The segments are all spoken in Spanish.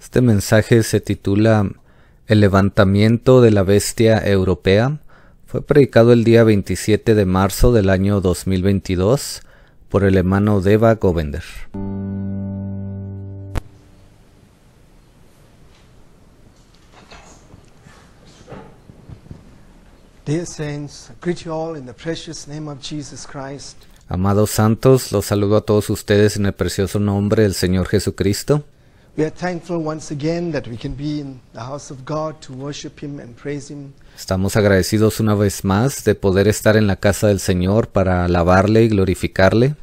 Este mensaje se titula El levantamiento de la bestia europea. Fue predicado el día 27 de marzo del año 2022 por el hermano Deva Govender. saints, greet you all in the precious name of Jesus Christ. Amados santos, los saludo a todos ustedes en el precioso nombre del Señor Jesucristo. Estamos agradecidos una vez más de poder estar en la casa del Señor para alabarle y glorificarle.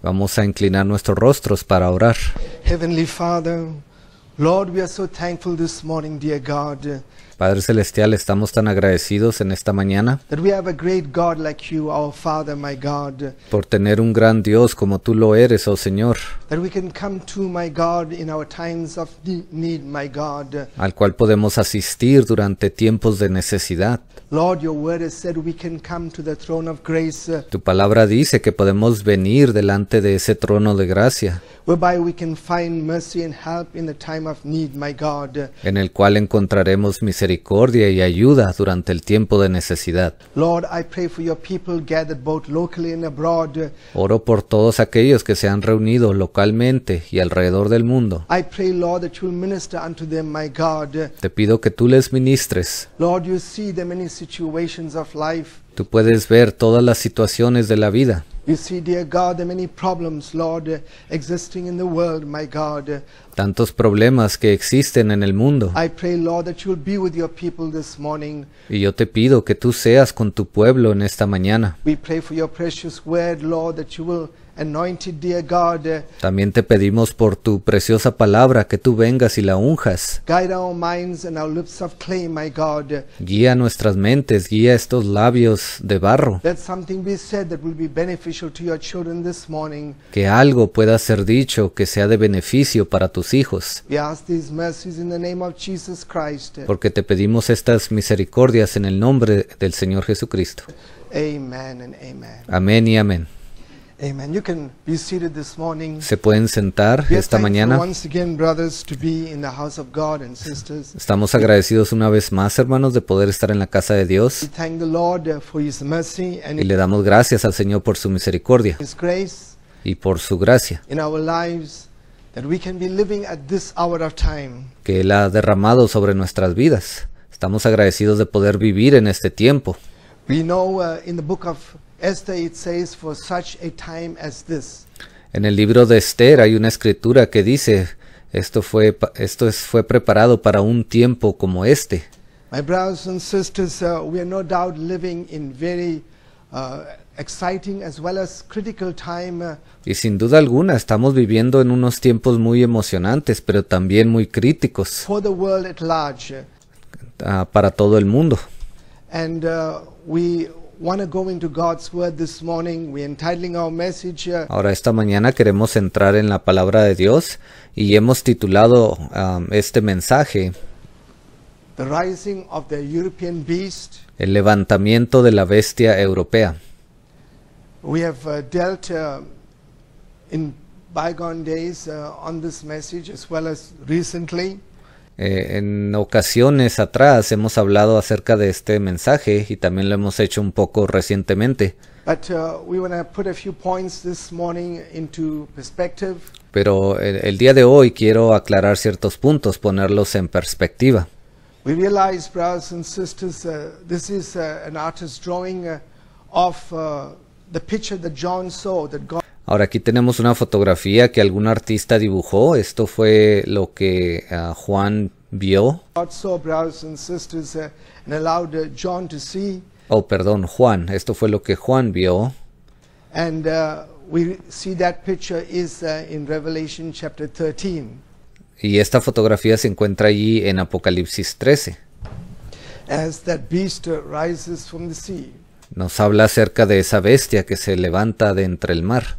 Vamos a inclinar nuestros rostros para orar. Heavenly Father, Lord, we are so thankful this morning, dear God. Padre Celestial, estamos tan agradecidos en esta mañana por tener un gran Dios como tú lo eres, oh Señor, al cual podemos asistir durante tiempos de necesidad. Tu palabra dice que podemos venir delante de ese trono de gracia, en el cual encontraremos misericordia misericordia y ayuda durante el tiempo de necesidad. Oro por todos aquellos que se han reunido localmente y alrededor del mundo. Te pido que tú les ministres. Tú puedes ver todas las situaciones de la vida. Tantos problemas que existen en el mundo. Y yo te pido que tú seas con tu pueblo en esta mañana. Eh, También te pedimos por tu preciosa palabra que tú vengas y la unjas. Guía nuestras mentes, guía estos labios de barro. Que algo pueda ser dicho que sea de beneficio para tus hijos. Porque te pedimos estas misericordias en el nombre del Señor Jesucristo. Amén y amén. Se pueden sentar esta mañana. Estamos agradecidos una vez más, hermanos, de poder estar en la casa de Dios. Uh, y le damos gracias al Señor por su misericordia y por su gracia que Él ha derramado sobre nuestras vidas. Estamos agradecidos de poder vivir en este tiempo. We know, uh, in the book en el libro de Esther hay una escritura que dice esto fue esto fue preparado para un tiempo como este. My brothers y sin duda alguna estamos viviendo en unos tiempos muy emocionantes, pero también muy críticos. Ah, para todo el mundo. Uh, want to go into God's word this morning. We're entitling our message here. Uh, Ahora esta mañana queremos entrar en la palabra de Dios y hemos titulado um, este mensaje The rising of the European beast. El levantamiento de la bestia europea. We have uh, dealt uh, in bygone days uh, on this message as well as recently. Eh, en ocasiones atrás hemos hablado acerca de este mensaje y también lo hemos hecho un poco recientemente. Uh, Pero el, día de hoy quiero aclarar ciertos puntos, ponerlos en perspectiva. John Ahora aquí tenemos una fotografía que algún artista dibujó. Esto fue lo que ah, Juan vio. Eh, eh, oh, perdón, Juan. Esto fue lo que Juan vio. Y esta fotografía se encuentra allí en Apocalipsis 13. Uh, Nos habla acerca de esa bestia que se levanta de entre el mar.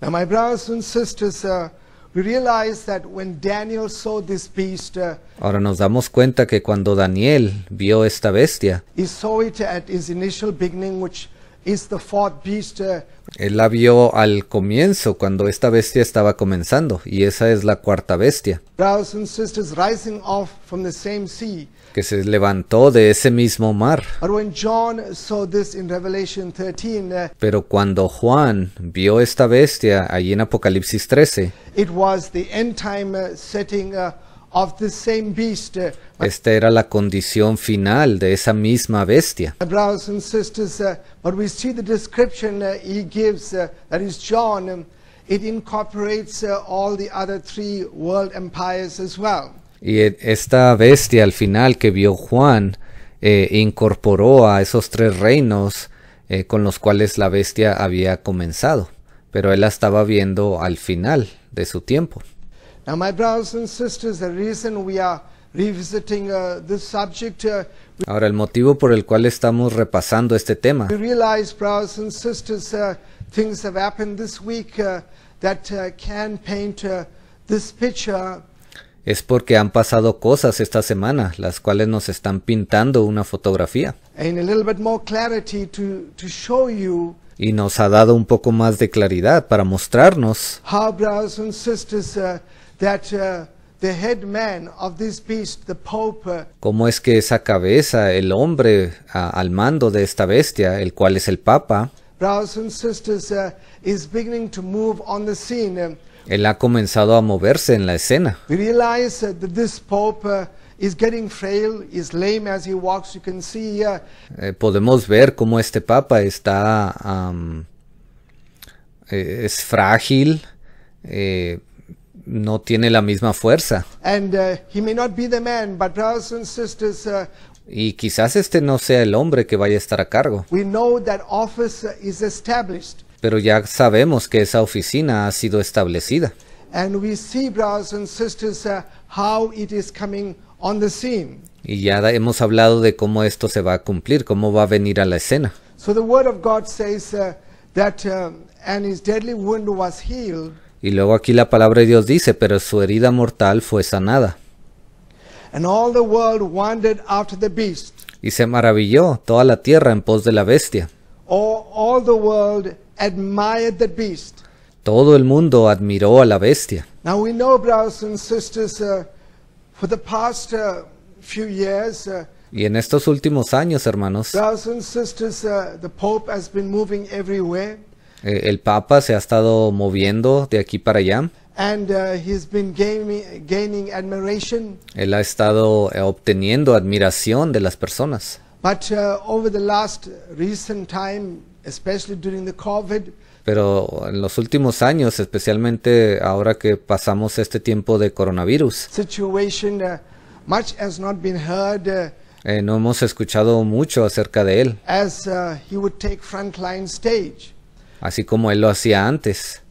Now, my brothers and sisters, uh, we realize that when Daniel saw this beast, uh, Ahora nos damos cuenta que cuando Daniel vio esta bestia, he saw it at his initial beginning, which Uh, Él la vio al comienzo, cuando esta bestia estaba comenzando, y esa es la cuarta bestia, que se levantó de ese mismo mar. Uh, Pero cuando Juan vio esta bestia allí en Apocalipsis 13, it was the end uh, Uh, esta era la condición final de esa misma bestia. Y esta bestia al final que vio Juan eh, incorporó a esos tres reinos eh, con los cuales la bestia había comenzado, pero él la estaba viendo al final de su tiempo brothers and sisters, the reason we are revisiting uh, this subject, uh, Ahora, el motivo por el cual estamos repasando este tema. Es porque han pasado cosas esta semana, las cuales nos están pintando una fotografía. Y nos ha dado un poco más de claridad para mostrarnos brothers sisters, uh, that uh, the head man of this beast, the Pope, uh, ¿Cómo es que esa cabeza, el hombre a, al mando de esta bestia, el cual es el Papa, brothers and sisters, uh, is beginning to move on the scene. Um, él ha comenzado a moverse en la escena. We realize uh, that this Pope uh, is getting frail, is lame as he walks. You can see here. Uh, eh, podemos ver cómo este Papa está um, eh, es frágil. Eh, no tiene la misma fuerza. Y quizás este no sea el hombre que vaya a estar a cargo. Pero ya sabemos que esa oficina ha sido establecida. Y ya hemos hablado de cómo esto se va a cumplir, cómo va a venir a la escena. So the word of God says uh, that um, deadly y luego aquí la palabra de Dios dice, pero su herida mortal fue sanada. And all the world wandered after the beast. Y se maravilló toda la tierra en pos de la bestia. All, all the world admired the beast. Todo el mundo admiró a la bestia. Now we know, brothers and sisters, uh, for the past uh, few years, uh, y en estos últimos años, hermanos, sisters, uh, the Pope has been moving everywhere. Eh, el Papa se ha estado moviendo de aquí para allá. Uh, él ha estado eh, obteniendo admiración de las personas. Uh, pero en los últimos años, especialmente ahora que pasamos este tiempo de coronavirus, uh, eh, no hemos escuchado mucho acerca de él. As, he would take stage así como él lo hacía antes.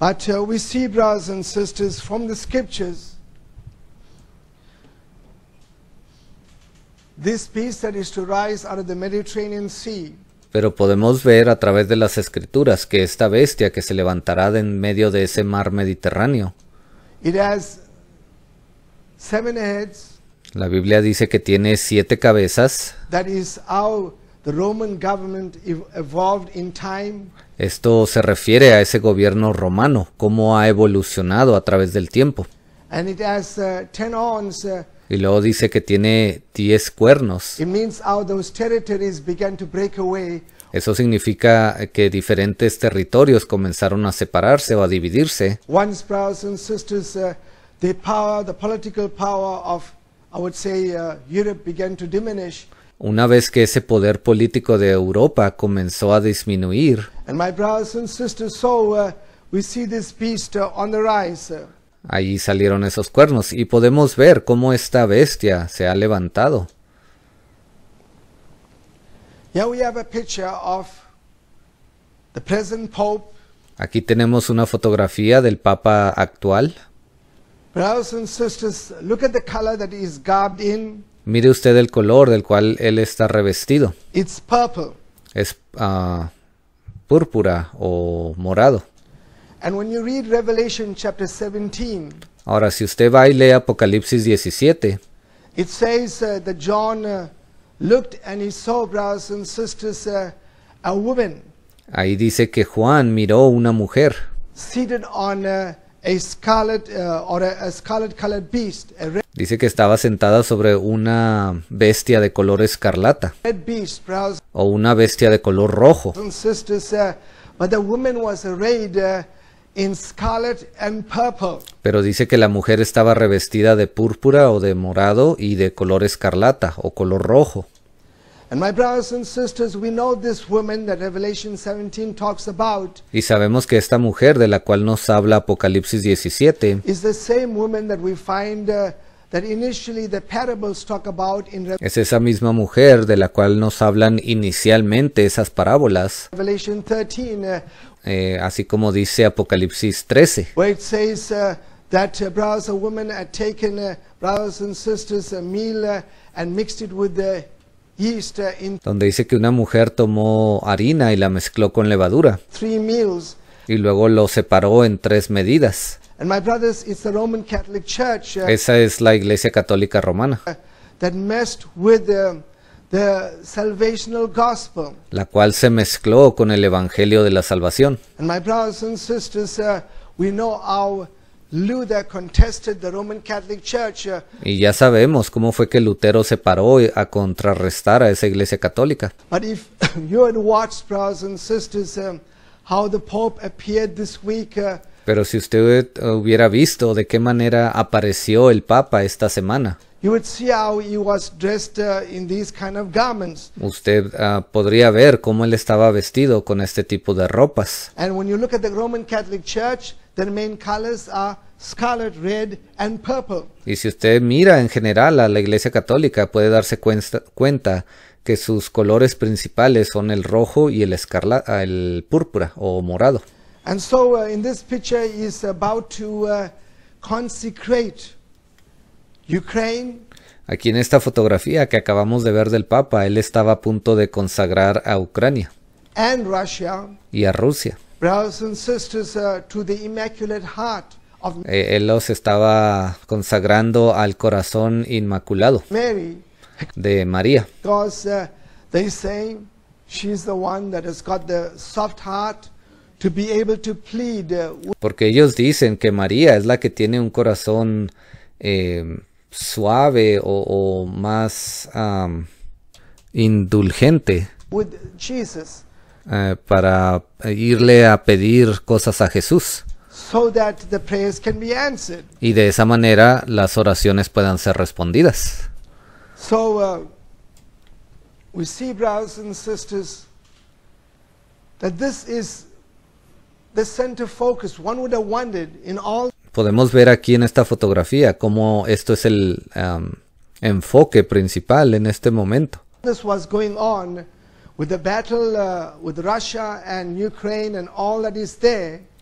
pero podemos ver a través de las escrituras que esta bestia que se levantará de en medio de ese mar Mediterráneo. la Biblia dice que tiene siete cabezas. Esto se refiere a ese gobierno romano, cómo ha evolucionado a través del tiempo. Uh, uh, y luego dice que tiene 10 cuernos. Eso significa que diferentes territorios comenzaron a separarse o a dividirse. Once, brothers and sisters, uh, the power, the political power of, I would say, uh, Europe began to diminish una vez que ese poder político de Europa comenzó a disminuir. Allí uh, uh, salieron esos cuernos y podemos ver cómo esta bestia se ha levantado. Aquí tenemos una fotografía del Papa actual. Brothers and sisters, look at color that is garbed in. Mire usted el color del cual él está revestido. It's purple. Es uh, púrpura o morado. And when you read Revelation chapter 17, Ahora, si usted va y lee Apocalipsis 17, it says uh, that John uh, looked and he saw, brothers and sisters, uh, a woman. Ahí dice que Juan miró una mujer. Seated on a, uh, a scarlet uh, or a, a scarlet colored beast, a red Dice que estaba sentada sobre una bestia de color escarlata o una bestia de color rojo. Uh, uh, Pero dice que la mujer estaba revestida de púrpura o de morado y de color escarlata o color rojo. Y sabemos que esta mujer de la cual nos habla Apocalipsis 17 es la es esa misma mujer de la cual nos hablan inicialmente esas parábolas, uh, eh, así como dice Apocalipsis 13. Uh, uh, Donde dice que una mujer tomó harina y la mezcló con levadura. Y luego lo separó en tres medidas. And my brothers, it's the Roman Catholic Church, uh, Esa es la Iglesia Católica Romana. That messed with the, the salvational gospel. La cual se mezcló con el Evangelio de la Salvación. And my brothers and sisters, uh, we know how Luther contested the Roman Catholic Church. Uh, y ya sabemos cómo fue que Lutero se paró a contrarrestar a esa iglesia católica. But if you had watched, brothers and sisters, um, how the Pope appeared this week, pero si usted hubiera visto de qué manera apareció el Papa esta semana, Usted uh, podría ver cómo él estaba vestido con este tipo de ropas. Y si usted mira en general a la Iglesia Católica, puede darse cuenta, que sus colores principales son el rojo y el púrpura o morado. And so uh, in this picture is about to uh, consecrate Ukraine Aquí en esta fotografía que acabamos de ver del Papa, él estaba a punto de consagrar a Ucrania and Russia, y a Rusia. Brothers and sisters, uh, to the Immaculate Heart of Eh, Él los estaba consagrando al corazón inmaculado Mary, de María, because uh, they say she's the one that has got the soft heart Uh, Porque ellos dicen que María es la que tiene un corazón eh, suave o, más indulgente eh, para irle a pedir cosas a Jesús. Y de esa manera las oraciones puedan ser respondidas. Uh, we see, brothers and sisters, that this is Podemos ver aquí en esta fotografía cómo esto es el um, enfoque principal en este momento.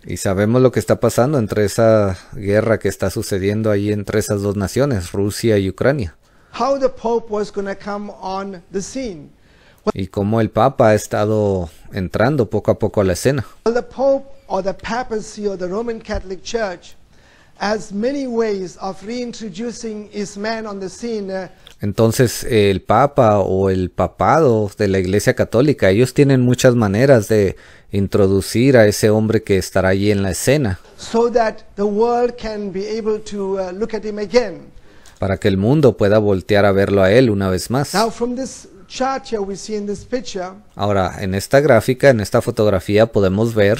Y sabemos lo que está pasando entre esa guerra que está sucediendo ahí entre esas dos naciones, Rusia y Ucrania. Y cómo el Papa ha estado entrando poco a poco a la escena or the papacy or the Roman Catholic Church as many ways of reintroducing his man on the scene. Uh, Entonces el Papa o el papado de la Iglesia Católica, ellos tienen muchas maneras de introducir a ese hombre que estará allí en la escena. So that the world can be able to uh, look at him again. Para que el mundo pueda voltear a verlo a él una vez más. Now from this chart here we see in this picture. Ahora en esta gráfica, en esta fotografía podemos ver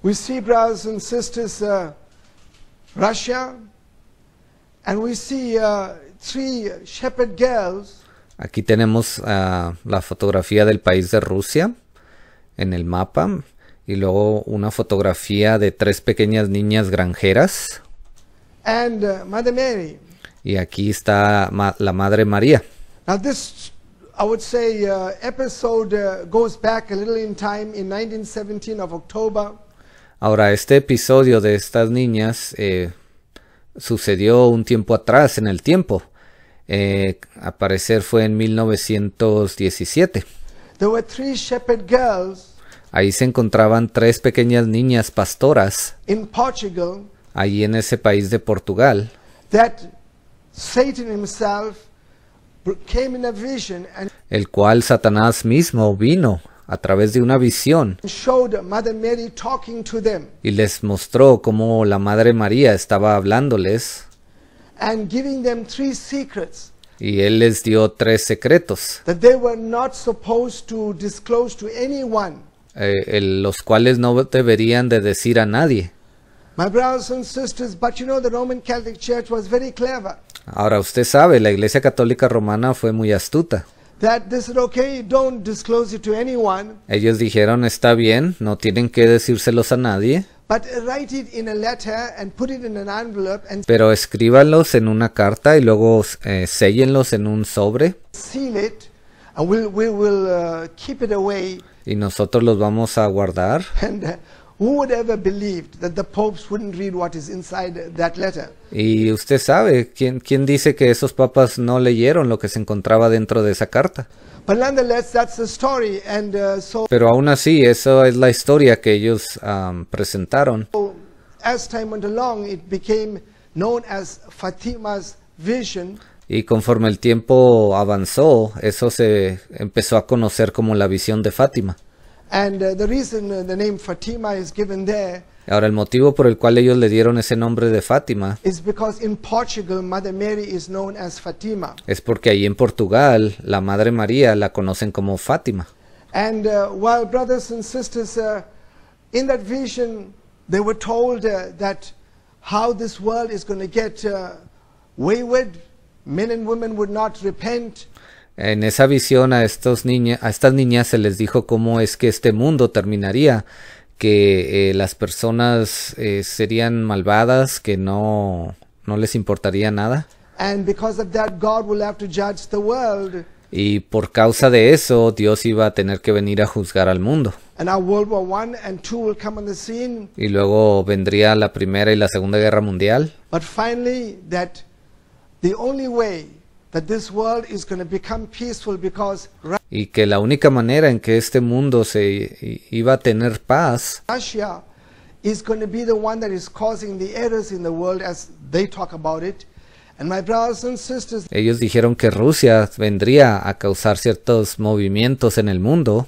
We see, brothers and sisters, uh, Russia, and we see uh, three shepherd girls. Aquí tenemos uh, la fotografía del país de Rusia en el mapa y luego una fotografía de tres pequeñas niñas granjeras. And, uh, Mother Mary. Y aquí está ma la Madre María. Now this I would say uh, episode uh, goes back a little in time in 1917 of October. Ahora, este episodio de estas niñas eh, sucedió un tiempo atrás en el tiempo. Eh, Aparecer fue en 1917. Ahí se encontraban tres pequeñas niñas pastoras in allí en ese país de Portugal. el cual Satanás mismo vino a través de una visión y les mostró cómo la Madre María estaba hablándoles y él les dio tres secretos eh, los cuales no deberían de decir a nadie. Ahora usted sabe, la Iglesia Católica Romana fue muy astuta. Ellos dijeron, está bien, no tienen que decírselos a nadie. Pero escríbanlos en una carta y luego eh, séllenlos en un sobre. Y nosotros los vamos a guardar. Uh, believed that the popes wouldn't read what is inside that letter? Y usted sabe quién quién dice que esos papas no leyeron lo que se encontraba dentro de esa carta. But that's the story, and uh, so. Pero aún así, esa es la historia que ellos um, presentaron. as time went along, it became known as Fatima's vision. Y conforme el tiempo avanzó, eso se empezó a conocer como la visión de Fátima. And, uh, the reason, uh, the name Fatima is given there is because in Portugal, Mother Mary is known as Fatima. es porque ahí en Portugal la Madre María la conocen como Fátima. And uh, while brothers and sisters in that vision they were told that how this world is going to get uh, wayward men and women would not repent en esa visión a, estas niñas se les dijo cómo es que este mundo terminaría, que eh, las personas eh, serían malvadas, que no, no les importaría nada. Y por causa de eso, Dios iba a tener que venir a juzgar al mundo. Y luego vendría la Primera y la Segunda Guerra Mundial. But finally, that the only way y que la única manera en que este mundo se iba a tener paz ellos dijeron que Rusia vendría a causar ciertos movimientos en el mundo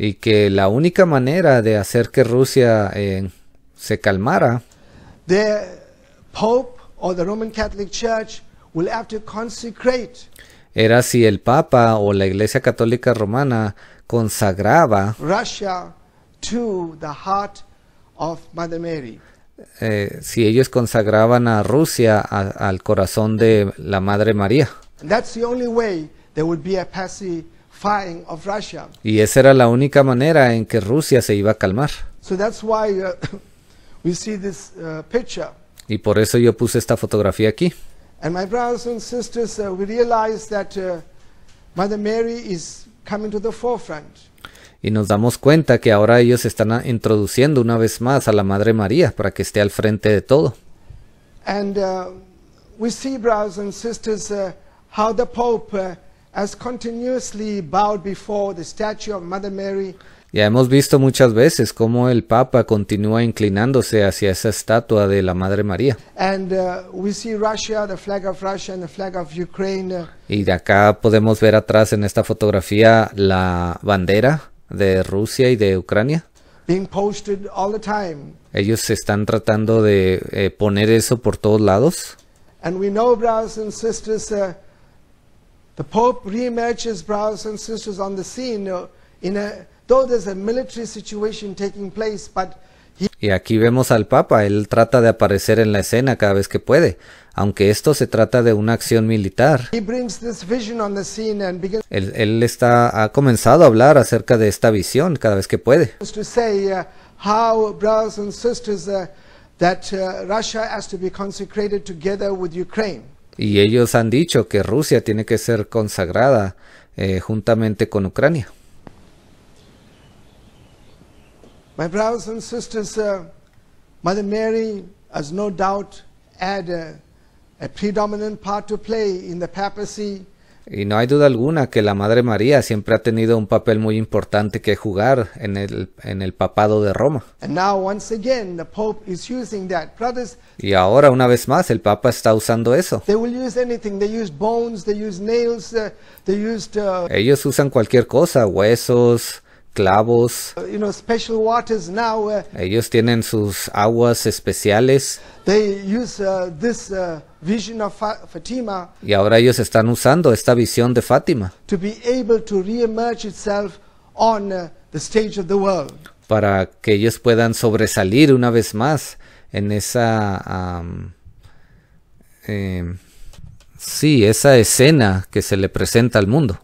y que la única manera de hacer que Rusia eh, se calmara Pope or the Roman Catholic Church will have to consecrate era si el Papa o la Iglesia Católica Romana consagraba Russia to the heart of Mother Mary. Eh, si ellos consagraban a Rusia a, al corazón de la Madre María. That's the only way there would be a of Russia. Y esa era la única manera en que Rusia se iba a calmar. So that's why uh, we see this uh, picture. Y por eso yo puse esta fotografía aquí. Y nos damos cuenta que ahora ellos están ah, introduciendo una vez más a la Madre María para que esté al frente de todo. And uh, we see, brothers and sisters, uh, how the Pope uh, has continuously bowed before the statue of Mother Mary. Ya hemos visto muchas veces cómo el Papa continúa inclinándose hacia esa estatua de la Madre María. Uh, uh, y de acá podemos ver atrás en esta fotografía la bandera de Rusia y de Ucrania. Ellos se Ellos están tratando de eh, poner eso por todos lados. Y aquí vemos al Papa, él trata de aparecer en la escena cada vez que puede, aunque esto se trata de una acción militar. Él, está, ha comenzado a hablar acerca de esta visión cada vez que puede. Uh, uh, uh, y ellos han dicho que Rusia tiene que ser consagrada eh, juntamente con Ucrania. Y no hay duda alguna que la Madre María siempre ha tenido un papel muy importante que jugar en el, en el papado de Roma. y ahora, una vez más, el Papa está usando eso. Ellos usan cualquier cosa, huesos, clavos. Uh, ellos tienen sus aguas especiales. Uh, uh, y ahora ellos están usando esta visión de Fátima para que ellos puedan sobresalir una vez más en esa... Em, sí, esa escena que se le presenta al mundo.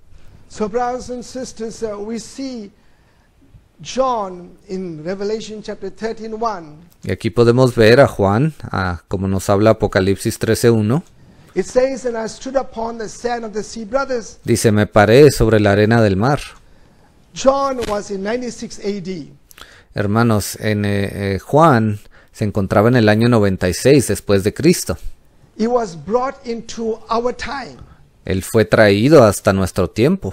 John in Revelation chapter 13, 1, y aquí podemos ver a Juan, a, como nos habla Apocalipsis 13.1. It says, And I stood upon the sand of the sea, brothers. Dice, me paré sobre la arena del mar. John was in 96 AD. Hermanos, en, eh, eh, Juan se encontraba en el año 96 después de Cristo. He was brought into our time. Él fue traído hasta nuestro tiempo.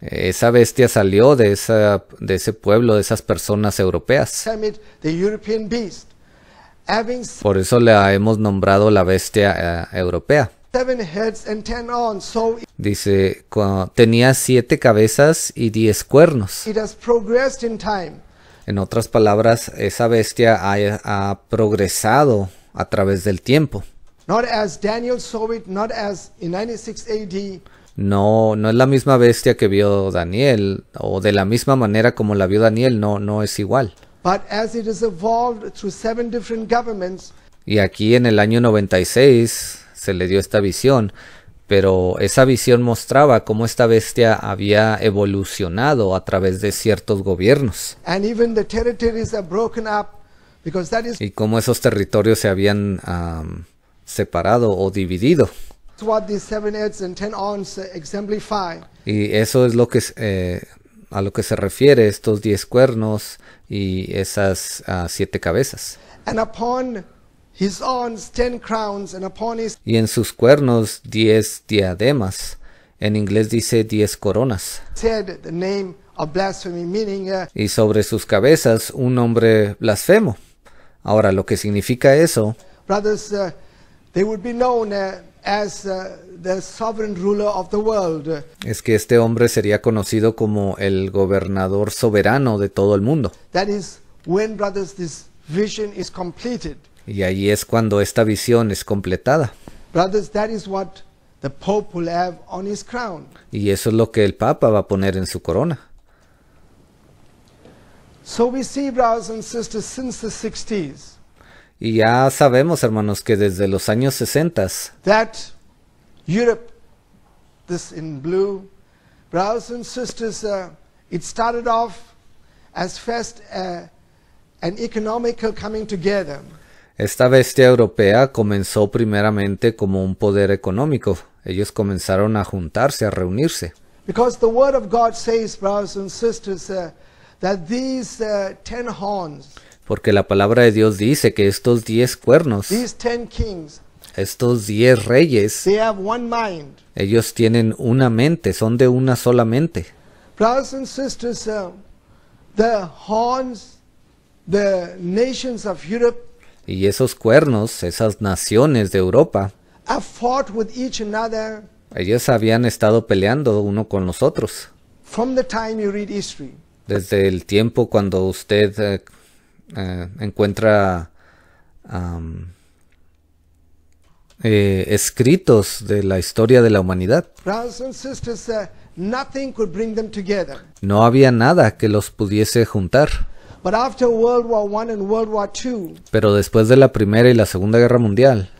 Esa bestia salió de, esa, de ese pueblo, de esas personas europeas. Por eso la hemos nombrado la bestia eh, europea. Dice, tenía siete cabezas y diez cuernos. En otras palabras, esa bestia ha, progresado a través del tiempo. No no, no es la misma bestia que vio Daniel, o de la misma manera como la vio Daniel, no, no es igual. y aquí en el año 96 se le dio esta visión, pero esa visión mostraba cómo esta bestia había evolucionado a través de ciertos gobiernos. y cómo esos territorios se habían separado o dividido. Y eso es lo eh, a lo que se refiere estos diez cuernos y esas ah, siete cabezas. Y en sus cuernos diez diademas. En inglés dice diez coronas. Uh, y sobre sus cabezas un nombre blasfemo. Ahora, lo que significa eso. Uh, uh, Uh, es que este hombre sería conocido como el gobernador soberano de todo el mundo. Y ahí es cuando esta visión es completada. Y eso es lo que el Papa va a poner en su corona. So we see, brothers and sisters, since the 60s, y ya sabemos, hermanos, que desde los años 60 that Europe this in blue brothers and sisters uh, it started off as first uh, an economical coming together. Esta bestia europea comenzó primeramente como un poder económico. Ellos comenzaron a juntarse, a reunirse. Because the word of God says, brothers and sisters, uh, that these uh, ten horns porque la palabra de Dios dice que estos diez cuernos, estos diez reyes, ellos tienen una mente, son de una sola mente. y esos cuernos, esas naciones de Europa, ellos habían estado peleando uno con los otros. Desde el tiempo cuando usted eh, eh, encuentra eh, escritos de la historia de la humanidad. Uh, no había nada que los pudiese juntar. Pero después de la Primera y la Segunda Guerra Mundial,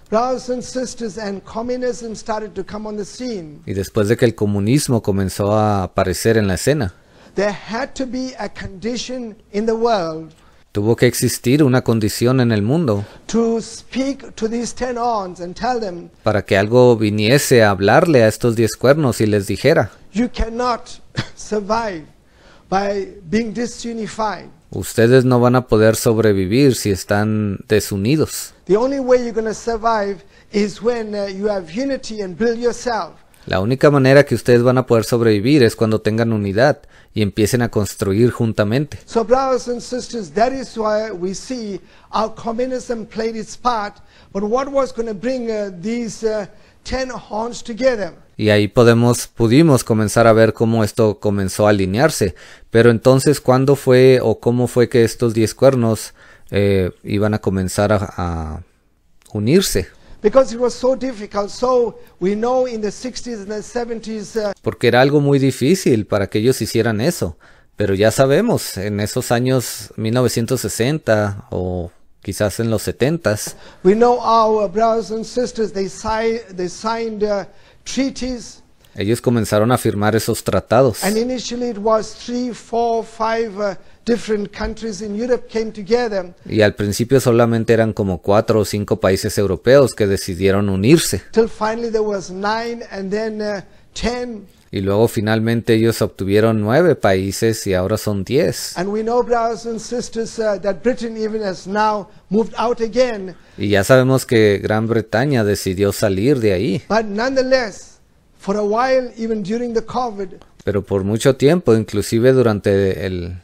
y después de que el comunismo comenzó a aparecer en la escena, Tuvo que existir una condición en el mundo para que algo viniese a hablarle a estos diez cuernos y les dijera, ustedes no van a poder sobrevivir si están desunidos. La única manera que ustedes van a poder sobrevivir es cuando tengan unidad y empiecen a construir juntamente. Y ahí podemos, pudimos comenzar a ver cómo esto comenzó a alinearse. Pero entonces, ¿cuándo fue o cómo fue que estos diez cuernos eh, iban a comenzar a unirse? Porque era algo muy difícil para que ellos hicieran eso. Pero ya sabemos, en esos años 1960 o quizás en los 70 We know our brothers and sisters they, uh, ellos comenzaron a firmar esos tratados. Y al principio solamente eran como cuatro o cinco países europeos que decidieron unirse. Uh, y luego finalmente ellos obtuvieron nueve países y ahora son diez. Y ya sabemos que Gran Bretaña decidió salir de ahí. Pero por mucho tiempo, inclusive durante el,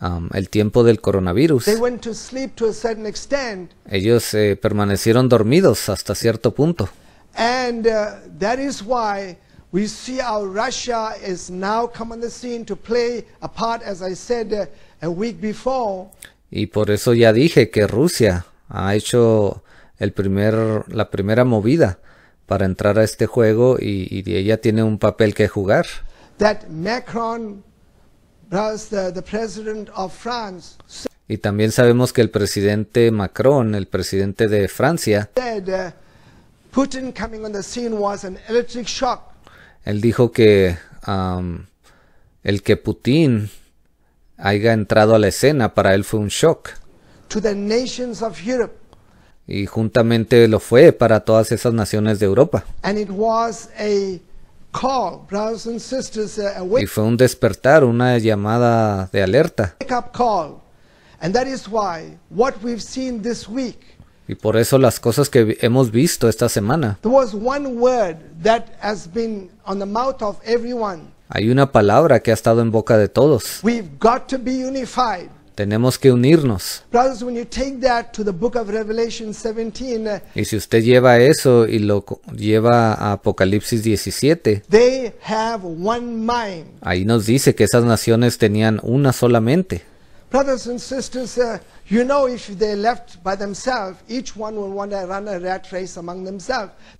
um, tiempo del coronavirus, ellos eh, permanecieron dormidos hasta cierto punto. Y por eso ya dije que Rusia ha hecho el primer, la primera movida para entrar a este juego y, ella tiene un papel que jugar. y también sabemos que el presidente Macron, el presidente de Francia, uh, Él dijo que um, el que Putin haya entrado a la escena para él fue un shock y juntamente lo fue para todas esas naciones de Europa. Y fue un despertar, una llamada de alerta. Y por eso las cosas que hemos visto esta semana. Hay una palabra que ha estado en boca de todos. We've got to be tenemos que unirnos. Y si usted lleva eso y lo lleva a Apocalipsis 17, ahí nos dice que esas naciones tenían una solamente.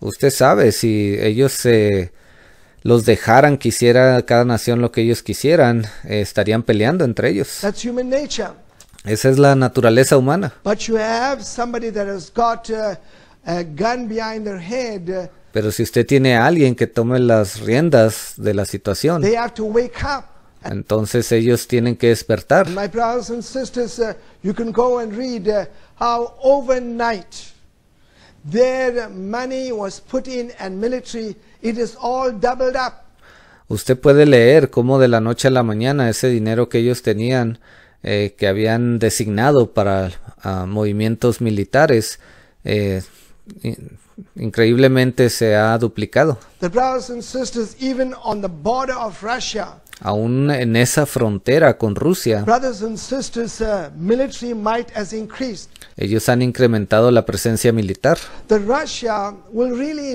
Usted sabe, si ellos se los dejaran quisiera cada nación lo que ellos quisieran, eh, estarían peleando entre ellos. Esa es la naturaleza humana. Uh, uh, Pero si usted tiene a alguien que tome las riendas de la situación, entonces ellos tienen que despertar. My brothers and sisters, uh, you can go and read how overnight their money was put in and military Usted puede leer cómo de la noche a la mañana ese dinero que ellos tenían, eh, que habían designado para ah, movimientos militares, eh, increíblemente se ha duplicado. aún en esa frontera con Rusia, uh, ellos han incrementado la presencia militar. The Russia will really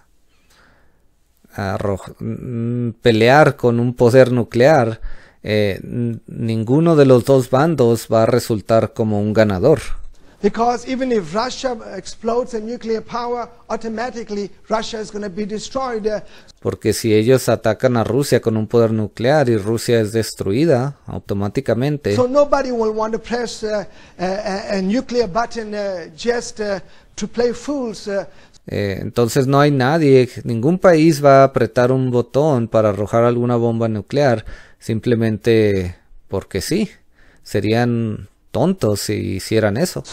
Mm, pelear con un poder nuclear, eh, ninguno de los dos bandos va a resultar como un ganador. Uh, Porque si ellos atacan a Rusia con un poder nuclear y Rusia es destruida automáticamente. nuclear eh, entonces no hay nadie, ningún país va a apretar un botón para arrojar alguna bomba nuclear simplemente porque sí. Serían tontos si hicieran eso.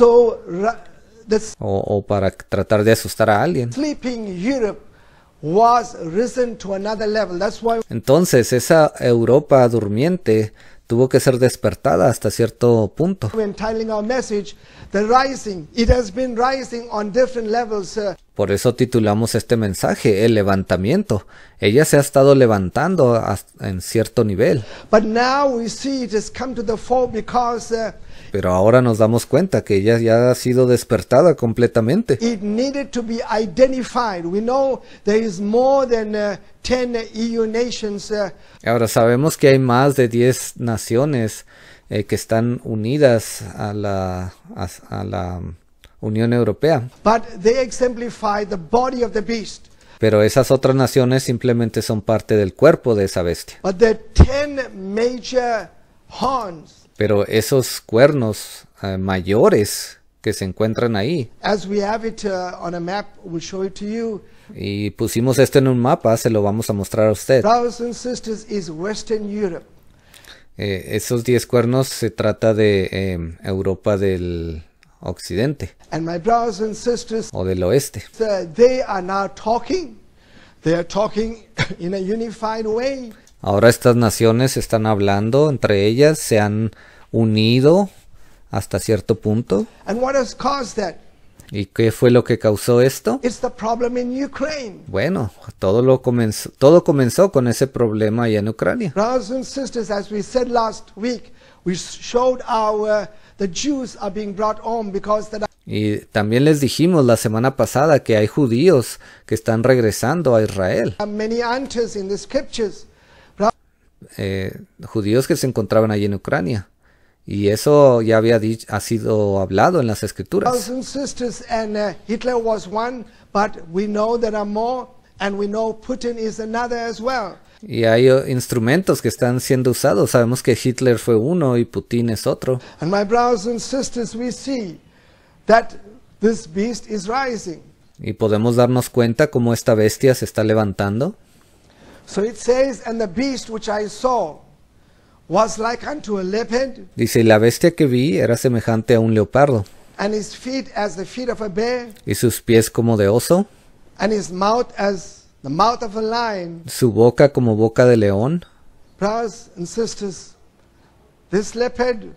o, para tratar de asustar a alguien. Entonces esa Europa durmiente tuvo que ser despertada hasta cierto punto. Uh, Por eso titulamos este mensaje El levantamiento. Ella se ha estado levantando en cierto nivel. Pero ahora nos damos cuenta que ella ya ha sido despertada completamente. It needed to be identified. We know there is more than uh, 10 EU nations. Uh, ahora sabemos que hay más de 10 naciones eh, que están unidas a la a, a la Unión Europea. But they exemplify the body of the beast. Pero esas otras naciones simplemente son parte del cuerpo de esa bestia. But the ten major horns pero esos cuernos eh, mayores que se encuentran ahí. Y pusimos esto en un mapa, se lo vamos a mostrar a usted. Eh, esos 10 cuernos se trata de em, Europa del Occidente o del Oeste. Ahora estas naciones están hablando entre ellas, se han unido hasta cierto punto. ¿Y qué fue lo que causó esto? Bueno, todo, lo comenzó, todo comenzó con ese problema allá en Ucrania. Y también les dijimos la semana pasada que hay judíos que están regresando a Israel eh, judíos que se encontraban allí en Ucrania. Y eso ya había ha sido hablado en las escrituras. Uh, y hay uh, instrumentos que están siendo usados. Sabemos que Hitler fue uno y Putin es otro. Y podemos darnos cuenta cómo esta bestia se está levantando. So it says, and the beast which I saw was like unto a leopard. Dice, la bestia que vi era semejante a un leopardo. And his feet as the feet of a bear. Y sus pies como de oso. And his mouth as the mouth of a lion. Su boca como boca de león. Brothers and sisters, this leopard,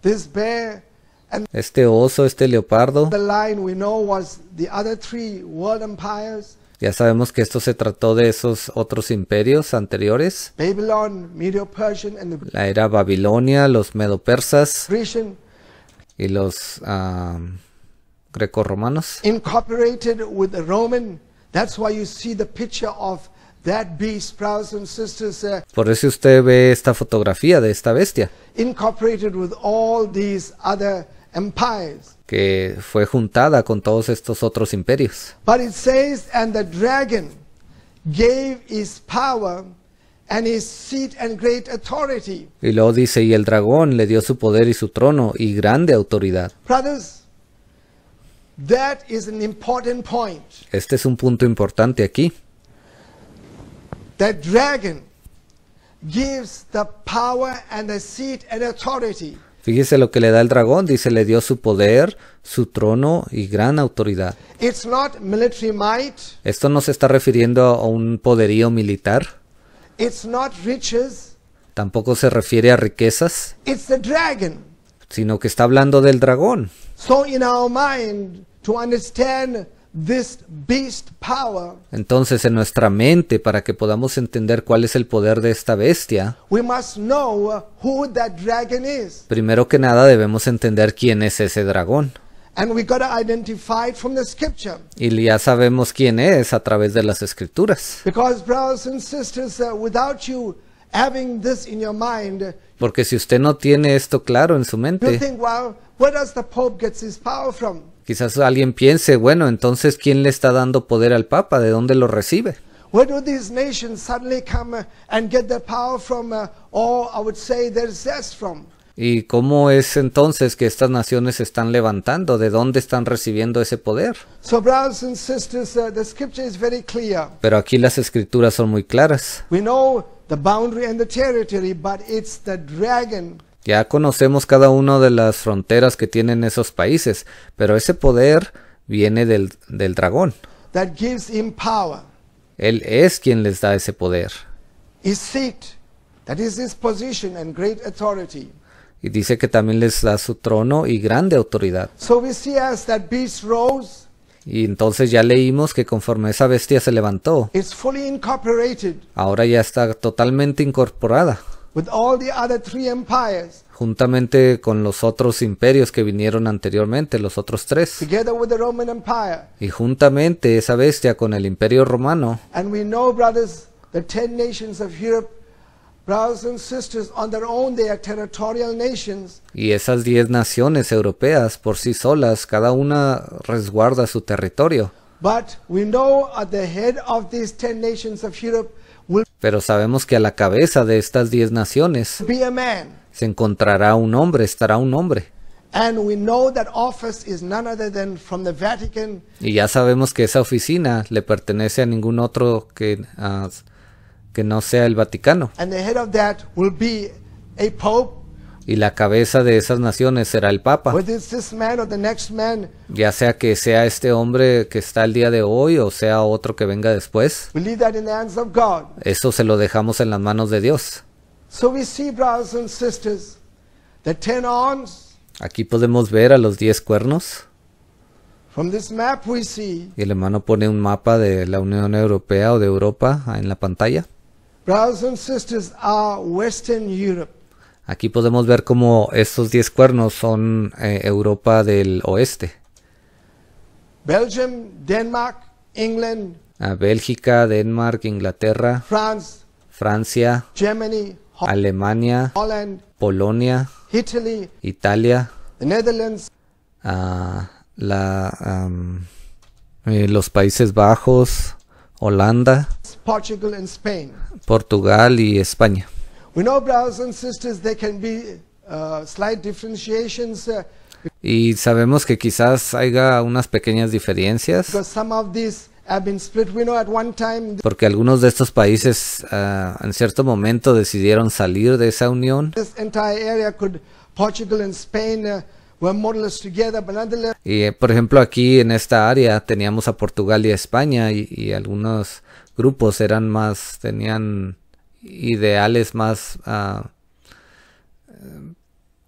this bear, and este oso, este leopardo. The lion we know was the other three world empires. Ya sabemos que esto se trató de esos otros imperios anteriores. la era Babilonia, los Medo-Persas y los Greco-Romanos. Uh, Por eso usted ve esta fotografía de esta bestia. empires que fue juntada con todos estos otros imperios. But it says, and the dragon gave his power and his seat and great authority. Y lo dice, y el dragón le dio su poder y su trono y grande autoridad. Brothers, that is an important point. Este es un punto importante aquí. The dragon gives the power and the seat and authority. Fíjese lo que le da el dragón, dice, le dio su poder, su trono y gran autoridad. Esto no se está refiriendo a un poderío militar. Tampoco se refiere a riquezas. Sino que está hablando del dragón. So in our mind, to understand entonces en nuestra mente, para que podamos entender cuál es el poder de esta bestia, primero que nada debemos entender quién es ese dragón. Y ya sabemos quién es a través de las escrituras. Uh, Porque si usted no tiene esto claro en su mente, Quizás alguien piense, bueno, entonces ¿quién le está dando poder al Papa? ¿De dónde lo recibe? ¿Y cómo es entonces que estas naciones se están levantando? ¿De dónde están recibiendo ese poder? Uh, Pero aquí las escrituras son muy claras. We know the boundary and the territory, but it's the dragon ya conocemos cada una de las fronteras que tienen esos países, pero ese poder viene del, del dragón. Él es quien les da ese poder. Y dice que también les da su trono y grande autoridad. y entonces ya leímos que conforme esa bestia se levantó, ahora ya está totalmente incorporada with all the other three empires, juntamente con los otros imperios que vinieron anteriormente, los otros tres, together with the Roman Empire. y juntamente esa bestia con el imperio romano. And we know, brothers, the ten nations of Europe brothers and sisters, on their own, territorial nations. y esas diez naciones europeas por sí solas, cada una resguarda su territorio. But we know at the head of these ten nations of Europe pero sabemos que a la cabeza de estas diez naciones se encontrará un hombre, estará un hombre. Y ya sabemos que esa oficina le pertenece a ningún otro que, que no sea el Vaticano. And the head of that will be a pope y la cabeza de esas naciones será el Papa. Ya sea que sea este hombre que está el día de hoy o sea otro que venga después. Eso se lo dejamos en las manos de Dios. Aquí podemos ver a los diez cuernos. Y el hermano pone un mapa de la Unión Europea o de Europa en la pantalla. Brothers sisters Western Europe. Aquí podemos ver cómo estos 10 cuernos son eh, Europa del Oeste. Ah, Bélgica, Denmark, Inglaterra, France, Francia, Alemania, Polonia, Italia, los Países Bajos, Holanda, Portugal y España y sabemos que quizás haya unas pequeñas diferencias. Porque algunos de estos países uh, en cierto momento decidieron salir de esa unión. Y por ejemplo aquí en esta área teníamos a Portugal y a España y, y algunos grupos eran más, tenían ideales más ah,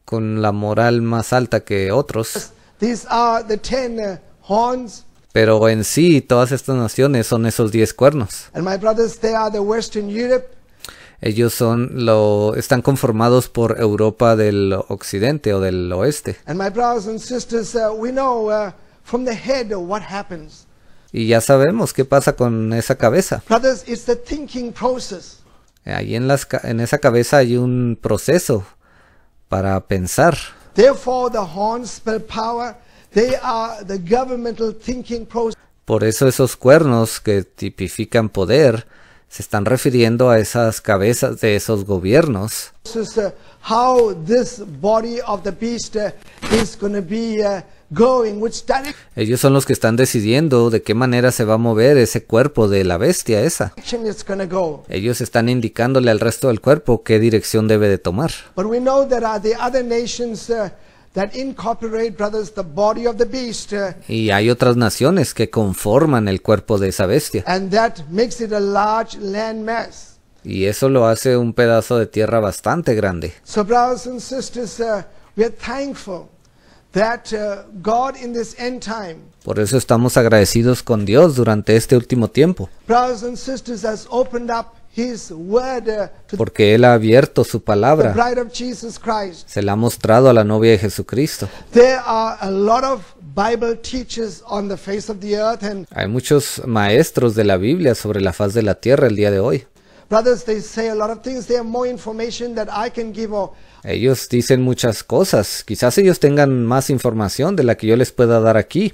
con la moral más alta que otros. Eh, Pero en sí, todas estas naciones son esos diez cuernos. Ellos son lo están conformados por Europa del Occidente o del Oeste. Y ya sabemos qué pasa con esa cabeza. Ahí en, esa cabeza hay un proceso para pensar. Por eso esos cuernos que tipifican poder se están refiriendo a esas cabezas de esos gobiernos. Ellos son los que están decidiendo de qué manera se va a mover ese cuerpo de la bestia esa. Ellos están indicándole al resto del cuerpo qué dirección debe de tomar. Uh, uh, y hay otras naciones que conforman el cuerpo de esa bestia. Y eso lo hace un pedazo de tierra bastante grande. So brothers and sisters, uh, are thankful Uh, Por eso estamos agradecidos con Dios durante este último tiempo. Porque Él ha abierto su palabra. Se la ha mostrado a la novia de Jesucristo. Hay muchos maestros de la Biblia sobre la faz de la tierra el día de hoy. Ellos dicen muchas cosas. Quizás ellos tengan más información de la que yo les pueda dar aquí.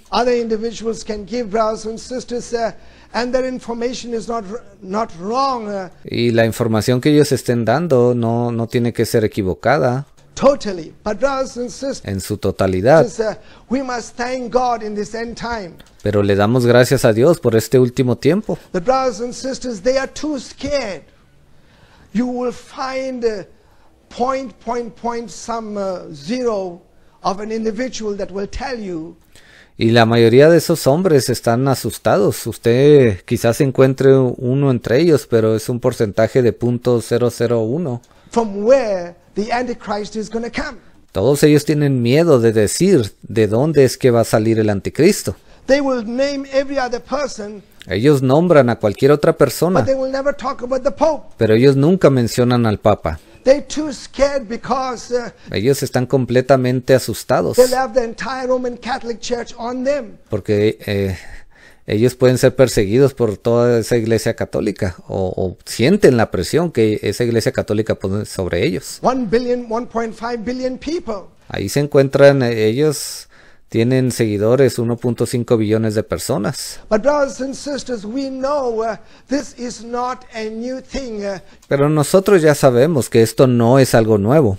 Y la información que ellos estén dando no, no tiene que ser equivocada en su totalidad. Pero le damos gracias a Dios por este último tiempo. Y la mayoría de esos hombres están asustados. Usted quizás encuentre uno entre ellos, pero es un porcentaje de punto 001. From where todos ellos tienen miedo de decir de dónde es que va a salir el anticristo. ellos nombran a cualquier otra persona, pero ellos nunca mencionan al Papa. Uh, ellos están completamente asustados porque eh, ellos pueden ser perseguidos por toda esa iglesia católica o, sienten la presión que esa iglesia católica pone sobre ellos. Ahí se encuentran eh, ellos tienen seguidores 1.5 billones de personas. Pero nosotros ya sabemos que esto no es algo nuevo.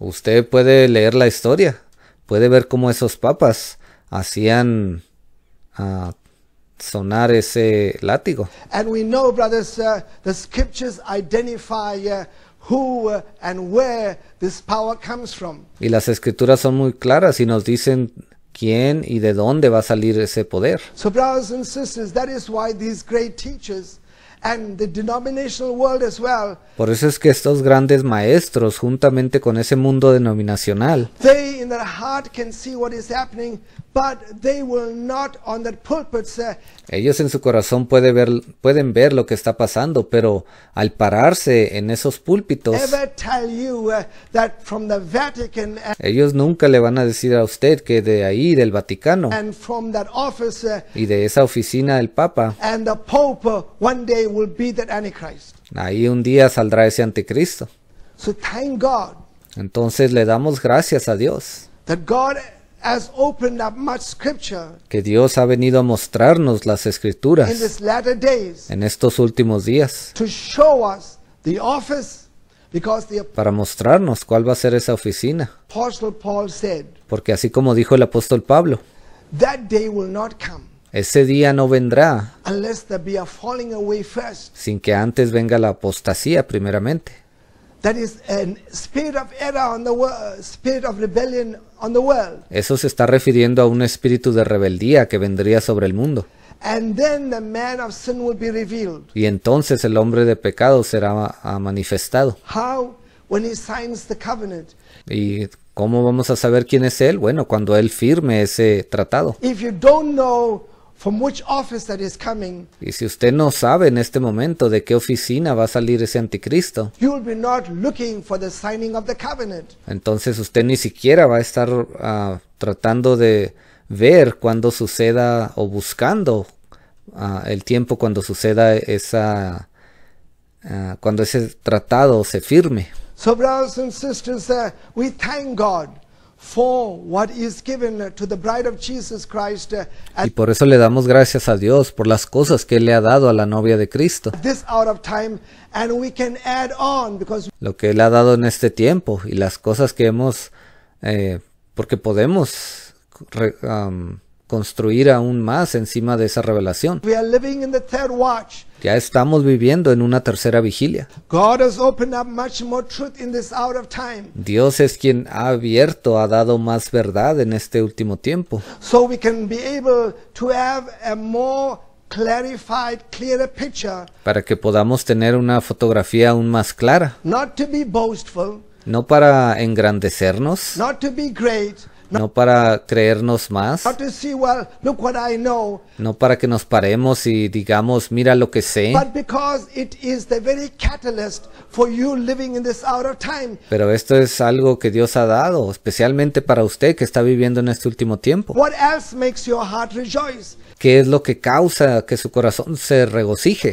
Usted puede leer la historia puede ver cómo esos papas hacían ah, sonar ese látigo. And we know, brothers, uh, the scriptures identify uh, who uh, and where this power comes from. Y las escrituras son muy claras y nos dicen quién y de dónde va a salir ese poder. So, brothers and sisters, that is why these great teachers por eso es que estos grandes maestros, juntamente con ese mundo denominacional, ellos en su corazón ver, pueden ver lo que está pasando, pero al pararse en esos púlpitos, uh, ellos nunca le van a decir a usted que de ahí, del Vaticano, y de esa oficina del Papa, uh, ahí un día saldrá ese anticristo. Entonces le damos gracias a Dios que Dios ha venido a mostrarnos las escrituras en estos últimos días para mostrarnos cuál va a ser esa oficina. Porque así como dijo el apóstol Pablo, ese día no vendrá sin que antes venga la apostasía primeramente. Eso se está refiriendo a un espíritu de rebeldía que vendría sobre el mundo. Y entonces el hombre de pecado será ah, manifestado. ¿Y cómo vamos a saber quién es él? Bueno, cuando él firme ese tratado y si usted no sabe en este momento de qué oficina va a salir ese anticristo, entonces usted ni siquiera va a estar ah, tratando de ver cuando suceda o buscando ah, el tiempo cuando suceda esa, ah, cuando ese tratado se firme. So brothers and sisters, uh, we thank God. Y por eso le damos gracias a Dios por las cosas que le ha dado a la novia de Cristo. Lo que Él ha dado en este tiempo y las cosas que hemos, eh, porque podemos construir aún más encima de esa revelación. Ya estamos viviendo en una tercera vigilia. Dios es quien ha abierto, ha dado más verdad en este último tiempo. Para que podamos tener una fotografía aún más clara. No para engrandecernos no para creernos más, no para que nos paremos y digamos, mira lo que sé, pero esto es algo que Dios ha dado, especialmente para usted que está viviendo en este último tiempo. ¿Qué es lo que causa que su corazón se regocije?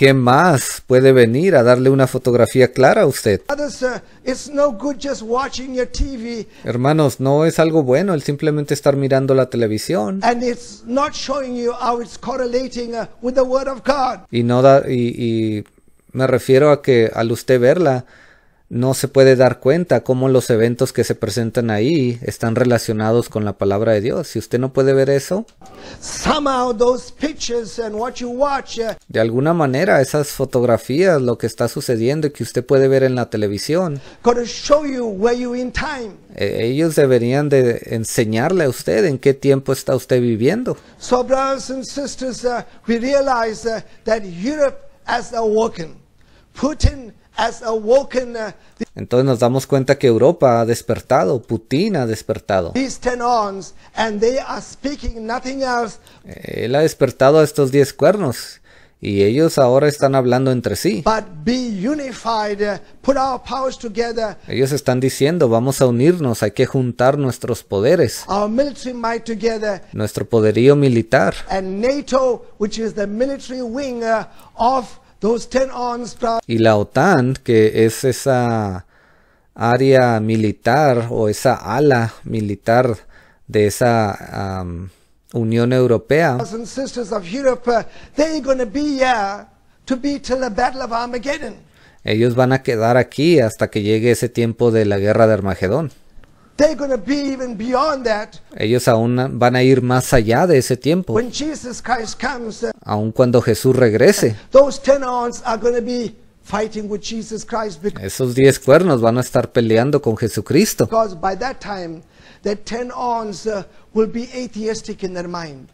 ¿Qué más puede venir a darle una fotografía clara a usted? Hermanos, no es algo bueno el simplemente estar mirando la televisión. Uh, y no da, y, me refiero a que al usted verla, no se puede dar cuenta cómo los eventos que se presentan ahí están relacionados con la palabra de Dios. Si usted no puede ver eso, uh, de alguna manera esas fotografías, lo que está sucediendo y que usted puede ver en la televisión, e, ellos deberían de enseñarle a usted en qué tiempo está usted viviendo. So, brothers and sisters, uh, we realize uh, that Europe Putin Uh, Entonces nos damos cuenta que Europa ha despertado, Putin ha despertado. Él ha despertado a estos diez cuernos y ellos ahora están hablando entre sí. Uh, ellos están diciendo, vamos a unirnos, hay que juntar nuestros poderes. Nuestro poderío militar. NATO, which is the military wing uh, of y la OTAN, que es esa área militar o esa ala militar de esa Unión Europea, uh, uh, ellos van a quedar aquí hasta que llegue ese tiempo de la guerra de Armagedón. Ellos aún van a ir más allá de ese tiempo. aun uh, cuando Jesús regrese, esos diez cuernos van a estar peleando con Jesucristo.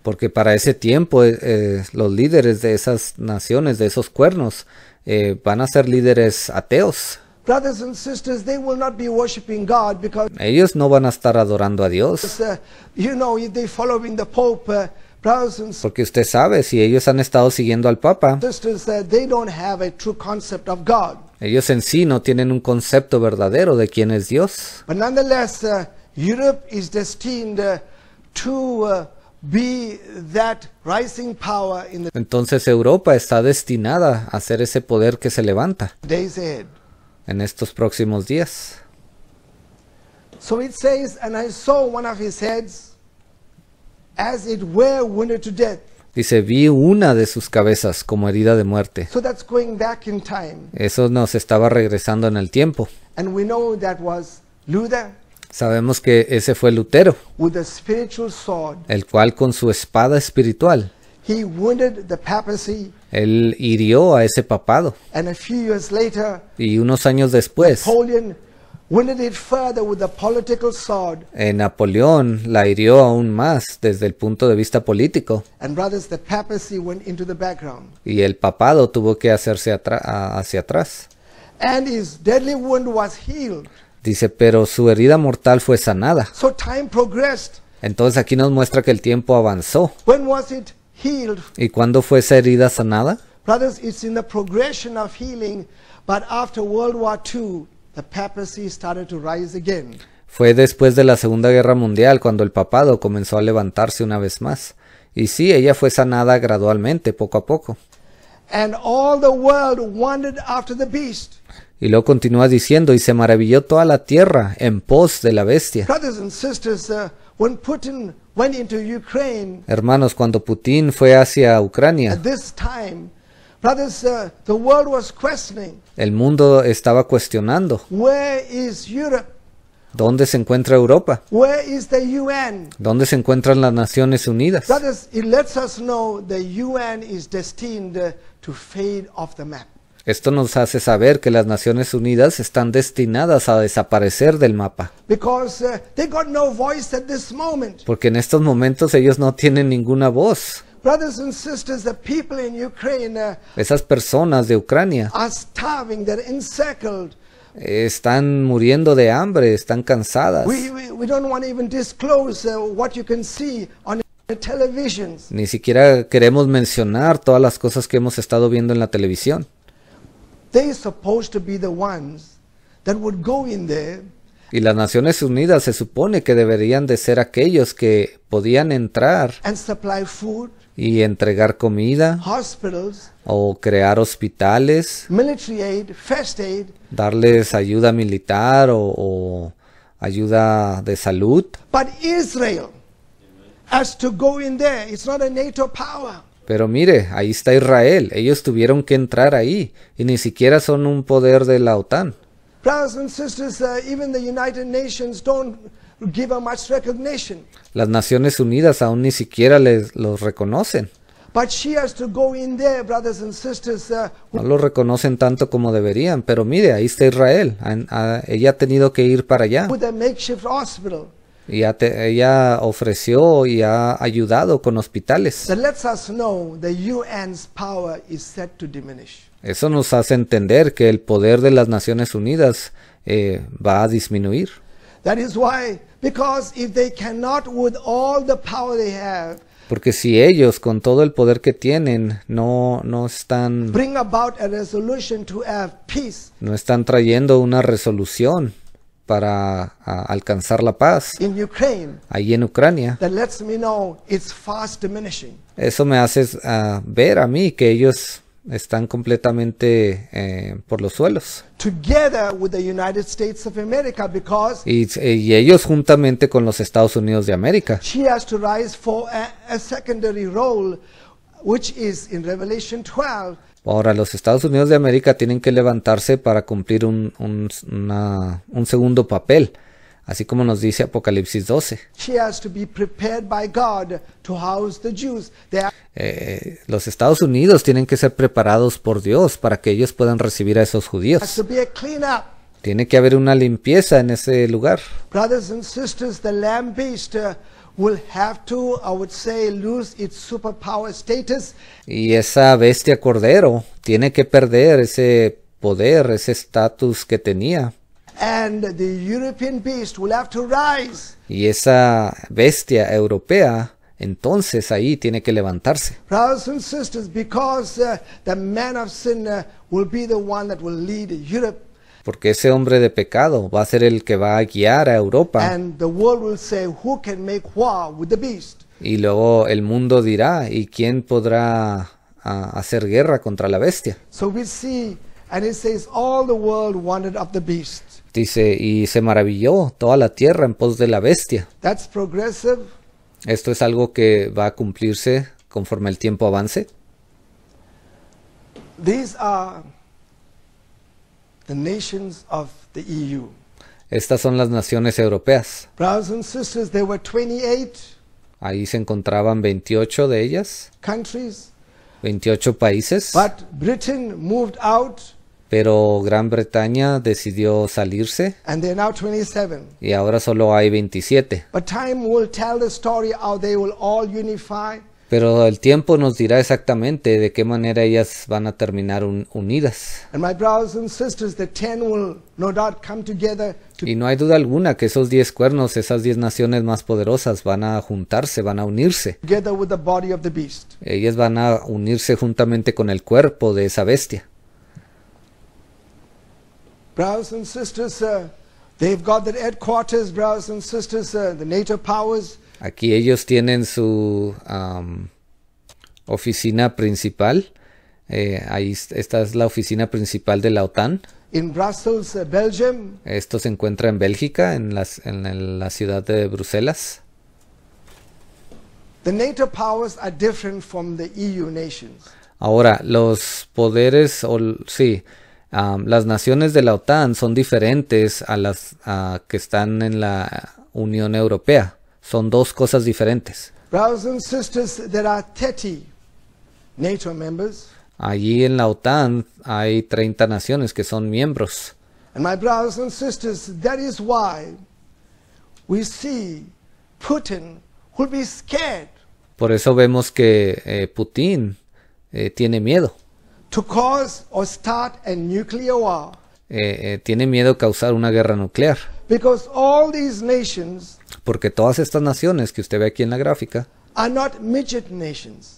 Porque para ese tiempo eh, eh, los líderes de esas naciones, de esos cuernos, eh, van a ser líderes ateos. Ellos no van a estar adorando a Dios. Porque usted sabe, si ellos han estado siguiendo al Papa, ellos en sí no tienen un concepto verdadero de quién es Dios. Entonces Europa está destinada a ser ese poder que se levanta en estos próximos días. Dice, vi una de sus cabezas como herida de muerte. Eso nos estaba regresando en el tiempo. Sabemos que ese fue Lutero, el cual con su espada espiritual él hirió a ese papado. y unos años después, eh, Napoleón la hirió aún más desde el punto de vista político. Y el papado tuvo que hacerse hacia atrás. Dice, pero su herida mortal fue sanada. Entonces aquí nos muestra que el tiempo avanzó. ¿Y cuándo fue esa herida sanada? Fue después de la Segunda Guerra Mundial cuando el papado comenzó a levantarse una vez más. Y sí, ella fue sanada gradualmente, poco a poco. Y luego continúa diciendo, y se maravilló toda la tierra en pos de la bestia. Brothers and sisters, uh, When Putin went into Ukraine, Hermanos, cuando Putin fue hacia Ucrania, this time, brothers, uh, the world was questioning, el mundo estaba cuestionando. Where is Europe? ¿Dónde se encuentra Europa? Where is the UN? ¿Dónde se encuentran las Naciones Unidas? Brothers, it lets us know the UN is destined uh, to fade off the map. Esto nos hace saber que las Naciones Unidas están destinadas a desaparecer del mapa. Uh, Porque en estos momentos ellos no tienen ninguna voz. Uh, Esas personas de Ucrania están muriendo de hambre, están cansadas. Uh, Ni siquiera queremos mencionar todas las cosas que hemos estado viendo en la televisión y las Naciones Unidas se supone que deberían de ser aquellos que podían entrar y entregar comida o crear hospitales, darles ayuda militar o, ayuda de salud. But Israel, as to go in there, it's not a NATO power. Pero mire, ahí está Israel, ellos tuvieron que entrar ahí y ni siquiera son un poder de la OTAN. Uh, Las Naciones Unidas aún ni siquiera les, los reconocen. No lo reconocen tanto como deberían, pero mire, ahí está Israel. ella ha tenido que ir para allá. Ya, ella ofreció y ha ayudado con hospitales. Eso nos hace entender que el poder de las Naciones Unidas eh, va a disminuir. porque si ellos con todo el poder que tienen no, no están no están trayendo una resolución para alcanzar la paz ahí en Ucrania. Eso me hace ah, ver a mí que ellos están completamente eh, por los suelos. Y, ellos juntamente con los Estados Unidos de América. She Ahora, los Estados Unidos de América tienen que levantarse para cumplir un, un, segundo papel, así como nos dice Apocalipsis 12. Eh, los Estados Unidos tienen que ser preparados por Dios para que ellos puedan recibir a esos judíos. Tiene que haber una limpieza en ese lugar will have to, I would say, lose its superpower status. Y esa bestia cordero tiene que perder ese poder, ese estatus que tenía. And the European beast will have to rise. Y esa bestia europea entonces ahí tiene que levantarse. Brothers and sisters, because uh, the man of sin uh, will be the one that will lead Europe porque ese hombre de pecado va a ser el que va a guiar a Europa. Y luego el mundo dirá, ¿y quién podrá ah, hacer guerra contra la bestia? Dice, y se maravilló toda la tierra en pos de la bestia. Esto es algo que va a cumplirse conforme el tiempo avance. These are the nations of the EU. Estas son las naciones europeas. Brothers and sisters, there were 28 Ahí se encontraban 28 de ellas, countries, 28 países, but Britain moved out pero Gran Bretaña decidió salirse and there are now 27. y ahora solo hay 27. But time will tell the story how they will all unify. Pero el tiempo nos dirá exactamente de qué manera ellas van a terminar unidas. Y no hay duda alguna que esos diez cuernos, esas diez naciones más poderosas van a juntarse, van a unirse. Ellas van a unirse juntamente con el cuerpo de esa bestia. Uh, they've got the headquarters, brothers and sisters, uh, the NATO powers. Aquí ellos tienen su oficina principal. Eh, esta es la oficina principal de la OTAN. Eh, Esto se encuentra en Bélgica, en, la ciudad de Bruselas. E Ahora, los poderes, sí, las naciones de la OTAN son diferentes a las que están en la Unión Europea. Son dos cosas diferentes. Allí en la OTAN hay 30 naciones que son miembros. Por eso vemos que eh, Putin eh, tiene miedo. ...tiene miedo a eh, tiene miedo causar una guerra nuclear. Porque todas estas naciones que usted ve aquí en la gráfica,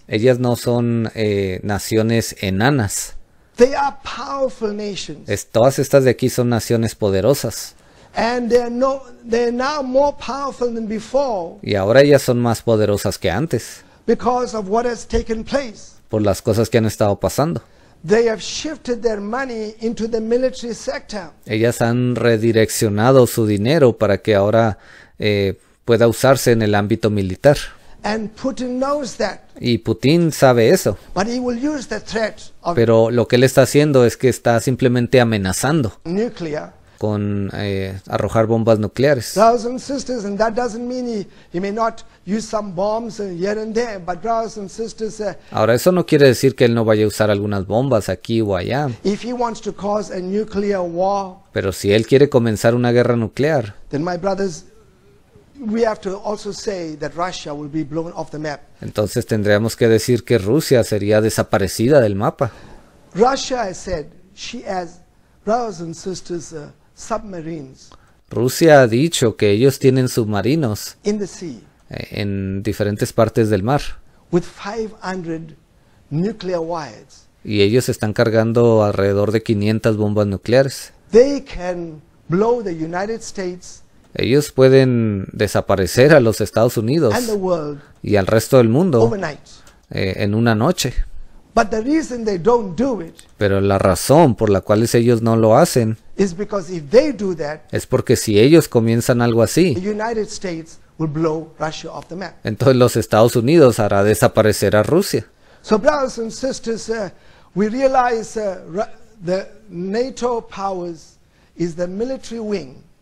ellas no son eh, naciones enanas. todas estas de aquí son naciones poderosas. Y ahora ellas son más poderosas que antes por las cosas que han estado pasando. Ellas han redireccionado su dinero para que ahora eh, pueda usarse en el ámbito militar. Y Putin sabe eso. Pero lo que él está haciendo es que está simplemente amenazando con eh, arrojar bombas nucleares. Ahora eso no quiere decir que él no vaya a usar algunas bombas aquí o allá. Pero si él quiere comenzar una guerra nuclear, entonces tendríamos que decir que Rusia sería desaparecida del mapa. Rusia ha dicho que ellos tienen submarinos e, en diferentes partes del mar. Y ellos están cargando alrededor de 500 bombas nucleares. They can blow the United States ellos pueden desaparecer a los Estados Unidos y al resto del mundo eh, en una noche. Pero la razón por la cual ellos no lo hacen es porque si ellos comienzan algo así, entonces los Estados Unidos hará desaparecer a Rusia. Uh, uh, NATO powers is the military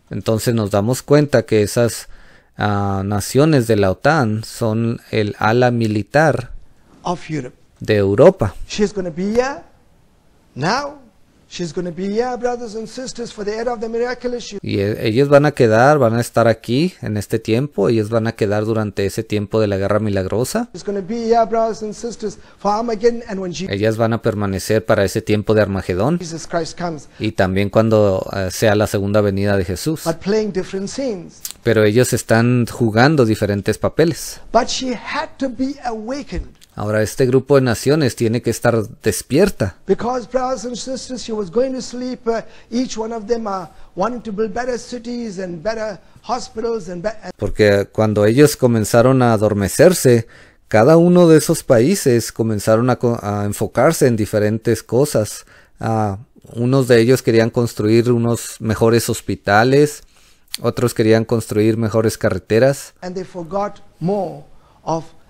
entonces nos damos cuenta que esas ah, naciones de la OTAN son el ala militar de Europa. Y ellos van a quedar, van a estar aquí en este tiempo. Ellos van a quedar durante ese tiempo de la guerra milagrosa. Ellas van a permanecer para ese tiempo de Armagedón. Y también cuando eh, sea la segunda venida de Jesús. Pero ellos están jugando diferentes papeles. Ahora este grupo de naciones tiene que estar despierta. Porque cuando ellos comenzaron a adormecerse, cada uno de esos países comenzaron a, enfocarse en diferentes cosas. Ah, unos de ellos querían construir unos mejores hospitales, otros querían construir mejores carreteras.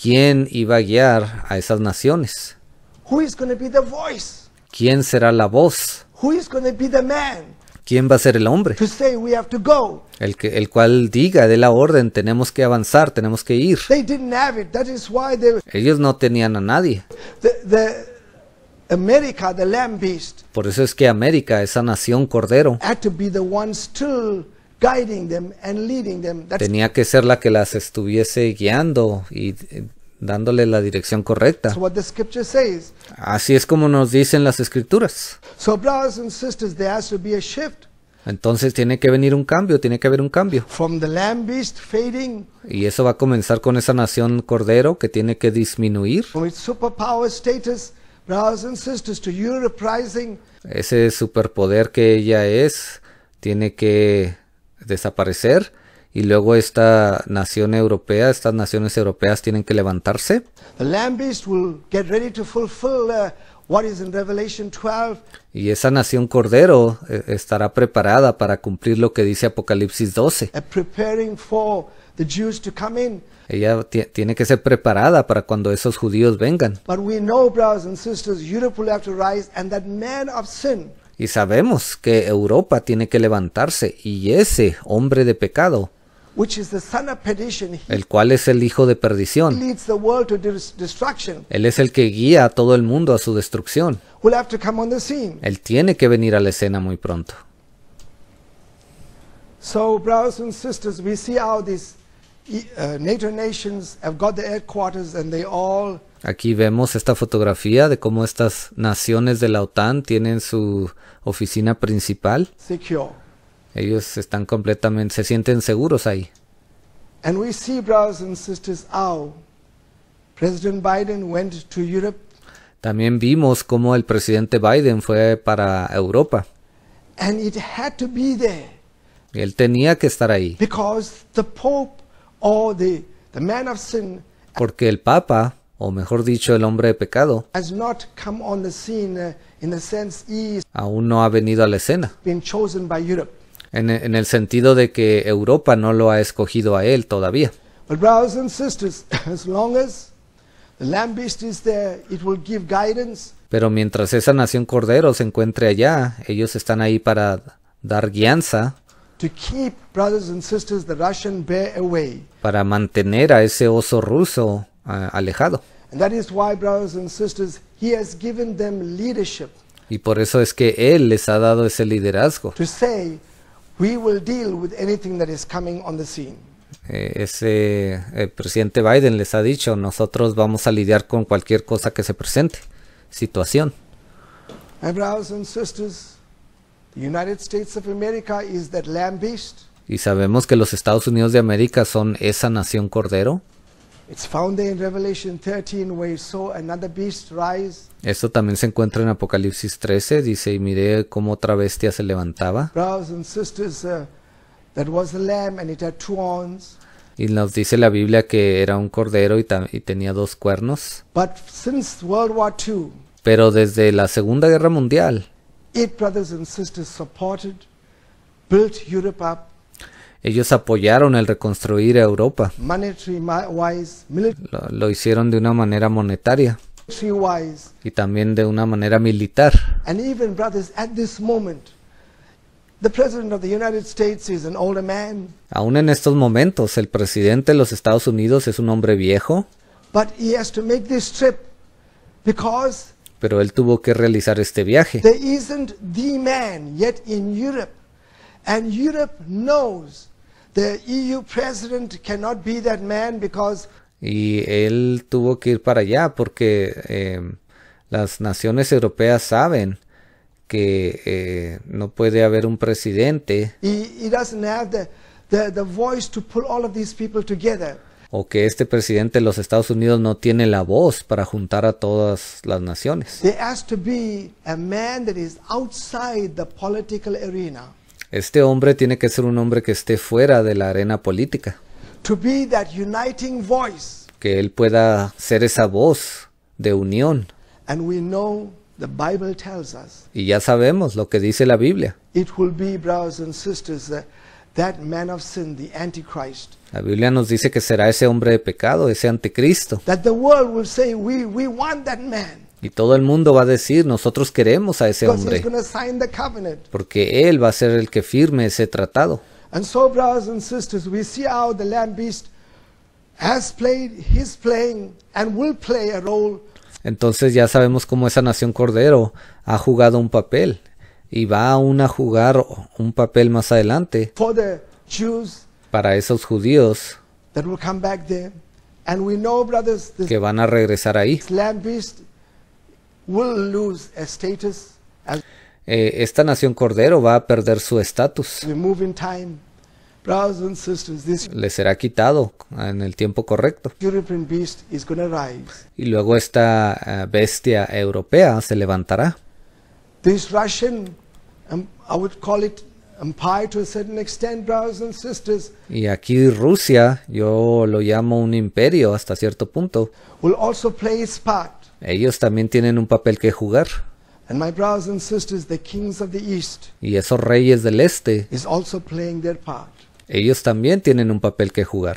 ¿Quién iba a guiar a esas naciones? ¿Quién será la voz? ¿Quién va a ser el hombre? El, que, el cual diga, de la orden, tenemos que avanzar, tenemos que ir. Ellos no tenían a nadie. Por eso es que América, esa nación cordero, Tenía que ser la que las estuviese guiando y eh, dándole la dirección correcta. Así es como nos dicen las escrituras. Entonces tiene que venir un cambio, tiene que haber un cambio. Y eso va a comenzar con esa nación cordero que tiene que disminuir. Ese superpoder que ella es tiene que desaparecer y luego esta nación europea, estas naciones europeas tienen que levantarse. Y esa nación cordero eh, estará preparada para cumplir lo que dice Apocalipsis 12. Ella tiene que ser preparada para cuando esos judíos vengan. Y sabemos que Europa tiene que levantarse y ese hombre de pecado, el cual es el hijo de perdición, él es el que guía a todo el mundo a su destrucción. Él tiene que venir a la escena muy pronto. So, brothers and sisters, we see how Aquí vemos esta fotografía de cómo estas naciones de la OTAN tienen su oficina principal. Ellos están completamente, se sienten seguros ahí. And we see, brothers and sisters, how President Biden went to Europe. También vimos cómo el presidente Biden fue para Europa. And it had to be there. Él tenía que estar ahí. Because the Pope porque el Papa, o mejor dicho, el hombre de pecado, aún no ha venido a la escena. En, en el sentido de que Europa no lo ha escogido a él todavía. Pero mientras esa nación cordero se encuentre allá, ellos están ahí para dar guianza. To keep, brothers and sisters, the Russian bear away para mantener a ese oso ruso alejado. Y por eso es que Él les ha dado ese liderazgo. ese el presidente Biden les ha dicho, nosotros vamos a lidiar con cualquier cosa que se presente, situación. Y sabemos que los Estados Unidos de América son esa nación cordero. Esto también se encuentra en Apocalipsis 13, dice, y miré cómo otra bestia se levantaba. Uh, y nos dice la Biblia que era un cordero y, tenía dos cuernos. Pero desde la Segunda Guerra Mundial, ellos apoyaron el reconstruir a Europa. Lo, hicieron de una manera monetaria y también de una manera militar. Aún en estos momentos, el presidente de los Estados Unidos es un hombre viejo. Pero él tuvo que realizar este viaje. and Europe knows e y él tuvo que ir para allá porque em, las naciones europeas saben que eh, no puede haber un presidente o que este presidente de los Estados Unidos no tiene la voz para juntar a todas las naciones. has to be a man that is outside the political arena. Este hombre tiene que ser un hombre que esté fuera de la arena política. Que él pueda ser esa voz de unión. y ya sabemos lo que dice la Biblia. la Biblia nos dice que será ese hombre de pecado, ese anticristo. Y todo el mundo va a decir, nosotros queremos a ese hombre. Porque él va a ser el que firme ese tratado. Entonces ya sabemos cómo esa nación cordero ha jugado un papel y va aún a jugar un papel más adelante para esos judíos que van a regresar ahí. Eh, esta nación cordero va a perder su estatus. Le será quitado en el tiempo correcto. Y luego esta eh, bestia europea se levantará. This Russian, um, y aquí Rusia, yo lo llamo un imperio hasta cierto punto. Ellos también tienen un papel que jugar. Y esos reyes del este. Ellos también tienen un papel que jugar.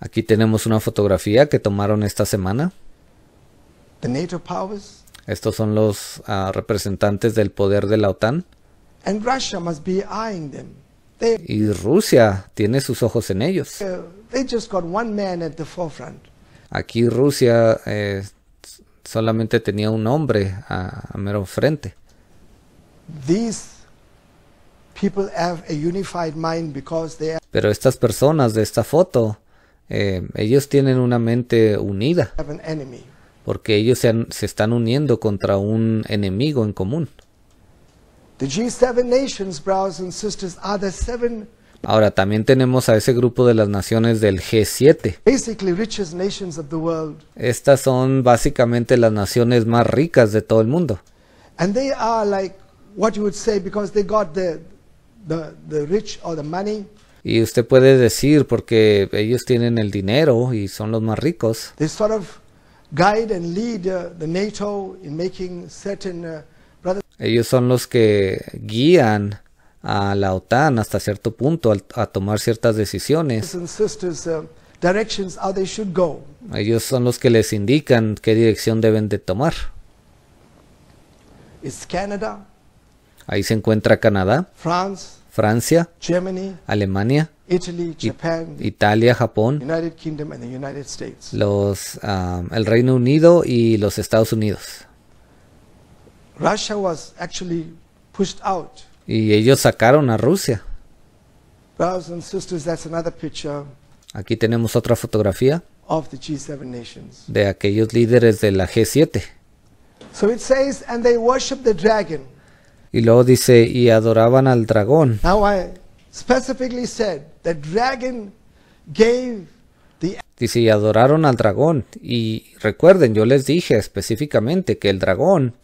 Aquí tenemos una fotografía que tomaron esta semana. Estos son los ah, representantes del poder de la OTAN. Y Rusia tiene sus ojos en ellos. Uh, Aquí Rusia eh, solamente tenía un hombre a, mero frente. Pero estas personas de esta foto, eh, ellos tienen una mente unida porque ellos se, están uniendo contra un enemigo en común. Ahora también tenemos a ese grupo de las naciones del G7. Estas son básicamente las naciones más ricas de todo el mundo. Y usted puede decir porque ellos tienen el dinero y son los más ricos ellos son los que guían a la OTAN hasta cierto punto a tomar ciertas decisiones. Uh, ellos son los que les indican qué dirección deben de tomar. Ahí se encuentra Canadá, Francia, Alemania, Italia, Japón, los, el Reino Unido y los Estados Unidos. Y ellos sacaron a Rusia. Aquí tenemos otra fotografía de aquellos líderes de la G7. Y luego dice, y adoraban al dragón specifically said Dice, adoraron al dragón. Y recuerden, yo les dije específicamente que el dragón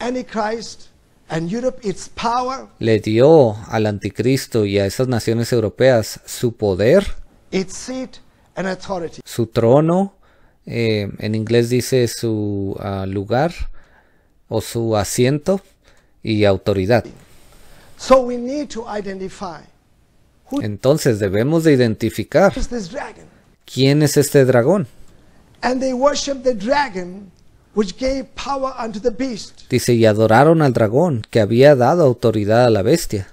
le dio al anticristo y a esas naciones europeas su poder, su trono, eh, en inglés dice su ah, lugar o su asiento y autoridad. So we need to entonces debemos de identificar quién es este dragón. Dice, y adoraron al dragón que había dado autoridad a la bestia.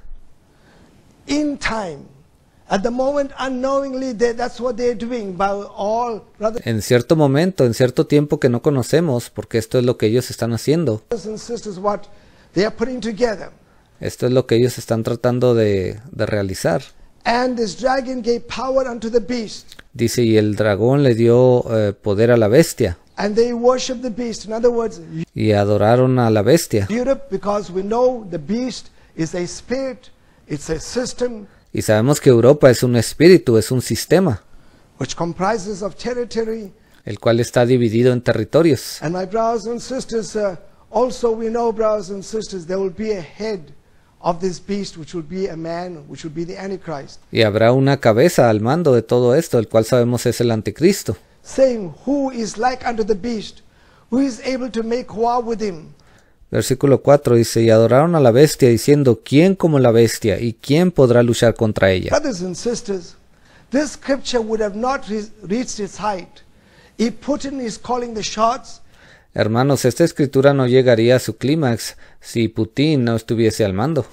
En cierto momento, en cierto tiempo que no conocemos, porque esto es lo que ellos están haciendo. Esto es lo que ellos están tratando de, de realizar. And this dragon gave power unto the beast. Dice, y el dragón le dio eh, poder a la bestia. And they worshiped the beast. In other words, y adoraron a la bestia. Europe, because we know the beast is a spirit, it's a system. Y sabemos que Europa es un espíritu, es un sistema. Which comprises of territory. El cual está dividido en territorios. And my brothers and sisters, uh, also we know brothers and sisters, there will be a head. Y habrá una cabeza al mando de todo esto, el cual sabemos es el anticristo. who who is is like unto the beast, able to make war with him. Versículo 4 dice, y adoraron a la bestia diciendo, ¿quién como la bestia y quién podrá luchar contra ella? this scripture would have not reached its height if Putin is calling the shots. Hermanos, esta escritura no llegaría a su clímax si Putin no estuviese al mando.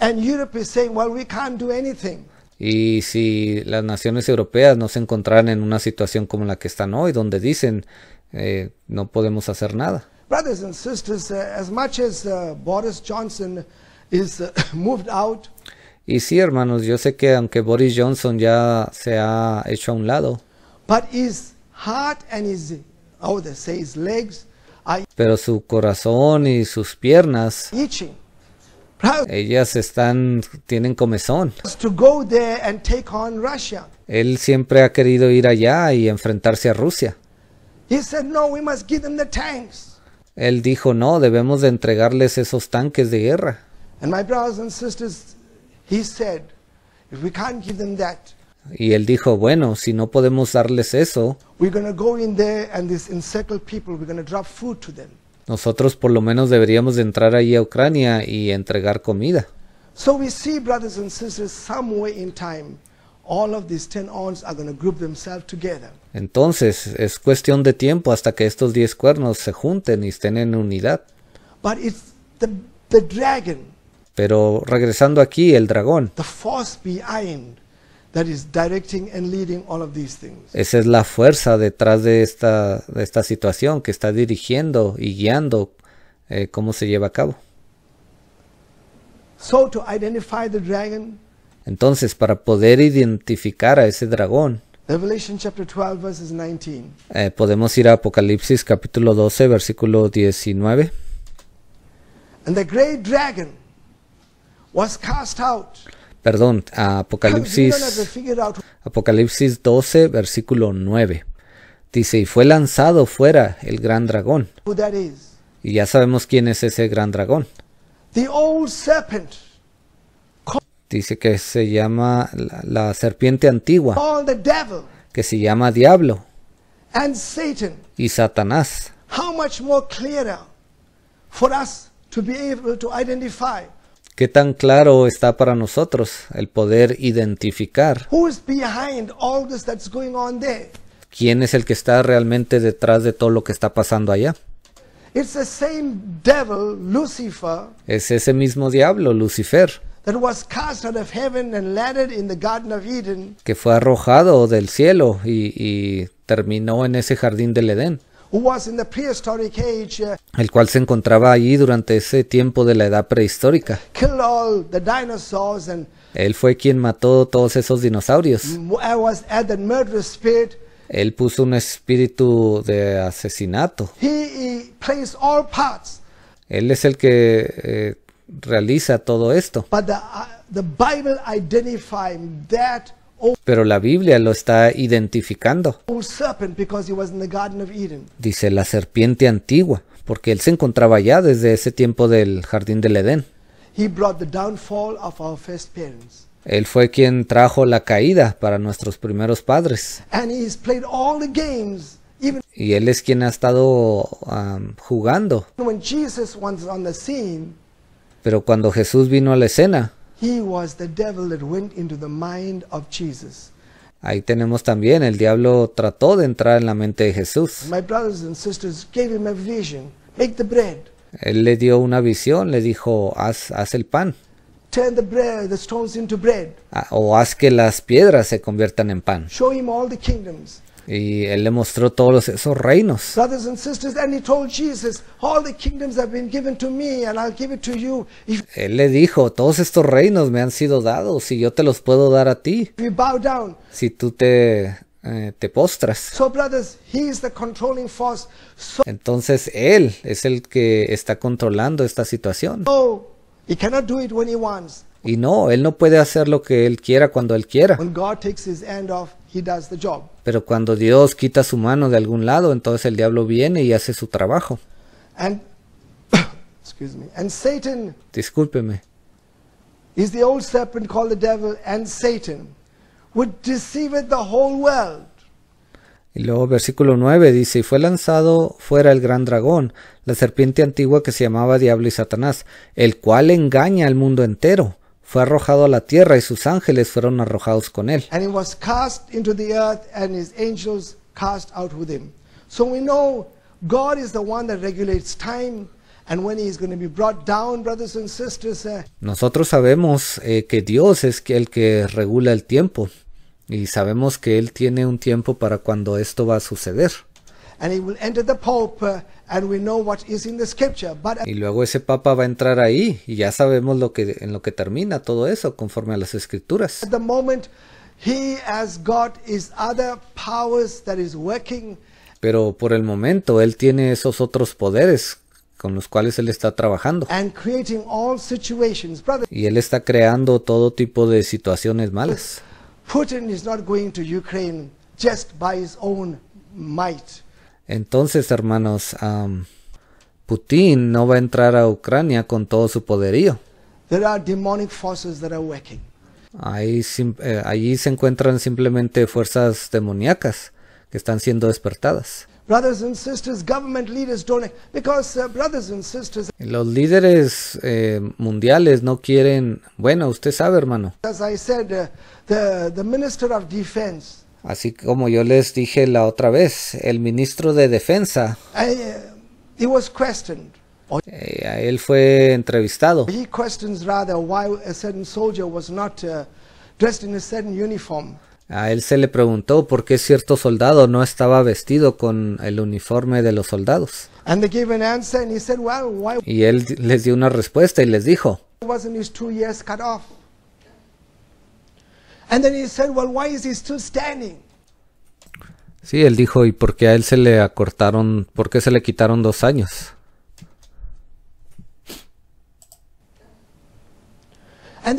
Y si las naciones europeas no se encontraran en una situación como la que están hoy, donde dicen eh, no podemos hacer nada. Y sí, hermanos, yo sé que aunque Boris Johnson ya se ha hecho a un lado, but his heart and his, oh, legs, pero su corazón y sus piernas, ellas están, tienen comezón. Él siempre ha querido ir allá y enfrentarse a Rusia. Él dijo, no, debemos de entregarles esos tanques de guerra. my brothers and sisters, he said, if we can't give them y él dijo, bueno, si no podemos darles eso, nosotros por lo menos deberíamos de entrar ahí a Ucrania y entregar comida. Entonces, es cuestión de tiempo hasta que estos diez cuernos se junten y estén en unidad. Pero regresando aquí, el dragón, esa es la fuerza detrás de esta, situación que está dirigiendo y guiando eh, cómo se lleva a cabo. Entonces, para poder identificar a ese dragón, eh, podemos ir a Apocalipsis capítulo 12, versículo 19. And the great dragon was cast perdón, Apocalipsis, Apocalipsis 12, versículo 9. Dice, y fue lanzado fuera el gran dragón. Y ya sabemos quién es ese gran dragón. Dice que se llama la, serpiente antigua, que se llama diablo y Satanás. How much more clearer for us to be ¿Qué tan claro está para nosotros el poder identificar? ¿Quién es el que está realmente detrás de todo lo que está pasando allá? es ese mismo diablo, Lucifer, que fue arrojado del cielo y terminó en ese jardín del Edén. Uh, el cual se encontraba allí durante ese tiempo de la edad prehistórica. Él fue quien mató todos esos dinosaurios. Él puso un espíritu de asesinato. Él es el que eh, realiza todo esto. the, uh, pero la Biblia lo está identificando. Dice la serpiente antigua, porque él se encontraba ya desde ese tiempo del jardín del Edén. Él fue quien trajo la caída para nuestros primeros padres. Y él es quien ha estado jugando. Pero cuando Jesús vino a la escena, He was the devil that went into the mind of Jesus. Ahí tenemos también el diablo trató de entrar en la mente de Jesús. My brothers and sisters gave him a vision. Make the bread. Él le dio una visión, le dijo, haz, haz el pan. Turn the bread, the stones into bread. Ah, o haz que las piedras se conviertan en pan. Show him all the kingdoms. Y él le mostró todos esos reinos. Él le dijo, todos estos reinos me han sido dados y yo te los puedo dar a ti. Si tú te eh, te postras. Entonces Él es el que está controlando esta situación. Y no, él no puede hacer lo que él quiera cuando él quiera. Pero cuando Dios quita su mano de algún lado, entonces el diablo viene y hace su trabajo. Discúlpeme. Is the old serpent called the devil and Satan, would deceive the whole world. Y luego versículo 9 dice, y fue lanzado fuera el gran dragón, la serpiente antigua que se llamaba Diablo y Satanás, el cual engaña al mundo entero fue arrojado a la tierra y sus ángeles fueron arrojados con él. Nosotros sabemos eh, que Dios es el que regula el tiempo y sabemos que Él tiene un tiempo para cuando esto va a suceder. Eh, y luego ese papa va a entrar ahí y ya sabemos lo que, en lo que termina todo eso conforme a las escrituras. Pero por el momento él tiene esos otros poderes con los cuales él está trabajando. y él está creando todo tipo de situaciones malas. Putin is not going to Ukraine just by his own might. Entonces, hermanos, Putin no va a entrar a Ucrania con todo su poderío. Hay Ahí, eh, allí se encuentran simplemente fuerzas demoníacas que están siendo despertadas. Uh, Los líderes eh, mundiales no quieren, bueno, usted sabe, hermano. Uh, the Así como yo les dije la otra vez, el ministro de Defensa, uh, eh, a él fue entrevistado. a él se le preguntó por qué cierto soldado no estaba vestido con el uniforme de los soldados. y él les dio una respuesta y les dijo, his two years cut off? And then Sí, él dijo, ¿y por qué a él se le acortaron, por qué se le quitaron dos años? And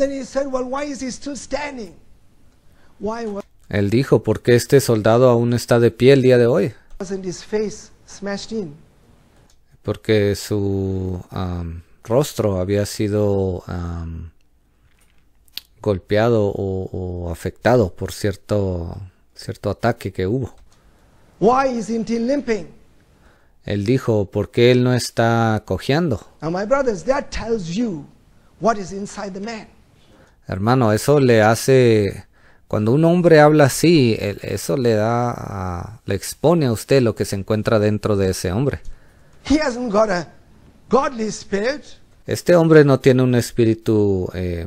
él dijo, ¿por qué este soldado aún está de pie el día de hoy? Porque su rostro había sido golpeado o, afectado por cierto, cierto ataque que hubo. Why he limping? Él dijo, ¿por qué él no está cojeando? Hermano, eso le hace... Cuando un hombre habla así, eso le da, le expone a usted lo que se encuentra dentro de ese hombre. He spirit. Este hombre no tiene un espíritu eh,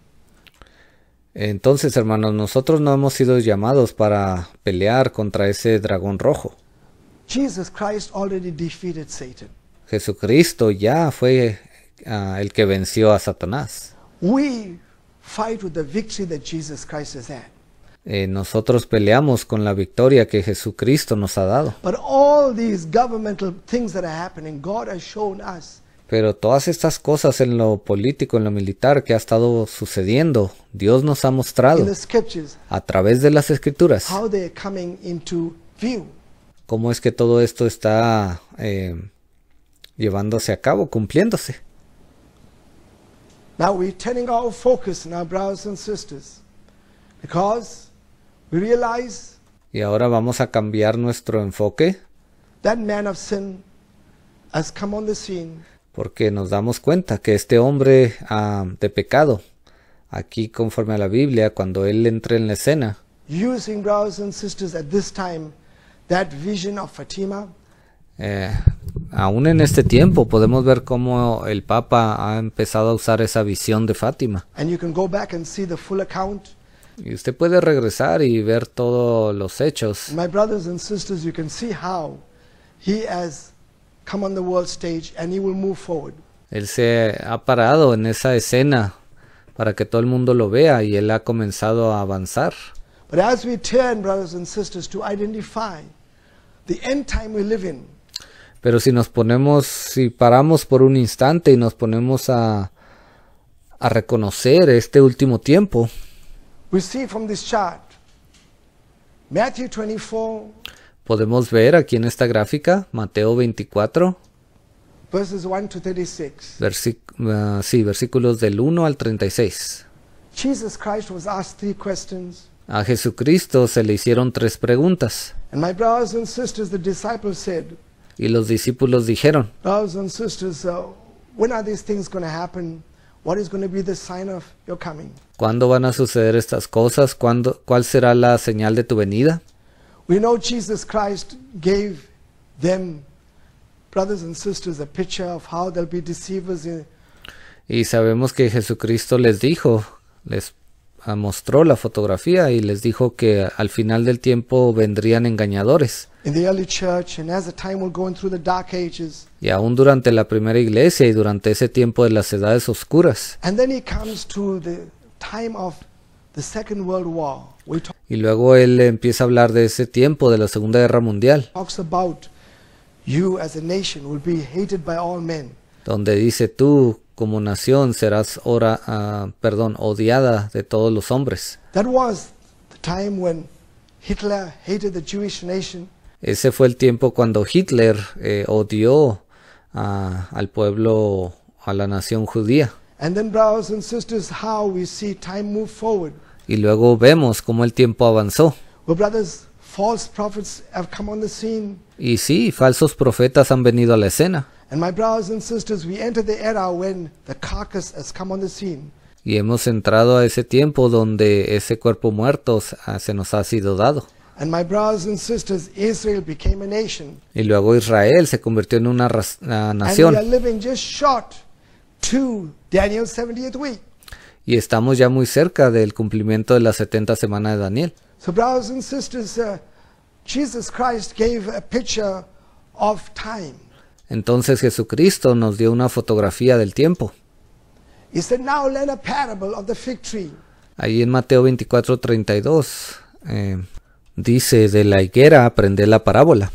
Entonces, hermanos, nosotros no hemos sido llamados para pelear contra ese dragón rojo. Jesucristo ya fue ah, el que venció a Satanás. nosotros peleamos con la victoria que Jesucristo nos ha dado. pero todas estas cosas pero todas estas cosas en lo político, en lo militar que ha estado sucediendo, Dios nos ha mostrado a través de las escrituras cómo es que todo esto está eh, llevándose a cabo, cumpliéndose. y ahora vamos a cambiar nuestro enfoque porque nos damos cuenta que este hombre ah, de pecado, aquí conforme a la Biblia, cuando él entra en la escena, aún en este tiempo podemos ver cómo el Papa ha empezado a usar esa visión de Fátima. Y usted puede regresar y ver todos los hechos. My brothers and sisters, you can see how he has come on the world stage and he will move forward. Él se ha parado en esa escena para que todo el mundo lo vea y él ha comenzado a avanzar. But as we turn, brothers and sisters, to identify the end time we live in. Pero si nos ponemos, si paramos por un instante y nos ponemos a, a reconocer este último tiempo. We see from this chart, Matthew 24. Podemos ver aquí en esta gráfica, Mateo 24, ah, versículos del 1 al 36. A Jesucristo se le hicieron tres preguntas. y los discípulos dijeron, sisters, ¿Cuándo van a suceder estas cosas? ¿Cuándo, ¿Cuál será la señal de tu venida? y sabemos que Jesucristo les dijo, les ah, mostró la fotografía y les dijo que al final del tiempo vendrían engañadores. Y aún durante la primera iglesia y durante ese tiempo de las edades oscuras. Y luego él empieza a hablar de ese tiempo, de la Segunda Guerra Mundial, donde dice tú como nación serás ora, ah, perdón, odiada de todos los hombres. Ese fue el tiempo cuando Hitler eh, odió ah, al pueblo, a la nación judía. Y luego vemos cómo el tiempo avanzó. Oh, y sí, falsos profetas han venido a la escena. Y hemos entrado a ese tiempo donde ese cuerpo muerto se nos ha sido dado. Y luego Israel se convirtió en una, nación. Daniel 70th week. Y estamos ya muy cerca del cumplimiento de la 70 semana de Daniel. So brothers and sisters, uh, Jesus Christ gave a picture of time. Entonces Jesucristo nos dio una fotografía del tiempo. He said, Now learn a parable of the fig tree. Ahí en Mateo 24, 32 eh, dice, de la higuera aprende la parábola.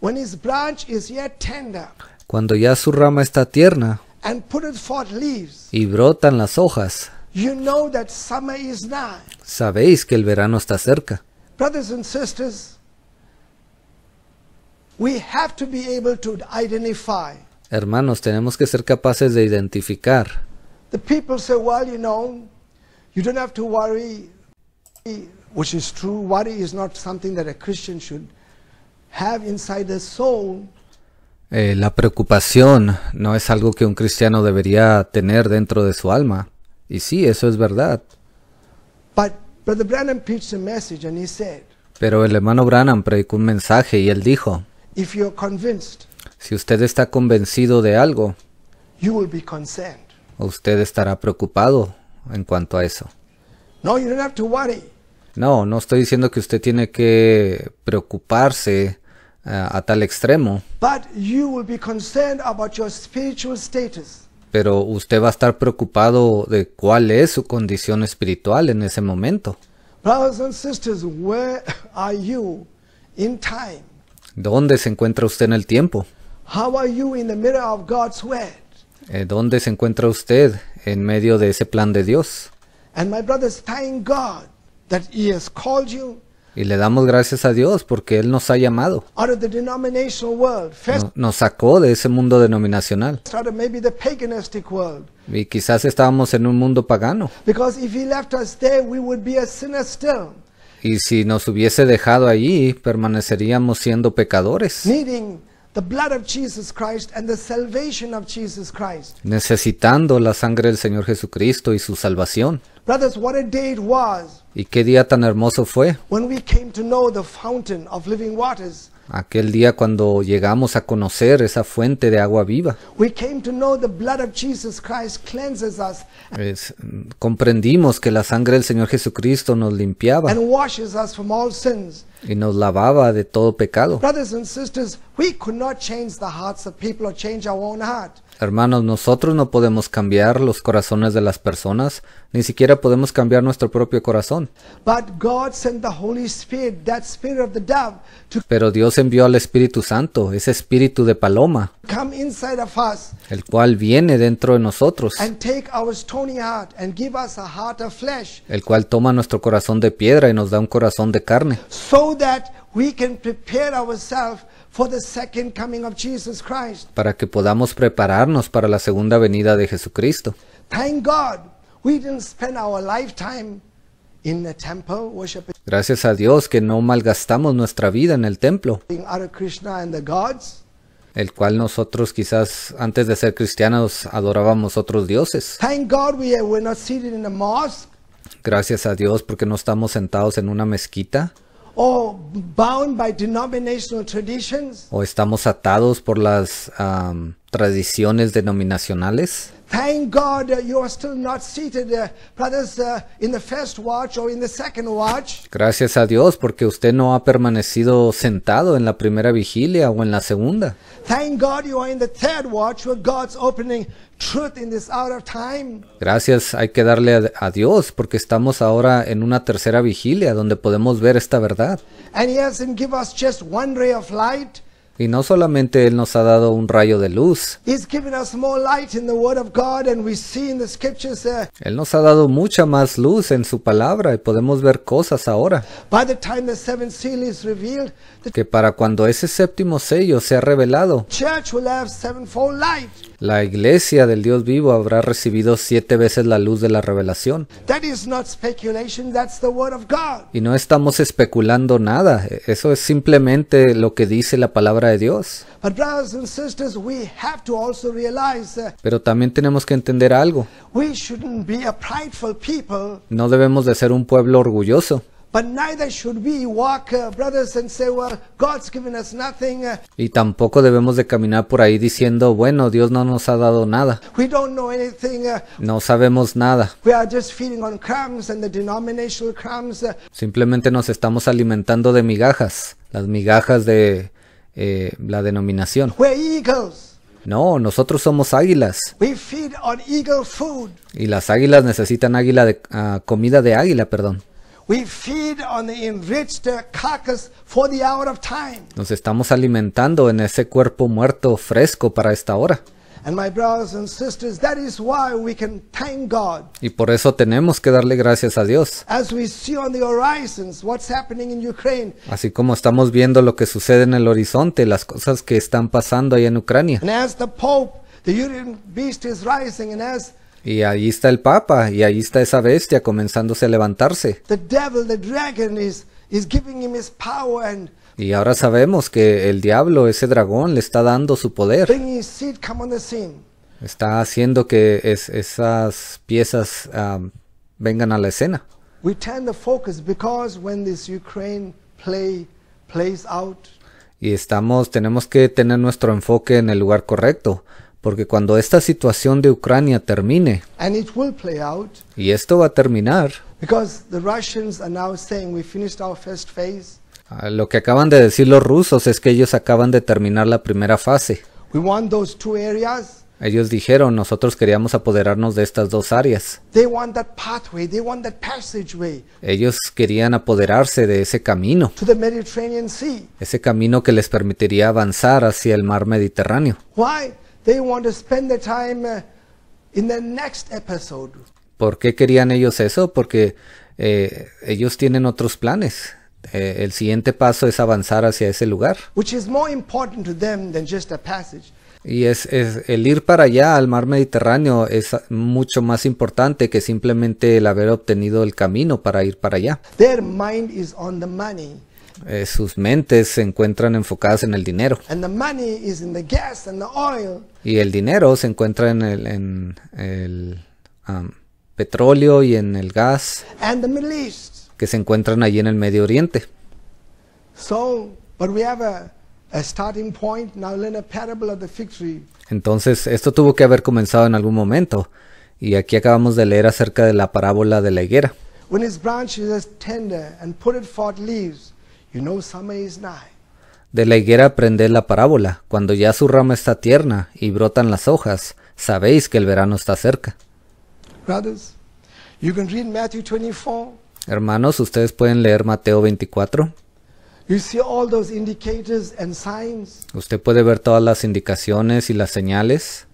When his branch is yet tender, Cuando ya su rama está tierna and put it forth leaves. y brotan las hojas. You know that summer is nigh. Sabéis que el verano está cerca. Brothers and sisters, we have to be able to identify. Hermanos, tenemos que ser capaces de identificar. The people say, well, you know, you don't have to worry, which is true. Worry is not something that a Christian should have inside their soul. Eh, la preocupación no es algo que un cristiano debería tener dentro de su alma. Y sí, eso es verdad. Pero el hermano Branham predicó un mensaje y él dijo, si usted está convencido de algo, usted estará preocupado en cuanto a eso. no, no estoy diciendo que usted tiene que preocuparse eh, a, tal extremo. Pero usted va a estar preocupado de cuál es su condición espiritual en ese momento. ¿Dónde se encuentra usted en el tiempo? Eh, ¿Dónde se encuentra usted en medio de ese plan de Dios? ha llamado. Y le damos gracias a Dios porque Él nos ha llamado. nos sacó de ese mundo denominacional. Y quizás estábamos en un mundo pagano. Y si nos hubiese dejado allí, permaneceríamos siendo pecadores. Necesitando la sangre del Señor Jesucristo y su salvación. Brothers, what a y qué día tan hermoso fue. Aquel día cuando llegamos a conocer esa fuente de agua viva. comprendimos que la sangre del Señor Jesucristo nos limpiaba. Y nos lavaba de todo pecado. Hermanos, nosotros no podemos cambiar los corazones de las personas, ni siquiera podemos cambiar nuestro propio corazón. Pero Dios envió al Espíritu Santo, ese espíritu de paloma, el cual viene dentro de nosotros, el cual toma nuestro corazón de piedra y nos da un corazón de carne. So that we can para que podamos prepararnos para la segunda venida de Jesucristo. Gracias a Dios que no malgastamos nuestra vida en el templo, el cual nosotros quizás antes de ser cristianos adorábamos otros dioses. Gracias a Dios porque no estamos sentados en una mezquita. ¿O estamos atados por las tradiciones denominacionales? Thank God you are still not seated, uh, brothers, uh, in the first watch or in the second watch. Gracias a Dios porque usted no ha permanecido sentado en la primera vigilia o en la segunda. Thank God you are in the third watch where God's opening truth in this hour of time. Gracias, hay que darle a, Dios porque estamos ahora en una tercera vigilia donde podemos ver esta verdad. And he hasn't him give us just one ray of light. Y no solamente Él nos ha dado un rayo de luz. Él nos ha dado mucha más luz en su palabra y podemos ver cosas ahora. que para cuando ese séptimo sello sea revelado, la iglesia del Dios vivo habrá recibido siete veces la luz de la revelación. Y no estamos especulando nada, eso es simplemente lo que dice la palabra de Dios. Pero también tenemos que entender algo. No debemos de ser un pueblo orgulloso. Uh, uh. Y tampoco debemos de caminar por ahí diciendo, bueno, Dios no nos ha dado nada. Uh. No sabemos nada. Simplemente nos estamos alimentando de migajas, las migajas de eh, la denominación. No, nosotros somos águilas. Y las águilas necesitan águila de, ah, comida de águila, perdón. Nos estamos alimentando en ese cuerpo muerto fresco para esta hora. Y por eso tenemos que darle gracias a Dios. Así como estamos viendo lo que sucede en el horizonte, las cosas que están pasando ahí en Ucrania. Y ahí está el Papa, y ahí está esa bestia comenzándose a levantarse. The devil, the dragon is, is giving him his power y ahora sabemos que el diablo, ese dragón, le está dando su poder. Está haciendo que es, esas piezas vengan a la escena. Y estamos, tenemos que tener nuestro enfoque en el lugar correcto, porque cuando esta situación de Ucrania termine, y esto va a terminar, porque los rusos que lo que acaban de decir los rusos es que ellos acaban de terminar la primera fase. Ellos dijeron, nosotros queríamos apoderarnos de estas dos áreas. Ellos querían apoderarse de ese camino. Ese camino que les permitiría avanzar hacia el mar Mediterráneo. ¿Por qué querían ellos eso? Porque eh, ellos tienen otros planes. Eh, el siguiente paso es avanzar hacia ese lugar. Y es, el ir para allá al mar Mediterráneo es mucho más importante que simplemente el haber obtenido el camino para ir para allá. Eh, sus mentes se encuentran enfocadas en el dinero. Y el dinero se encuentra en el, um, petróleo y en el gas que se encuentran allí en el Medio Oriente. Entonces, esto tuvo que haber comenzado en algún momento. Y aquí acabamos de leer acerca de la parábola de la higuera. De la higuera aprended la parábola. Cuando ya su rama está tierna y brotan las hojas, sabéis que el verano está cerca. you can 24. Hermanos, ustedes pueden leer Mateo 24. Usted puede ver todas las indicaciones y las señales.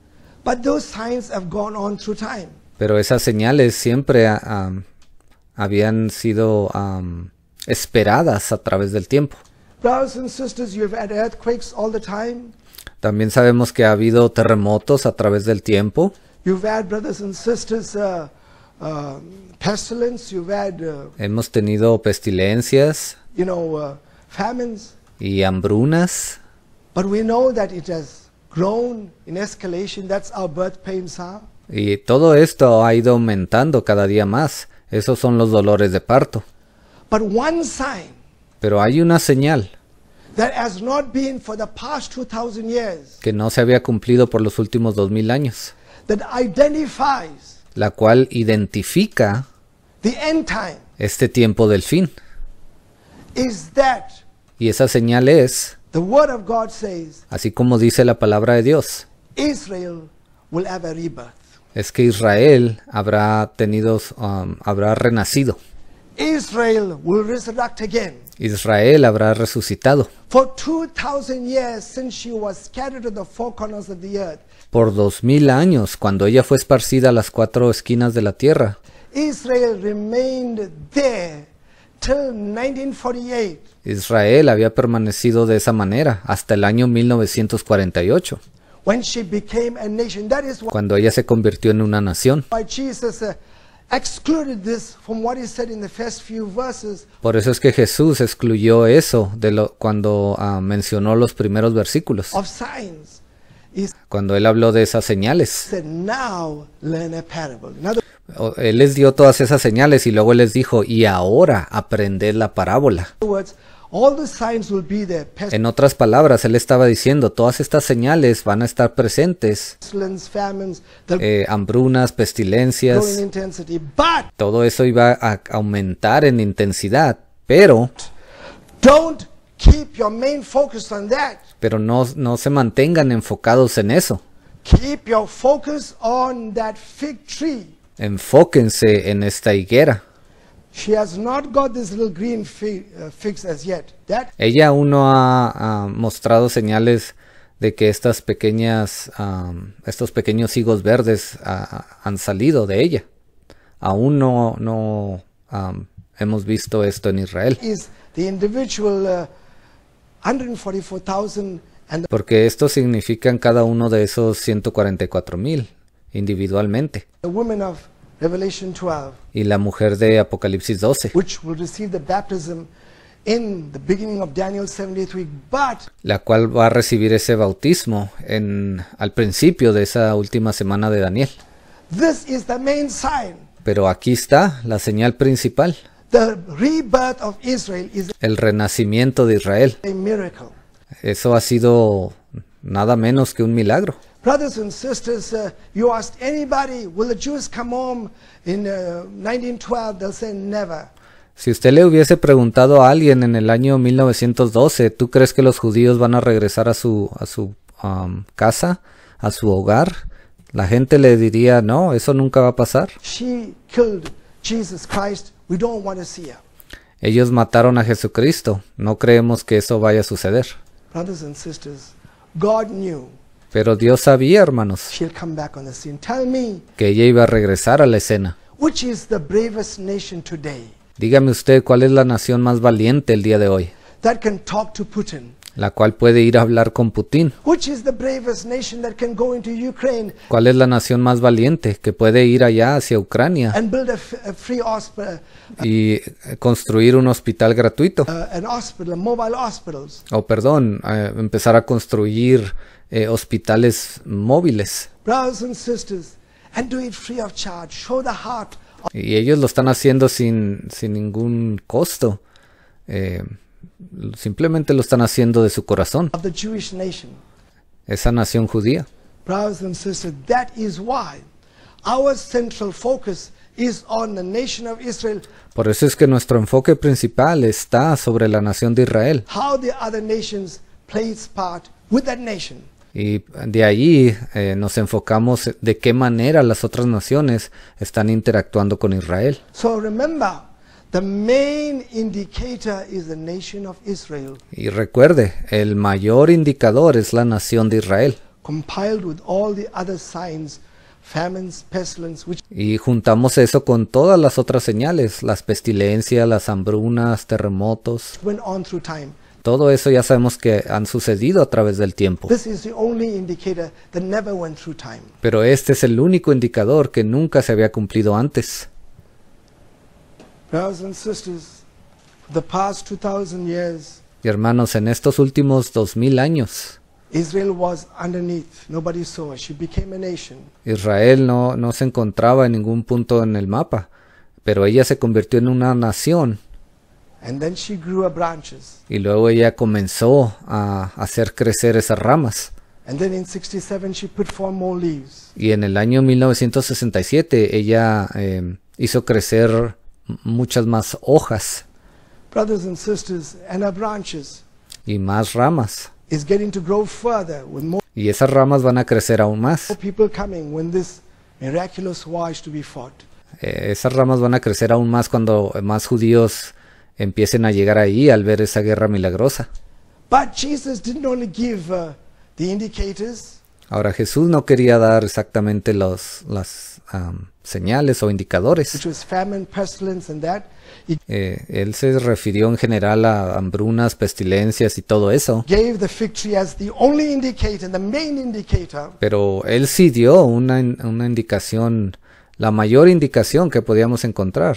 Pero esas señales siempre ah, ah, habían sido ah, esperadas a través del tiempo. También sabemos que ha habido terremotos a través del tiempo. Uh, Uh, pestilence, you've had, uh, Hemos tenido pestilencias you know, uh, famines, y hambrunas, but we know that it has grown in escalation. That's our birth pains are. Y todo esto ha ido aumentando cada día más. Esos son los dolores de parto. But one sign Pero hay una señal that has not been for the past 2000 years que no se había cumplido por los últimos 2000 años, that identifies la cual identifica este tiempo del fin. Y esa señal es, así como dice la palabra de Dios, es que Israel habrá tenido, um, habrá renacido. Israel habrá resucitado. Por dos mil años, cuando ella fue esparcida a las cuatro esquinas de la tierra, Israel había permanecido de esa manera hasta el año 1948, cuando ella se convirtió en una nación. Por eso es que Jesús excluyó eso de lo, cuando ah, mencionó los primeros versículos. Cuando él habló de esas señales. Él les dio todas esas señales y luego les dijo, y ahora aprended la parábola. En otras palabras, él estaba diciendo, todas estas señales van a estar presentes, eh, hambrunas, pestilencias, todo eso iba a aumentar en intensidad, pero... Pero no, no se mantengan enfocados en eso. Enfóquense en esta higuera. Ella aún no ha mostrado señales de que estas pequeñas, estos pequeños higos verdes han salido de ella. Aún no, no hemos visto esto en Israel. Uh, Porque esto significa cada uno de esos 144 mil individualmente y la mujer de Apocalipsis 12, la cual va a recibir ese bautismo en, al principio de esa última semana de Daniel. Pero aquí está la señal principal. El renacimiento de Israel. Eso ha sido nada menos que un milagro. Si usted le hubiese preguntado a alguien en el año 1912, ¿tú crees que los judíos van a regresar a su, um, casa, a su hogar? La gente le diría, no, eso nunca va a pasar. Ellos mataron a Jesucristo. No creemos que eso vaya a suceder. Brothers and sisters, God knew pero Dios sabía, hermanos, que ella iba a regresar a la escena. Dígame usted cuál es la nación más valiente el día de hoy, la cual puede ir a hablar con Putin. ¿Cuál es la nación más valiente que puede ir allá hacia Ucrania y construir un hospital gratuito? Uh, o perdón, eh, empezar a construir eh, hospitales móviles. Y ellos lo están haciendo sin, sin ningún costo. Eh, simplemente lo están haciendo de su corazón. Esa nación judía. Por eso es que nuestro enfoque principal está sobre la nación de Israel. How the other nations play part with that nation. Y de allí eh, nos enfocamos de qué manera las otras naciones están interactuando con Israel. Y recuerde, el mayor indicador es la nación de Israel. y juntamos eso con todas las otras señales, las pestilencias, las hambrunas, terremotos. Todo eso ya sabemos que han sucedido a través del tiempo. Pero este es el único indicador que nunca se había cumplido antes. Y hermanos, en estos últimos dos mil años, Israel no, no se encontraba en ningún punto en el mapa, pero ella se convirtió en una nación. Y luego ella comenzó a hacer crecer esas ramas. Y en el año 1967 ella em, hizo crecer muchas más hojas. Y más ramas. y esas ramas van a crecer aún más. Eh, esas ramas van a crecer aún más cuando más judíos empiecen a llegar ahí al ver esa guerra milagrosa. Uh, Ahora Jesús no quería dar exactamente los, las um, señales o indicadores. Eh, él se refirió en general a hambrunas, pestilencias y todo eso. Pero él sí dio una, una indicación, la mayor indicación que podíamos encontrar.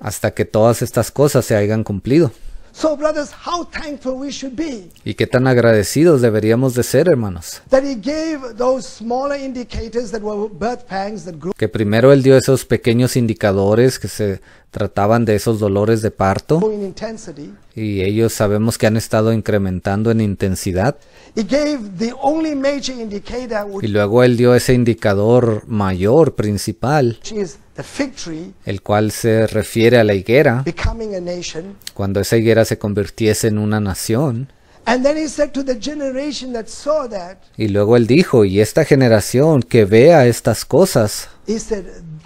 hasta que todas estas cosas se hayan cumplido. Y qué tan agradecidos deberíamos de ser, hermanos. Que primero Él dio esos pequeños indicadores que se trataban de esos dolores de parto y ellos sabemos que han estado incrementando en intensidad. Y luego él dio ese indicador mayor, principal, el cual se refiere a la higuera, cuando esa higuera se convirtiese en una nación. Y luego él dijo, y esta generación que vea estas cosas,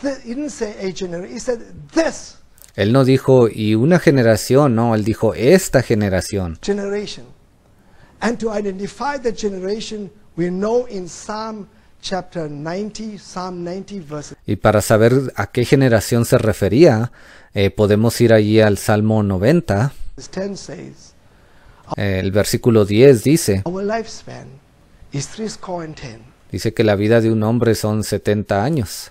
he didn't say a generation, he said this. Él no dijo y una generación, no, él dijo esta generación. Generation. And to identify the generation, we know in Psalm chapter 90, Psalm 90 verse. Y para saber a qué generación se refería, eh, podemos ir allí al Salmo 90. El versículo 10 dice, dice que la vida de un hombre son 70 años.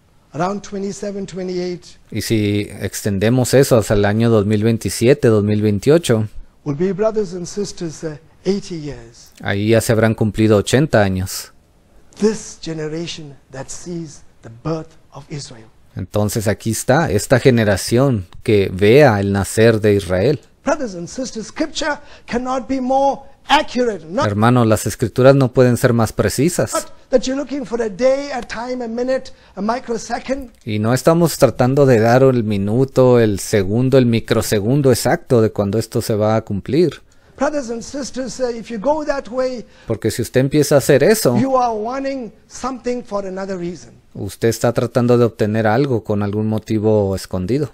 Y si extendemos eso hasta el año 2027, 2028, uh, ahí ya se habrán cumplido 80 años. Entonces aquí está esta generación que vea el nacer de Israel. Brothers and sisters, scripture cannot be more Hermano, las escrituras no pueden ser más precisas. Y no estamos tratando de dar el minuto, el segundo, el microsegundo exacto de cuando esto se va a cumplir. Uh, Porque si usted empieza a hacer eso, usted está tratando de obtener algo con algún motivo escondido.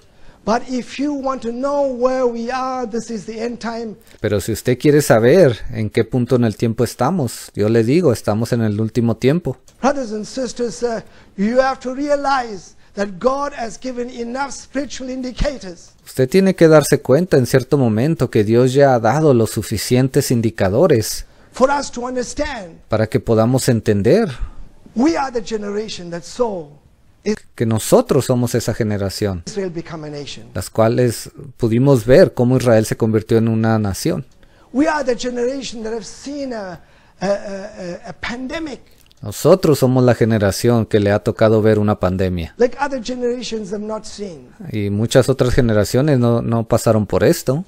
Pero si usted quiere saber en qué punto en el tiempo estamos, yo le digo, estamos en el último tiempo. Uh, you have to realize that God has given enough spiritual indicators. Usted tiene que darse cuenta en cierto momento que Dios ya ha dado los suficientes indicadores para que podamos entender. We are the generation that saw que nosotros somos esa generación, las cuales pudimos ver cómo Israel se convirtió en una nación. Nosotros somos la generación que le ha tocado ver una pandemia. Y muchas otras generaciones no, no pasaron por esto.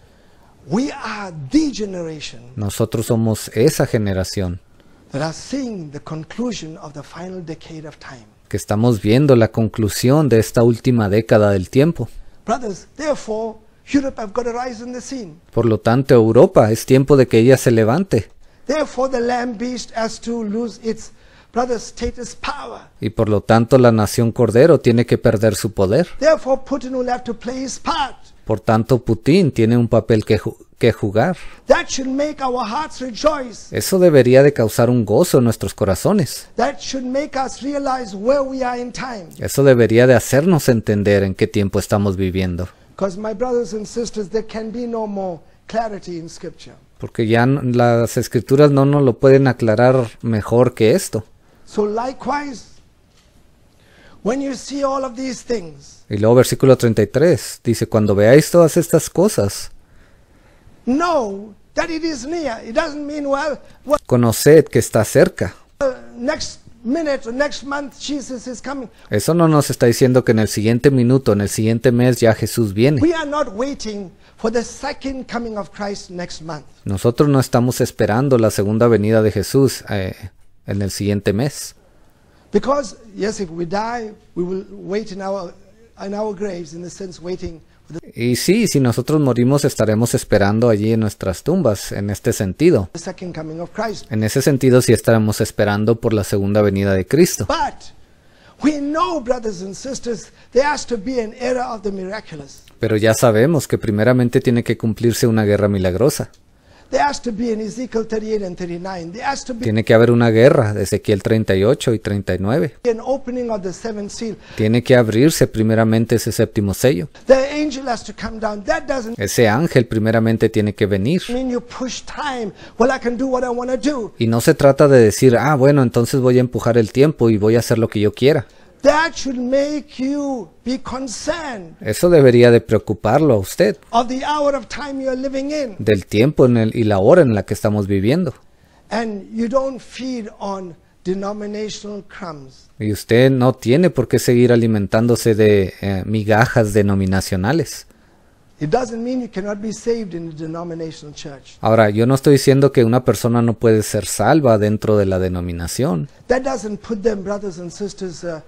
Nosotros somos esa generación que estamos viendo la conclusión de esta última década del tiempo. Por lo tanto, Europa es tiempo de que ella se levante. Y por lo tanto, la nación Cordero tiene que perder su poder. Por tanto, Putin tiene un papel que, que jugar. Eso debería de causar un gozo en nuestros corazones. Eso debería de hacernos entender en qué tiempo estamos viviendo. Porque ya las escrituras no nos lo pueden aclarar mejor que esto. Y luego versículo 33 dice, cuando veáis todas estas cosas, conoced que está cerca. Eso no nos está diciendo que en el siguiente minuto, en el siguiente mes ya Jesús viene. Nosotros no estamos esperando la segunda venida de Jesús eh, en el siguiente mes y sí, si nosotros morimos estaremos esperando allí en nuestras tumbas, en este sentido. En ese sentido sí estaremos esperando por la segunda venida de Cristo. Pero ya sabemos que primeramente tiene que cumplirse una guerra milagrosa. Tiene que haber una guerra de Ezequiel 38 y 39. Tiene que abrirse primeramente ese séptimo sello. Ese ángel primeramente tiene que venir. Y no se trata de decir, ah, bueno, entonces voy a empujar el tiempo y voy a hacer lo que yo quiera. Eso debería de preocuparlo a usted del tiempo y la hora en la que estamos viviendo. Y usted no tiene por qué seguir alimentándose de eh, migajas denominacionales. Ahora, yo no estoy diciendo que una persona no puede ser salva dentro de la denominación. That doesn't put them, brothers and sisters, uh,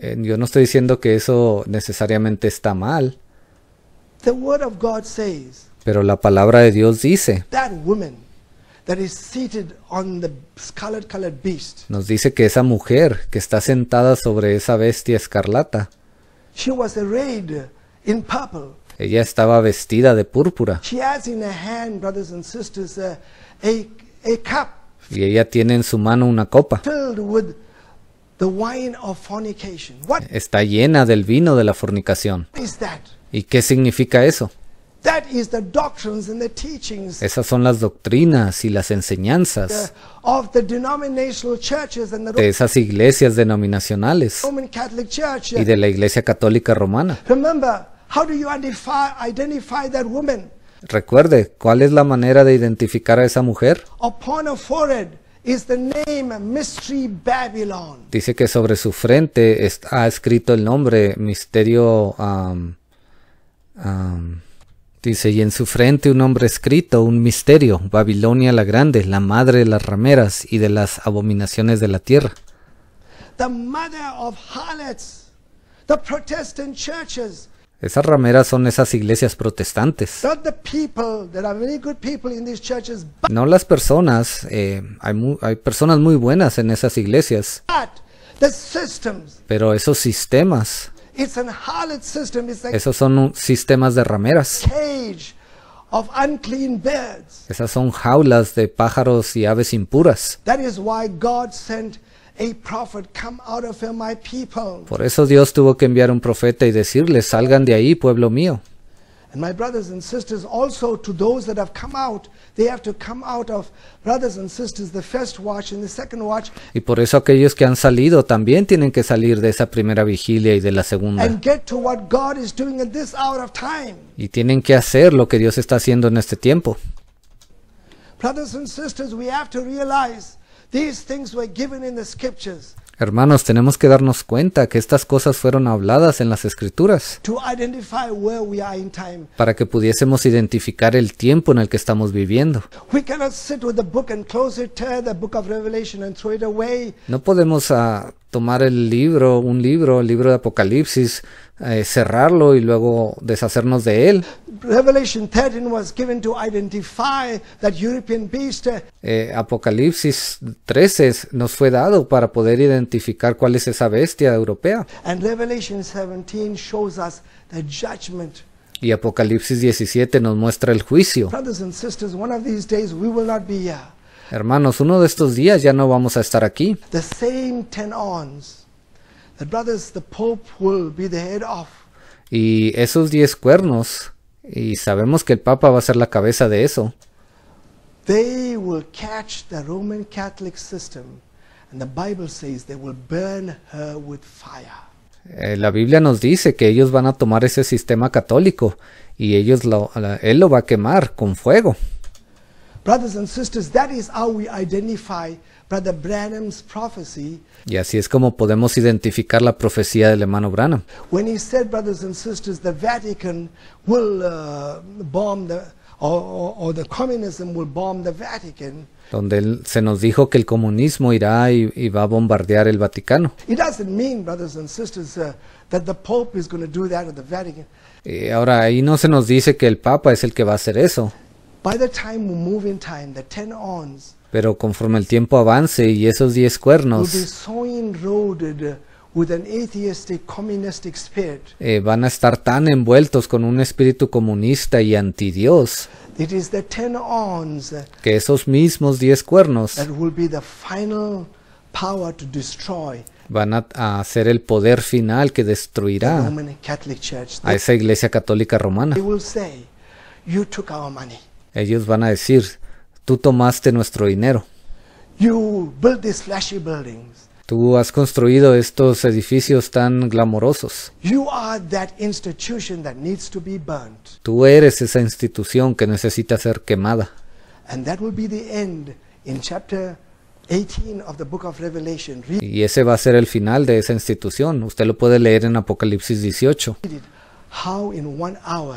eh, yo no estoy diciendo que eso necesariamente está mal. pero la palabra de Dios dice. Nos dice que esa mujer que está sentada sobre esa bestia escarlata. Ella estaba vestida de púrpura. Y ella tiene en su mano una copa. Está llena del vino de la fornicación. ¿Y qué significa eso? Esas son las doctrinas y las enseñanzas de esas iglesias denominacionales y de la Iglesia Católica Romana. Recuerde, ¿cuál es la manera de identificar a esa mujer? Dice que sobre su frente ha escrito el nombre Misterio. dice, y en su frente un nombre escrito, un misterio, Babilonia la Grande, la madre de las rameras y de las abominaciones de la tierra. The mother of harlots, the Protestant churches, esas rameras son esas iglesias protestantes. No las personas, eh, hay, hay, personas muy buenas en esas iglesias. Pero esos sistemas, esos son sistemas de rameras. Esas son jaulas de pájaros y aves impuras. Por eso Dios tuvo que enviar un profeta y decirles, salgan de ahí, pueblo mío. And my brothers and sisters, also to those that have come out, they have to come out of brothers and sisters, the first watch and the second watch. Y por eso aquellos que han salido también tienen que salir de esa primera vigilia y de la segunda. And get to what God is doing in this hour of time. Y tienen que hacer lo que Dios está haciendo en este tiempo. Brothers and sisters, we have to realize Hermanos, tenemos que darnos cuenta que estas cosas fueron habladas en las escrituras para que pudiésemos identificar el tiempo en el que estamos viviendo. No podemos ah, tomar el libro, un libro, el libro de Apocalipsis, eh, cerrarlo y luego deshacernos de él. 13 uh, eh, Apocalipsis 13 nos fue dado para poder identificar cuál es esa bestia europea. Y Apocalipsis 17 nos muestra el juicio. Hermanos, uno de estos días ya no vamos a estar aquí. Y esos diez cuernos y sabemos que el Papa va a ser la cabeza de eso. They will catch the Roman Catholic system and the Bible says they will burn her with fire. Eh, la Biblia nos dice que ellos van a tomar ese sistema católico y ellos lo, él lo va a quemar con fuego. Brothers and sisters, that is how we identify y así es como podemos identificar la profecía del hermano Branham. Donde él, se nos dijo que el comunismo irá y, va a bombardear el Vaticano. Y uh, eh, ahora ahí no se nos dice que el Papa es el que va a hacer eso. By the time move in pero conforme el tiempo avance y esos diez cuernos eh, van a estar tan envueltos con un espíritu comunista y antidios que esos mismos diez cuernos van a, a ser el poder final que destruirá a esa iglesia católica romana. Ellos van a decir, Tú tomaste nuestro dinero. You build these flashy buildings. Tú has construido estos edificios tan glamorosos. You are that institution that needs to be burnt. Tú eres esa institución que necesita ser quemada. And that will be the end in chapter 18 of the book of Revelation. y ese va a ser el final de esa institución. Usted lo puede leer en Apocalipsis 18. How in one hour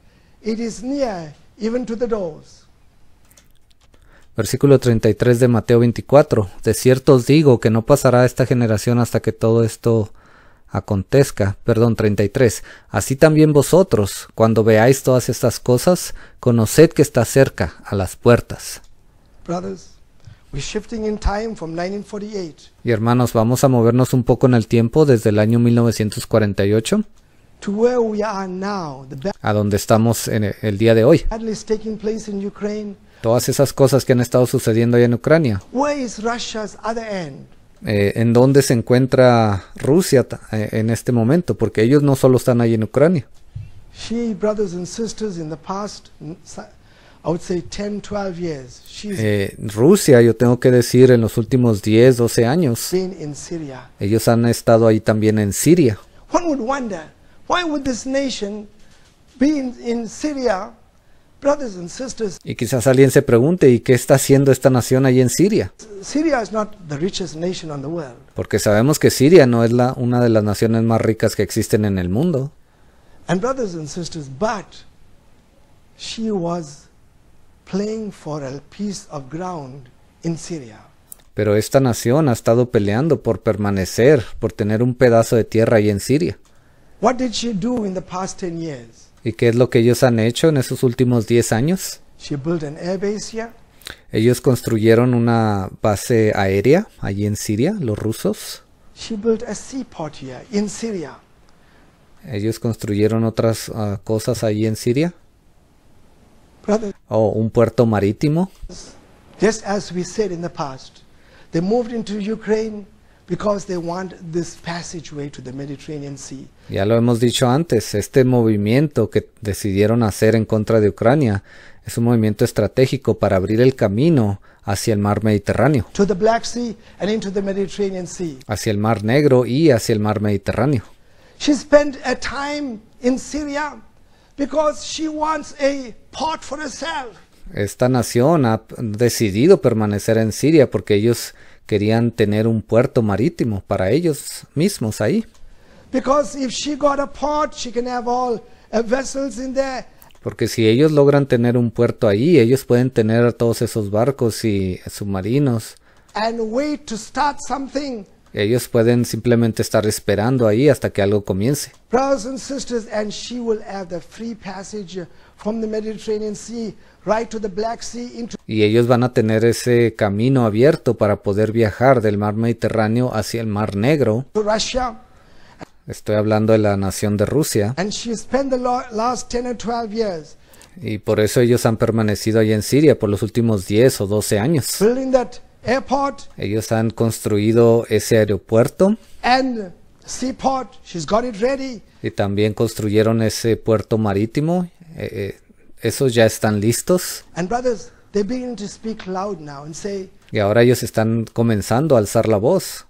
It is near, even to the Versículo 33 de Mateo 24. De cierto os digo que no pasará esta generación hasta que todo esto acontezca. Perdón, 33. Así también vosotros, cuando veáis todas estas cosas, conoced que está cerca, a las puertas. Y hermanos, vamos a movernos un poco en el tiempo desde el año 1948 a donde estamos en e, el día de hoy. Todas esas cosas que han estado sucediendo ahí en Ucrania. Eh, ¿En dónde se encuentra Rusia eh, en este momento? Porque ellos no solo están ahí en Ucrania. Eh, Rusia, yo tengo que decir, en los últimos 10, 12 años, ellos han estado ahí también en Siria. Y quizás alguien se pregunte, ¿y qué está haciendo esta nación allí en Siria? Syria is not the richest nation on the world. Porque sabemos que Siria no es una de las naciones más ricas que existen en el mundo. And brothers and sisters, but she was playing for a piece of ground in Syria. Pero esta nación ha estado peleando por permanecer, por tener un pedazo de tierra ahí en Siria. What did she do in the past 10 years? ¿Y qué es lo que ellos han hecho en esos últimos 10 años? She built an air base here. Ellos construyeron una base aérea allí en Siria, los rusos. She built a seaport here in Syria. Ellos construyeron otras uh, cosas allí en Siria. Brother, oh, un puerto marítimo. Just as we said in the past, they moved into Ukraine ya lo hemos dicho antes, este movimiento que decidieron hacer en contra de Ucrania es un movimiento estratégico para abrir el camino hacia el mar Mediterráneo, hacia el mar Negro y hacia el mar Mediterráneo. She spent a time in Syria because she wants a for herself. Esta nación ha decidido permanecer en Siria porque ellos querían tener un puerto marítimo para ellos mismos ahí. Porque si ellos logran tener un puerto ahí, ellos pueden tener todos esos barcos y submarinos. Ellos pueden simplemente estar esperando ahí hasta que algo comience. Y ellos van a tener ese camino abierto para poder viajar del mar Mediterráneo hacia el mar Negro. Estoy hablando de la nación de Rusia. Y por eso ellos han permanecido ahí en Siria por los últimos 10 o 12 años. Ellos han construido ese aeropuerto. Y también construyeron ese puerto marítimo eh, eh, esos ya están listos. y ahora ellos están comenzando a alzar la voz.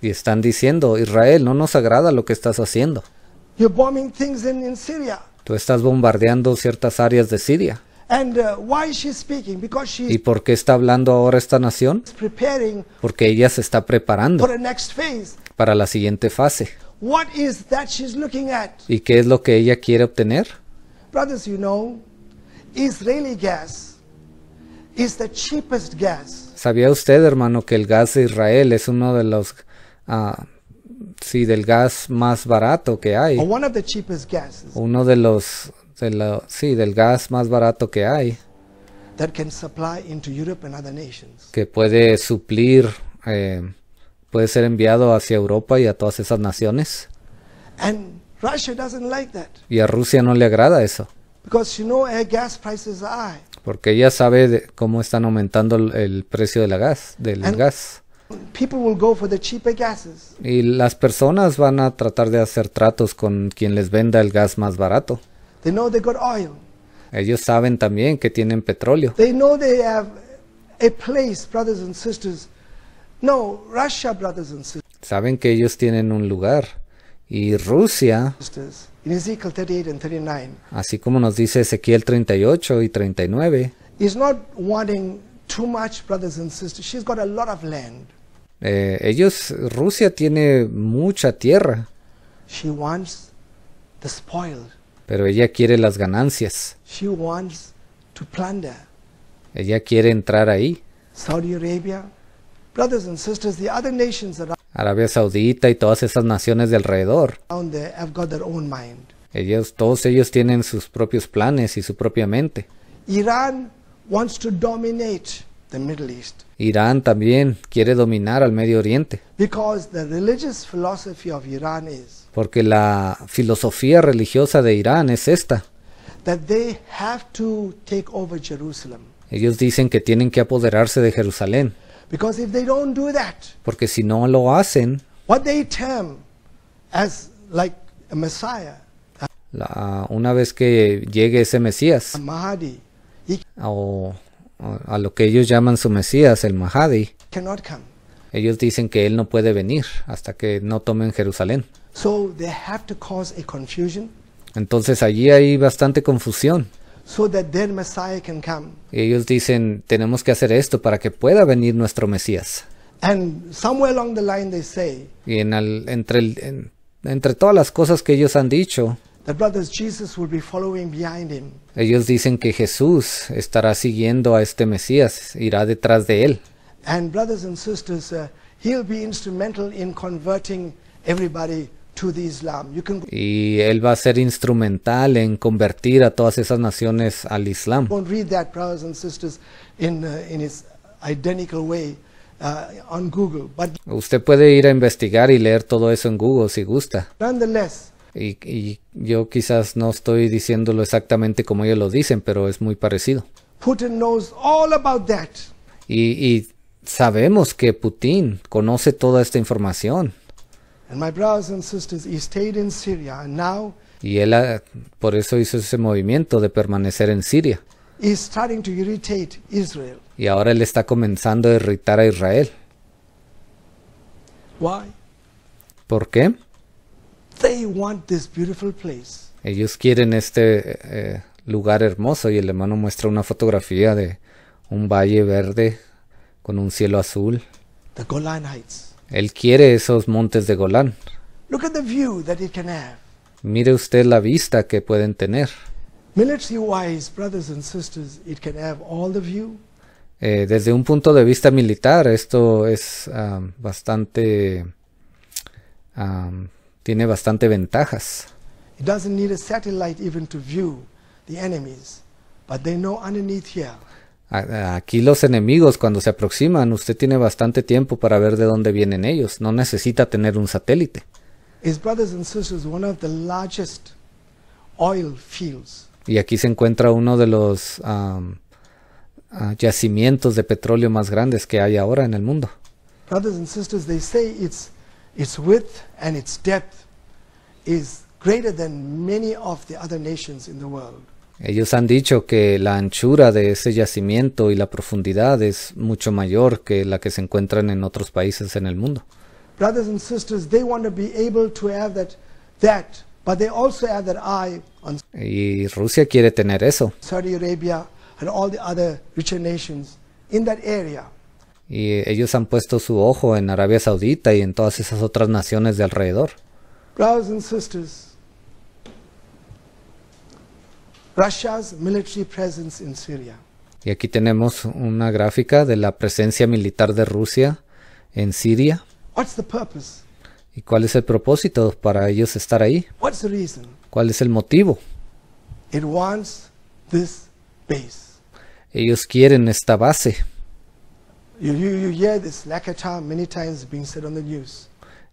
Y están diciendo, Israel, no nos agrada lo que estás haciendo. Tú estás bombardeando ciertas áreas de Siria. Uh, ¿Y por qué está hablando ahora esta nación? Porque ella se está preparando para la siguiente fase. What is that she's looking at? ¿Y qué es lo que ella quiere obtener? Brothers, you know, Israeli gas is the cheapest gas. ¿Sabía usted, hermano, que el gas de Israel es uno de los uh, sí, del gas más barato que hay? one of the cheapest gases. Uno de los de la, sí, del gas más barato que hay. That can supply into Europe and other nations. Que puede suplir eh, puede ser enviado hacia Europa y a todas esas naciones. Y a Rusia no le agrada eso. Porque ella sabe cómo están aumentando el, precio de gas, del gas. Y las personas van a tratar de hacer tratos con quien les venda el gas más barato. Ellos saben también que tienen petróleo. They know they have a place, brothers and sisters, no, Russia, brothers and sisters. Saben que ellos tienen un lugar. Y Rusia, así como nos dice Ezequiel 38 y 39, eh, ellos, Rusia tiene mucha tierra. Pero ella quiere las ganancias. Ella quiere entrar ahí. Saudi Arabia, Arabia Saudita y todas esas naciones de alrededor. Ellos, todos ellos tienen sus propios planes y su propia mente. Irán también quiere dominar al Medio Oriente. porque la filosofía religiosa de Irán es esta. Ellos dicen que tienen que apoderarse de Jerusalén. Porque si no lo hacen, what they term as like a Messiah, una vez que llegue ese Mesías o, a lo que ellos llaman su Mesías, el Mahadi, ellos dicen que él no puede venir hasta que no tomen Jerusalén. So they have to cause a confusion. Entonces allí hay bastante confusión so that their Messiah can come. Y ellos dicen, tenemos que hacer esto para que pueda venir nuestro Mesías. And somewhere along the line they say, y en el, entre, el, en, entre todas las cosas que ellos han dicho, the brothers, Jesus will be following behind him. ellos dicen que Jesús estará siguiendo a este Mesías, irá detrás de él. And brothers and sisters, uh, he'll be instrumental in converting everybody y él va a ser instrumental en convertir a todas esas naciones al Islam. Usted puede ir a investigar y leer todo eso en Google si gusta. Y, y yo quizás no estoy diciéndolo exactamente como ellos lo dicen, pero es muy parecido. y sabemos que Putin conoce toda esta información. Y él ah, por eso hizo ese movimiento de permanecer en Siria. Y ahora él está comenzando a irritar a Israel. ¿Por qué? Ellos quieren este eh, eh, lugar hermoso y el hermano muestra una fotografía de un valle verde con un cielo azul. The Golan Heights él quiere esos montes de Golán. Look at the view that it can have. Mire usted la vista que pueden tener. Eh, desde un punto de vista militar, esto es um, bastante. Um, tiene bastante ventajas. It doesn't need a satellite even to view the enemies, but they know underneath here Aquí los enemigos cuando se aproximan, usted tiene bastante tiempo para ver de dónde vienen ellos, no necesita tener un satélite. Y aquí se encuentra uno de los um, ah, yacimientos de petróleo más grandes que hay ahora en el mundo. Ellos han dicho que la anchura de ese yacimiento y la profundidad es mucho mayor que la que se encuentran en otros países en el mundo. y Rusia quiere tener eso. Y ellos han puesto su ojo en Arabia Saudita y en todas esas otras naciones de alrededor. Y aquí tenemos una gráfica de la presencia militar de Rusia en Siria. ¿Y cuál es el propósito para ellos estar ahí? ¿Cuál es el motivo? Ellos quieren esta base.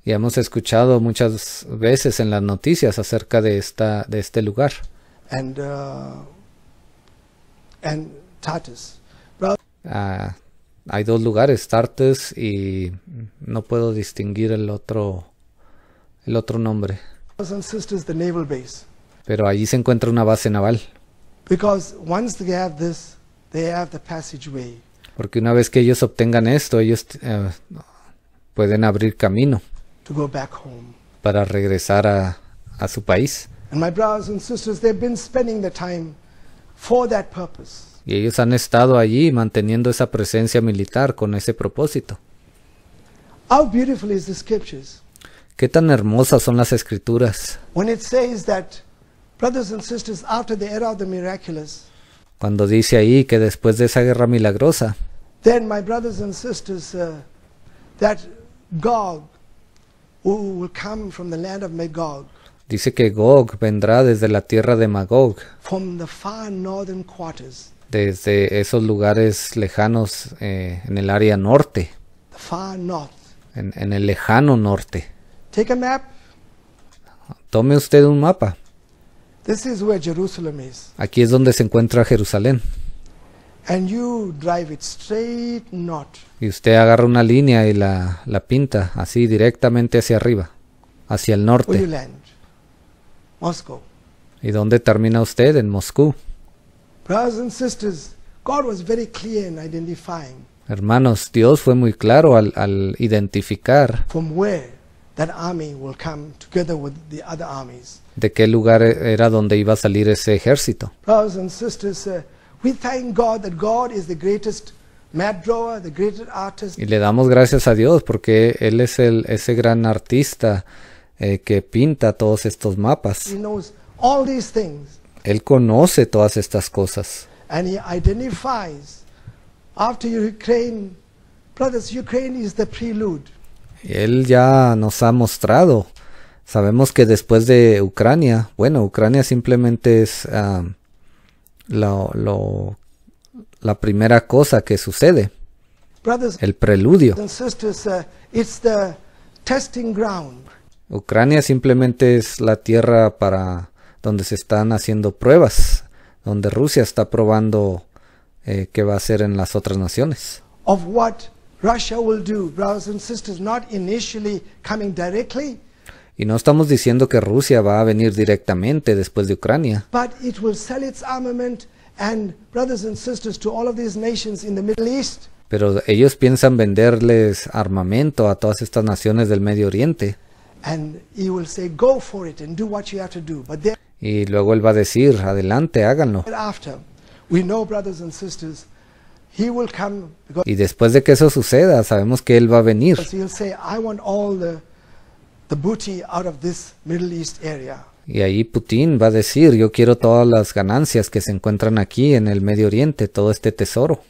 Y hemos escuchado muchas veces en las noticias acerca de, esta, de este lugar. Uh, ah, hay dos lugares, Tartus y no puedo distinguir el otro el otro nombre. Pero allí se encuentra una base naval. Porque una vez que ellos obtengan esto, ellos eh, pueden abrir camino para regresar a, a su país. And my brothers and sisters, they've been spending the time for that purpose. Y ellos han estado allí manteniendo esa presencia militar con ese propósito. How beautiful is the scriptures. Qué tan hermosas son las escrituras. When it says that brothers and sisters after the era of the miraculous. Cuando dice ahí que después de esa guerra milagrosa. Then my brothers and sisters uh, that Gog who will come from the land of Magog. Dice que Gog vendrá desde la tierra de Magog, desde esos lugares lejanos eh, en el área norte, en, en el lejano norte. Tome usted un mapa. Aquí es donde se encuentra Jerusalén. Y usted agarra una línea y la, la pinta así directamente hacia arriba, hacia el norte. Moscow. ¿Y dónde termina usted? En Moscú. Brothers and sisters, God was very clear in identifying. Hermanos, Dios fue muy claro al, al identificar from where that army will come together with the other armies. de qué lugar e-, era donde iba a salir ese ejército. Brothers and sisters, uh, we thank God that God is the greatest mad drawer, the greatest artist. Y le damos gracias a Dios porque Él es el, ese gran artista, eh, que pinta todos estos mapas. Él conoce todas estas cosas. Él ya nos ha mostrado. Sabemos que después de Ucrania, bueno, Ucrania simplemente es ah, la primera cosa que sucede. el preludio. Uh, it's the Ucrania simplemente es la tierra para donde se están haciendo pruebas, donde Rusia está probando eh, qué va a hacer en las otras naciones. Y no estamos diciendo que Rusia va a venir directamente después de Ucrania. Pero ellos piensan venderles armamento a todas estas naciones del Medio Oriente. Y luego él va a decir, adelante, háganlo. Y después de que eso suceda, sabemos que él va a venir. Y ahí Putin va a decir, yo quiero todas las ganancias que se encuentran aquí en el Medio Oriente, todo este tesoro.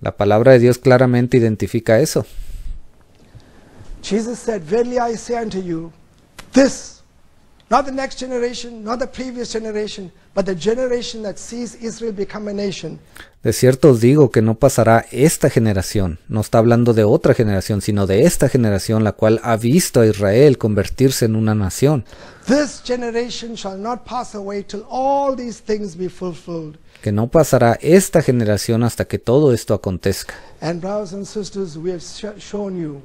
La palabra de Dios claramente identifica eso. Jesus said, Verily I say unto you, this, not the next generation, not the previous generation, but the generation that sees Israel become a nation. De cierto os digo que no pasará esta generación, no está hablando de otra generación, sino de esta generación la cual ha visto a Israel convertirse en una nación. This generation shall not pass away till all these things be fulfilled. Que no pasará esta generación hasta que todo esto acontezca. And brothers and sisters, we have shown you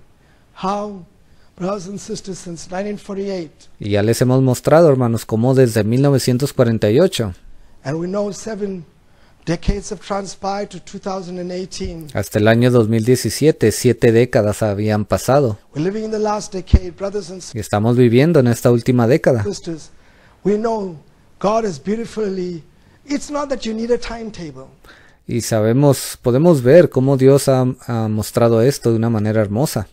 y ya les hemos mostrado, hermanos, cómo desde 1948 hasta el año 2017, siete décadas habían pasado. Y estamos viviendo en esta última década. Y sabemos, podemos ver cómo Dios ha mostrado esto de una manera hermosa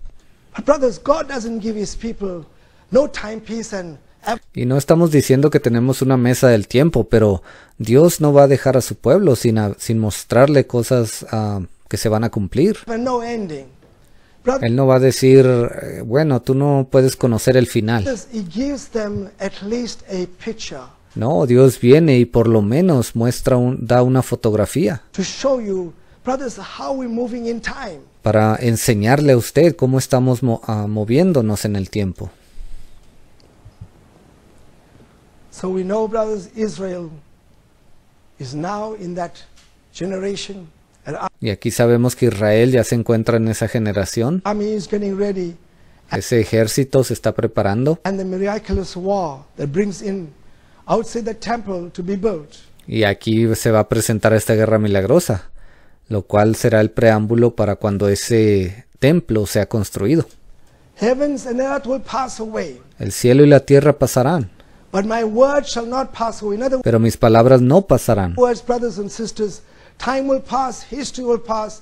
y no estamos diciendo que tenemos una mesa del tiempo, pero Dios no va a dejar a su pueblo sin, mostrarle cosas ah, que se van a cumplir. Él no va a decir, eh, bueno, tú no puedes conocer el final. No, Dios viene y por lo menos muestra un, da una fotografía para enseñarle a usted cómo estamos ah, moviéndonos en el tiempo. Y aquí sabemos que Israel ya se encuentra en esa generación. Ese ejército se está preparando. Y aquí se va a presentar esta guerra milagrosa lo cual será el preámbulo para cuando ese templo sea construido. El cielo y la tierra pasarán, pero mis palabras no pasarán.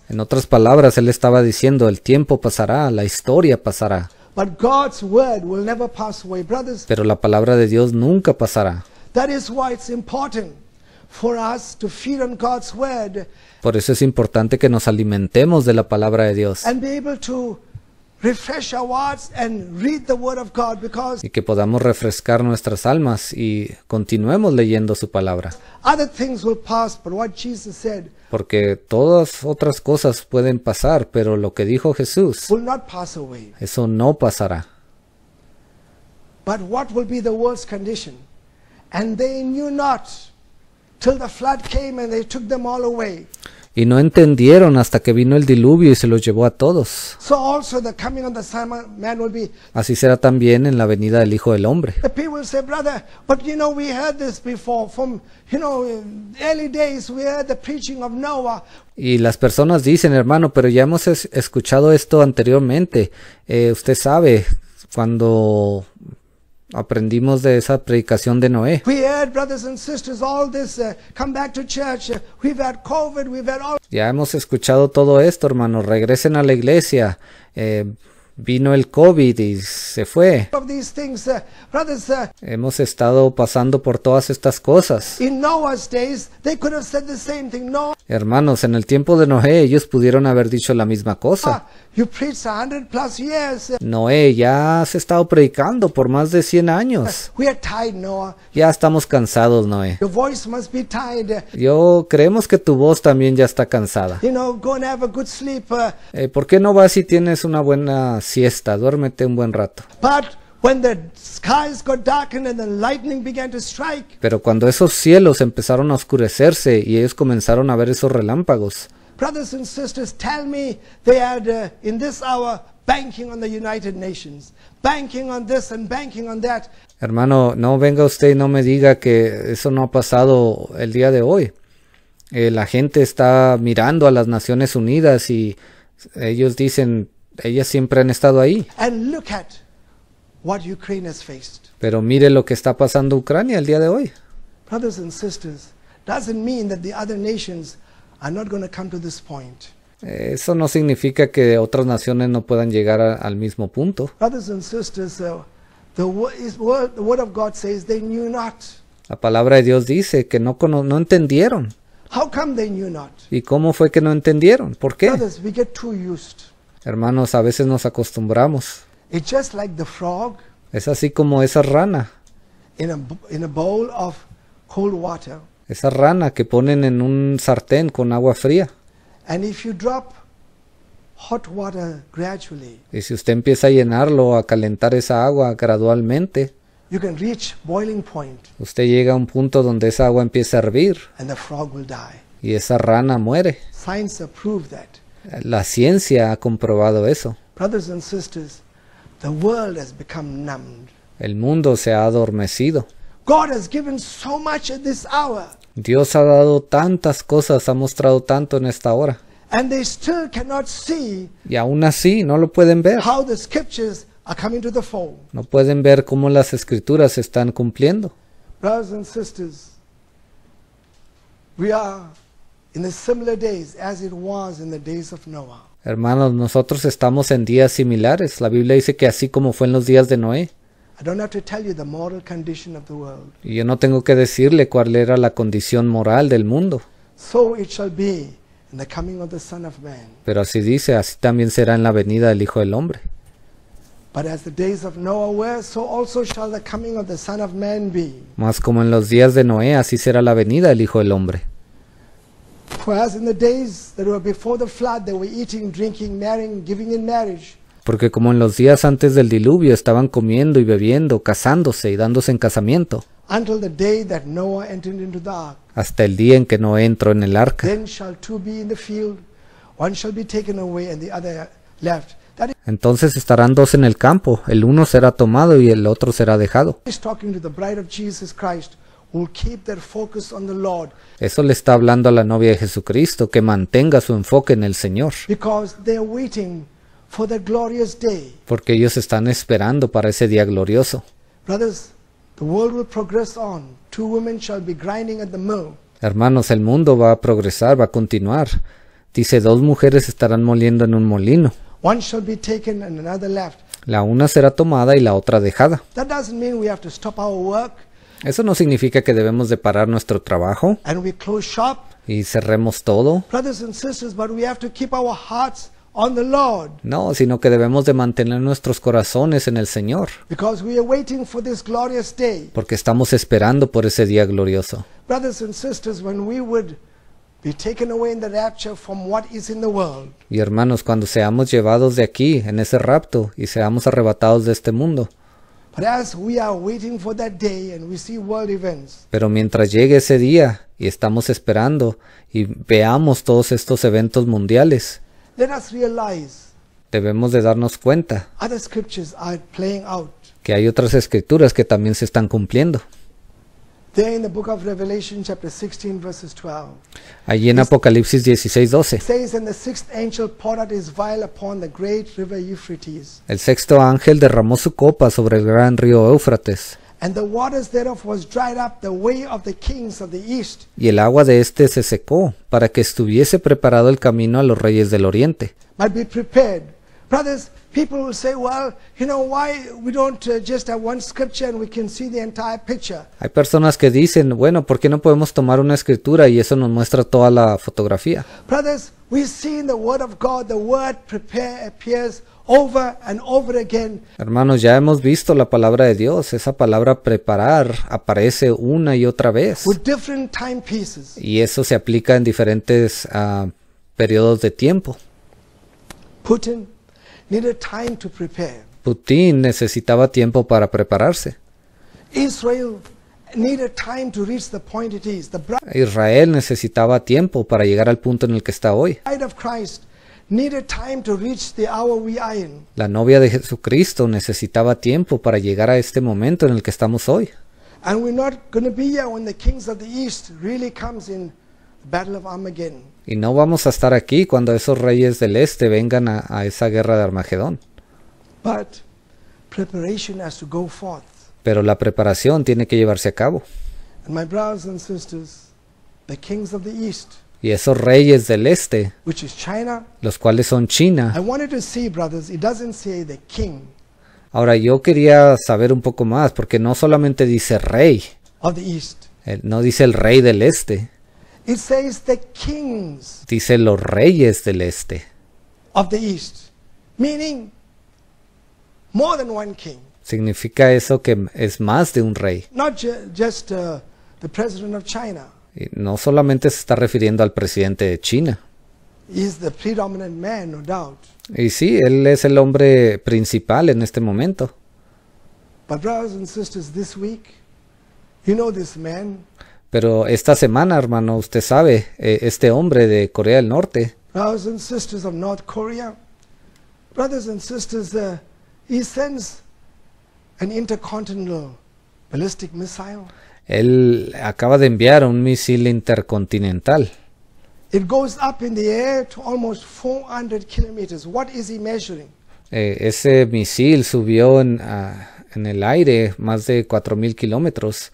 En otras palabras, él estaba diciendo, el tiempo pasará, la historia pasará. Pero la palabra de Dios nunca pasará. Por eso es importante que nos alimentemos de la palabra de Dios. Y que podamos refrescar nuestras almas y continuemos leyendo su palabra. Porque todas otras cosas pueden pasar, pero lo que dijo Jesús, eso no pasará. But what will be the world's condition? And they knew not y no entendieron hasta que vino el diluvio y se los llevó a todos. Así será también en la venida del Hijo del Hombre. Y las personas dicen, hermano, pero ya hemos escuchado esto anteriormente. Eh, usted sabe, cuando aprendimos de esa predicación de Noé. Uh, uh, ya hemos escuchado todo esto, hermanos. Regresen a la iglesia. Eh, vino el COVID y se fue. Uh, uh, Hemos estado pasando por todas estas cosas. Hermanos, en el tiempo de Noé ellos pudieron haber dicho la misma cosa. Ah, uh, Noé, ya has estado predicando por más de 100 años. Ya estamos cansados, Noé. Yo creemos que tu voz también ya está cansada. Eh, ¿Por qué no vas y tienes una buena siesta, duérmete un buen rato. Pero cuando esos cielos empezaron a oscurecerse y ellos comenzaron a ver esos relámpagos, Hermano, no venga usted y no me diga que eso no ha pasado el día de hoy. Eh, la gente está mirando a las Naciones Unidas y ellos dicen ellas siempre han estado ahí. Pero mire lo que está pasando Ucrania el día de hoy. Eso no significa que otras naciones no puedan llegar al mismo punto. La palabra de Dios dice que no, no entendieron. ¿Y cómo fue que no entendieron? ¿Por qué? Hermanos, a veces nos acostumbramos. es así como esa rana. Esa rana que ponen en un sartén con agua fría. y si usted empieza a llenarlo, a calentar esa agua gradualmente, usted llega a un punto donde esa agua empieza a hervir. Y esa rana muere. Science that. La ciencia ha comprobado eso. El mundo se ha adormecido. Dios ha dado tantas cosas, ha mostrado tanto en esta hora. y aún así no lo pueden ver. No pueden ver cómo las escrituras se están cumpliendo. Brothers Hermanos, nosotros estamos en días similares. La Biblia dice que así como fue en los días de Noé. Y yo no tengo que decirle cuál era la condición moral del mundo. Pero así dice, así también será en la venida del Hijo del Hombre. Más como en los días de Noé, así será la venida del Hijo del Hombre. Porque como en los días antes del diluvio estaban comiendo y bebiendo, casándose y dándose en casamiento. Hasta el día en que Noé entró en el arca. Entonces estarán dos en el campo, el uno será tomado y el otro será dejado. Eso le está hablando a la novia de Jesucristo, que mantenga su enfoque en el Señor. Porque ellos están esperando para ese día glorioso. Hermanos, el mundo va a progresar, va a continuar. Dice, dos mujeres estarán moliendo en un molino. La una será tomada y la otra dejada. Eso no significa que debemos de parar nuestro trabajo y cerremos todo. No, sino que debemos de mantener nuestros corazones en el Señor. Porque estamos esperando por ese día glorioso. Y hermanos, cuando seamos llevados de aquí en ese rapto y seamos arrebatados de este mundo. Pero mientras llegue ese día, y estamos esperando, y veamos todos estos eventos mundiales, debemos de darnos cuenta que hay otras escrituras que también se están cumpliendo. Then in the book of Revelation chapter 16 verses 12. Allí en Apocalipsis 16, 12. Says and the sixth angel poured out his vial upon the great river Euphrates. El sexto ángel derramó su copa sobre el gran río Éufrates. And the waters thereof was dried up the way of the kings of the east. Y el agua de este se secó para que estuviese preparado el camino a los reyes del oriente. Might be prepared, brothers. Hay personas que dicen, bueno, ¿por qué no podemos tomar una escritura y eso nos muestra toda la fotografía? Hermanos, ya hemos visto la palabra de Dios. Esa palabra preparar aparece una y otra vez. Y eso se aplica en diferentes ah, periodos de tiempo. Putin necesitaba tiempo para prepararse. Israel necesitaba tiempo para llegar al punto en el que está hoy. La novia de Jesucristo necesitaba tiempo para llegar a este momento en el que estamos hoy. kings y no vamos a estar aquí cuando esos reyes del este vengan a, a esa guerra de Armagedón. Pero la preparación tiene que llevarse a cabo. y esos reyes del este, los cuales son China. Ahora yo quería saber un poco más, porque no solamente dice rey, no dice el rey del este. It says the kings Dice los reyes del este. of the east, meaning more than one king, Significa eso que es más de un rey. not ju- just uh, the president of China. Y no solamente se está refiriendo al presidente de China. is the predominant man, no doubt. Y sí, él es el hombre principal en este momento. But brothers and sisters, this week, you know this man, pero esta semana, hermano, usted sabe, eh, este hombre de Corea del Norte. Brothers and sisters of North Korea, brothers and sisters, he sends an intercontinental ballistic missile. Él acaba de enviar un misil intercontinental. It goes up in the air to almost 400 kilometers. What is he measuring? Eh, ese misil subió en, en el aire más de 4.000 kilómetros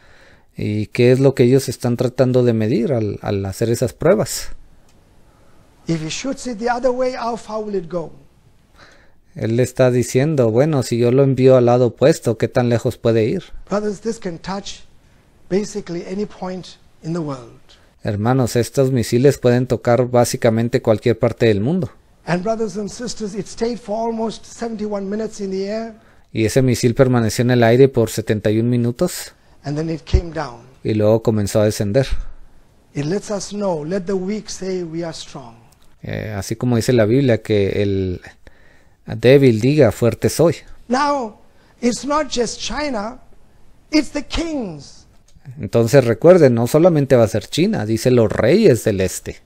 y qué es lo que ellos están tratando de medir al, hacer esas pruebas. Él le está diciendo, bueno, si yo lo envío al lado opuesto, ¿qué tan lejos puede ir? Hermanos, estos misiles pueden tocar básicamente cualquier parte del mundo. Y ese misil permaneció en el aire por 71 minutos. Y luego comenzó a descender. Eh, así como dice la Biblia que el débil diga fuerte soy. Entonces recuerden, no solamente va a ser China, dice los reyes del este.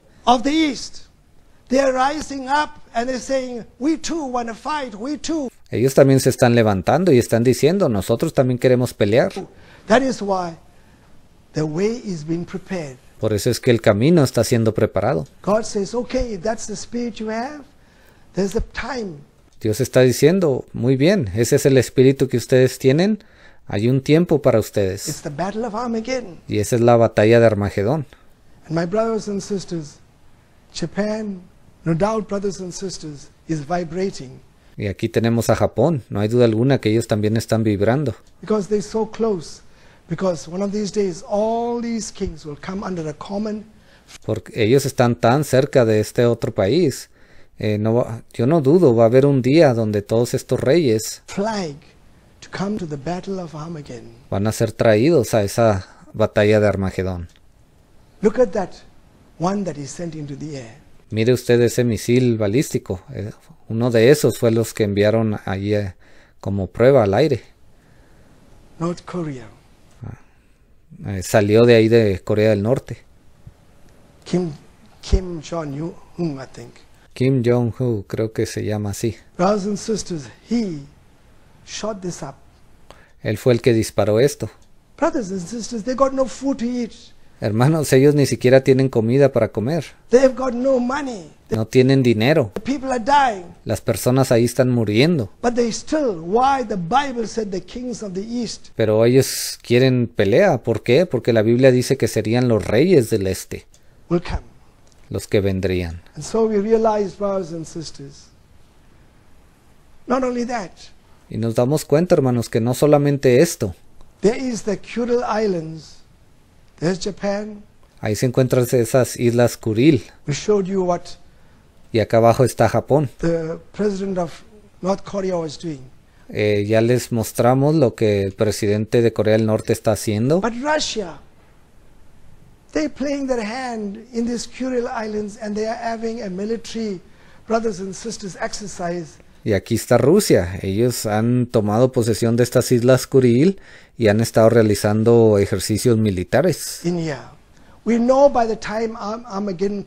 Ellos también se están levantando y están diciendo, nosotros también queremos pelear. Por eso es que el camino está siendo preparado. Dios está diciendo, muy bien, ese es el espíritu que ustedes tienen, hay un tiempo para ustedes. Y esa es la batalla de Armagedón. Y aquí tenemos a Japón, no hay duda alguna que ellos también están vibrando. Porque están tan cerca porque ellos están tan cerca de este otro país. Eh, yo no dudo, va a haber un día donde todos estos reyes van a ser traídos a esa batalla de Armagedón. Mire usted ese misil balístico. Eh, uno de esos fue los que enviaron allí eh, como prueba al aire. North Korea eh, salió de ahí de Corea del Norte. Kim, Kim Jong-un, I think. Kim Jong-un, creo que se llama así. Brothers and sisters, he shot this up. Él fue el que disparó esto. Brothers and sisters, they got no food to eat. Hermanos, ellos ni siquiera tienen comida para comer. They've got no money. No tienen dinero. Las personas ahí están muriendo. Pero ellos quieren pelea. ¿Por qué? Porque la Biblia dice que serían los reyes del este los que vendrían. Y nos damos cuenta, hermanos, que no solamente esto. Ahí se encuentran esas islas Kuril. Y acá abajo está Japón. Eh, ya les mostramos lo que el presidente de Corea del Norte está haciendo. Y aquí está Rusia. Ellos han tomado posesión de estas islas Kuril y han estado realizando ejercicios militares. We know by the Armageddon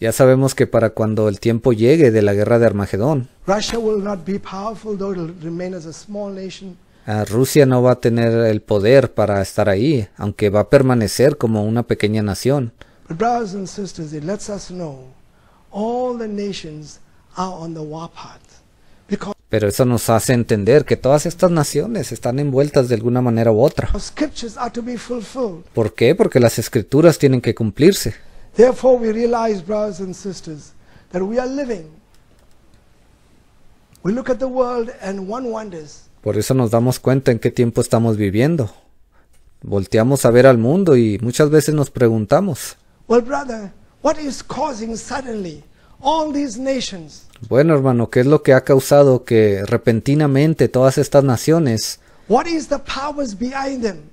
ya sabemos que para cuando el tiempo llegue de la guerra de Armagedón, Rusia no va a tener el poder para estar ahí, aunque va a permanecer como una pequeña nación. Pero eso nos hace entender que todas estas naciones están envueltas de alguna manera u otra. ¿Por qué? Porque las escrituras tienen que cumplirse. Por eso nos damos cuenta en qué tiempo estamos viviendo. Volteamos a ver al mundo y muchas veces nos preguntamos. Well, brother, what is causing suddenly all these nations? Bueno, hermano, ¿qué es lo que ha causado que repentinamente todas estas naciones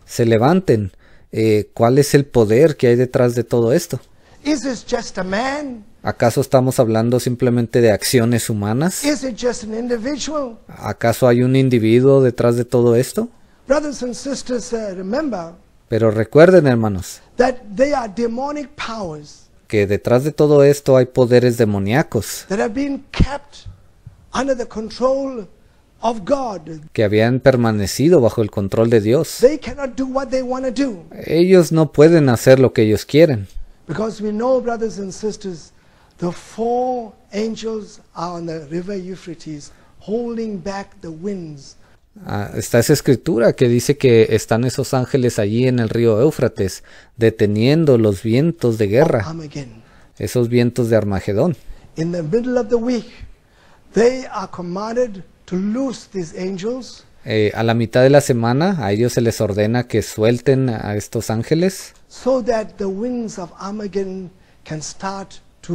se levanten? Eh, ¿Cuál es el poder que hay detrás de todo esto? ¿Acaso estamos hablando simplemente de acciones humanas? ¿Acaso hay un individuo detrás de todo esto? Uh, Pero recuerden, hermanos, que detrás de todo esto hay poderes demoníacos que habían permanecido bajo el control de Dios. Ellos no pueden hacer lo que ellos quieren. Because we know, brothers and sisters, the four angels are on the river Euphrates holding back the winds. Ah, está esa escritura que dice que están esos ángeles allí en el río Éufrates deteniendo los vientos de guerra, esos vientos de Armagedón. In the middle of the week, they are commanded to loose these angels. Eh, a la mitad de la semana a ellos se les ordena que suelten a estos ángeles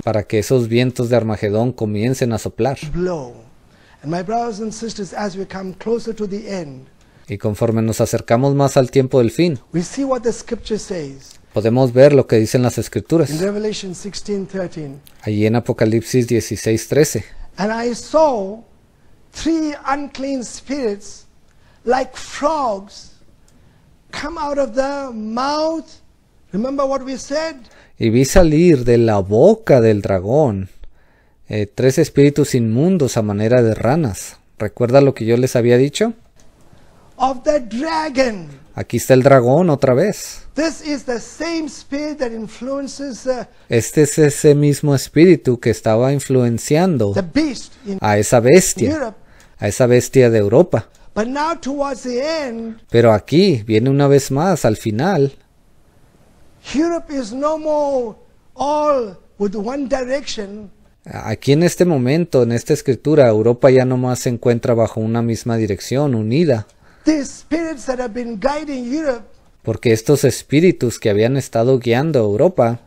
para que esos vientos de Armagedón comiencen a soplar. Y conforme nos acercamos más al tiempo del fin, podemos ver lo que dicen las escrituras. Allí en Apocalipsis 16:13. Y I saw like frogs come out of the mouth. Remember what we said? Y vi salir de la boca del dragón eh, tres espíritus inmundos a manera de ranas. ¿Recuerda lo que yo les había dicho? Of the dragon. Aquí está el dragón otra vez. This is the same spirit that influences, este es ese mismo espíritu que estaba influenciando a esa bestia, a esa bestia de Europa. Pero aquí viene una vez más al final. Aquí en este momento, en esta escritura, Europa ya no más se encuentra bajo una misma dirección, unida. Porque estos espíritus que habían estado guiando a Europa,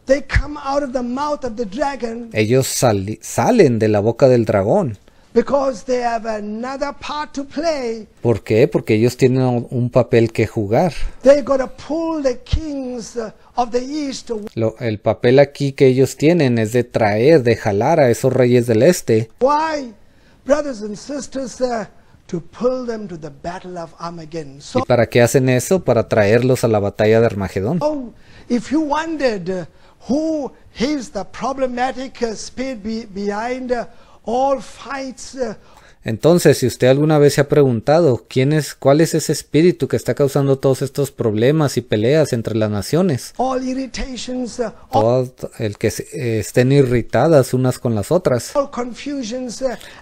ellos salen de la boca del dragón. ¿Por qué? Porque ellos tienen un papel que jugar. Lo, el papel aquí que ellos tienen es de traer, de jalar a esos reyes del este. ¿Y para qué hacen eso? Para traerlos a la batalla de Armagedón. Oh, if you wondered uh, who is the problematic uh, spirit behind uh, Uh, Entonces, si usted alguna vez se ha preguntado quién es, cuál es ese espíritu que está causando todos estos problemas y peleas entre las naciones, uh, todo el que eh, estén irritadas unas con las otras, uh,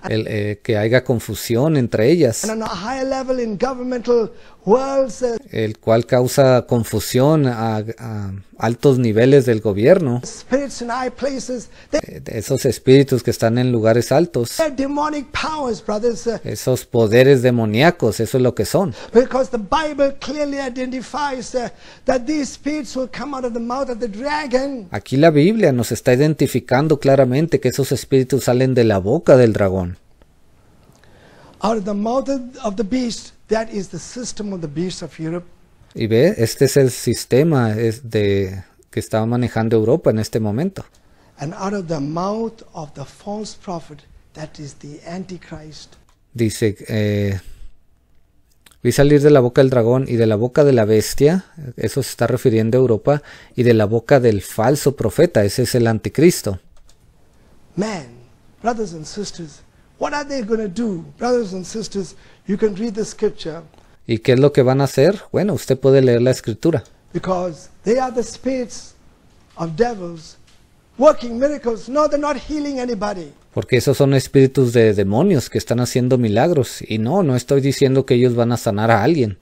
el, eh, que haya confusión entre ellas, el cual causa confusión a, altos niveles del gobierno. Eh, esos espíritus que están en lugares altos. Uh, esos poderes demoníacos, eso es lo que son. Aquí la Biblia nos está identificando claramente que esos espíritus salen de la boca del dragón. la boca y ve, este es el sistema de, que estaba manejando Europa en este momento. And Dice, eh, vi salir de la boca del dragón y de la boca de la bestia, eso se está refiriendo a Europa, y de la boca del falso profeta, ese es el anticristo. Man, brothers and What are they going to do? Brothers and sisters, you can read the scripture. ¿Y qué es lo que van a hacer? Bueno, usted puede leer la escritura. Because they are the spirits of devils working miracles. No, they're not healing anybody. Porque esos son espíritus de demonios que están haciendo milagros. Y no, no estoy diciendo que ellos van a sanar a alguien.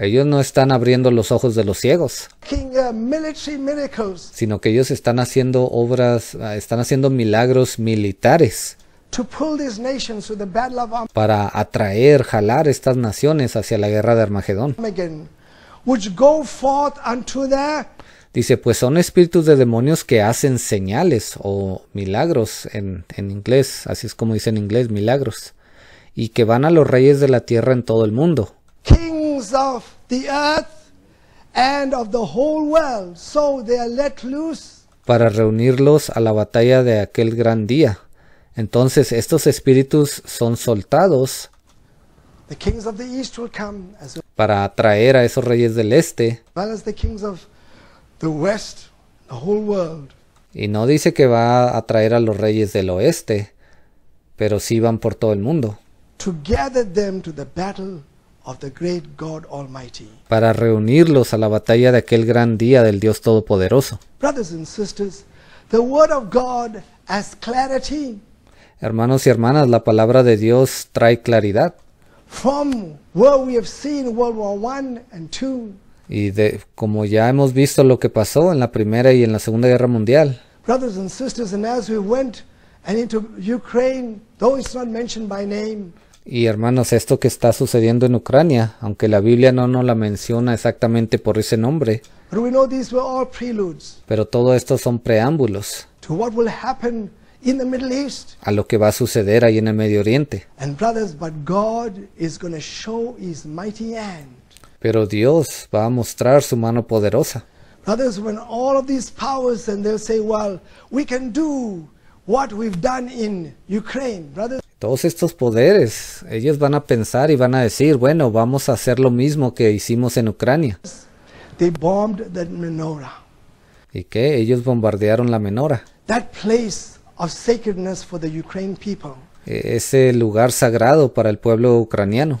Ellos no están abriendo los ojos de los ciegos, uh, sino que ellos están haciendo obras, ah, están haciendo milagros militares para atraer, jalar estas naciones hacia la guerra de Armagedón. Dice, pues son espíritus de demonios que hacen señales o milagros en, en inglés, así es como dice en inglés, milagros y que van a los reyes de la tierra en todo el mundo. Para reunirlos a la batalla de aquel gran día. Entonces estos espíritus son soltados para atraer a esos reyes del este. Y no dice que va a atraer a los reyes del oeste, pero sí van por todo el mundo to gather them to the battle of the great God Almighty. Para reunirlos a la batalla de aquel gran día del Dios todopoderoso. Brothers and sisters, the word of God has clarity. Hermanos y hermanas, la palabra de Dios trae claridad. From where we have seen World War 1 and 2. Y de, como ya hemos visto lo que pasó en la Primera y en la Segunda Guerra Mundial. Brothers and sisters, and as we went and into Ukraine, though it's not mentioned by name. Y hermanos, esto que está sucediendo en Ucrania, aunque la Biblia no nos la menciona exactamente por ese nombre, But we know these were all preludes pero todo esto son preámbulos to what will happen in the Middle East. a lo que va a suceder ahí en el Medio Oriente. And brothers, but God is show His mighty hand. Pero Dios va a mostrar su mano poderosa. Brothers, when all of these powers, and they'll say, well, we can do todos estos poderes, ellos van a pensar y van a decir, bueno, vamos a hacer lo mismo que hicimos en Ucrania. They bombed menorah. ¿Y qué? Ellos bombardearon la menora. That place of sacredness for the people. E-, ese lugar sagrado para el pueblo ucraniano.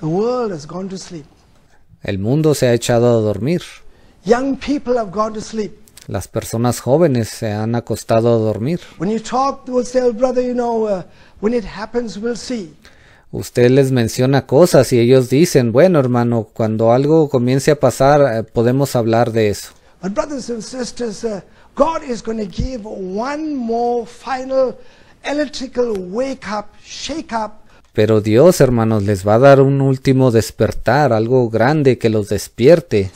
The world has gone to sleep. El mundo se ha echado a dormir. Young people have gone to sleep. Las personas jóvenes se han acostado a dormir. When you talk, we'll say, oh, brother, you know, uh, when it happens, we'll see. Usted les menciona cosas y ellos dicen, bueno, hermano, cuando algo comience a pasar, eh, podemos hablar de eso. But brothers and sisters, uh, God is going to give one more final electrical wake up, shake up pero Dios, hermanos, les va a dar un último despertar, algo grande que los despierte.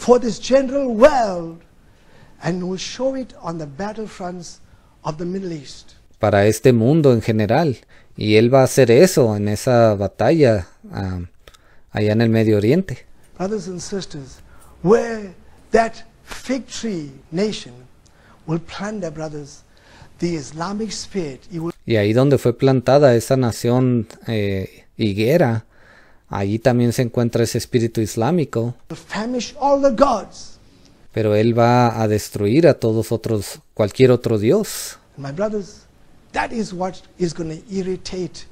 Para este mundo en general, y él va a hacer eso en esa batalla ah, allá en el Medio Oriente. Brothers and sisters, where that fig tree nation will plunder, brothers, the Islamic spirit. Y ahí donde fue plantada esa nación eh, higuera, allí también se encuentra ese espíritu islámico. Pero él va a destruir a todos otros, cualquier otro dios. My brothers, that is what is going to irritate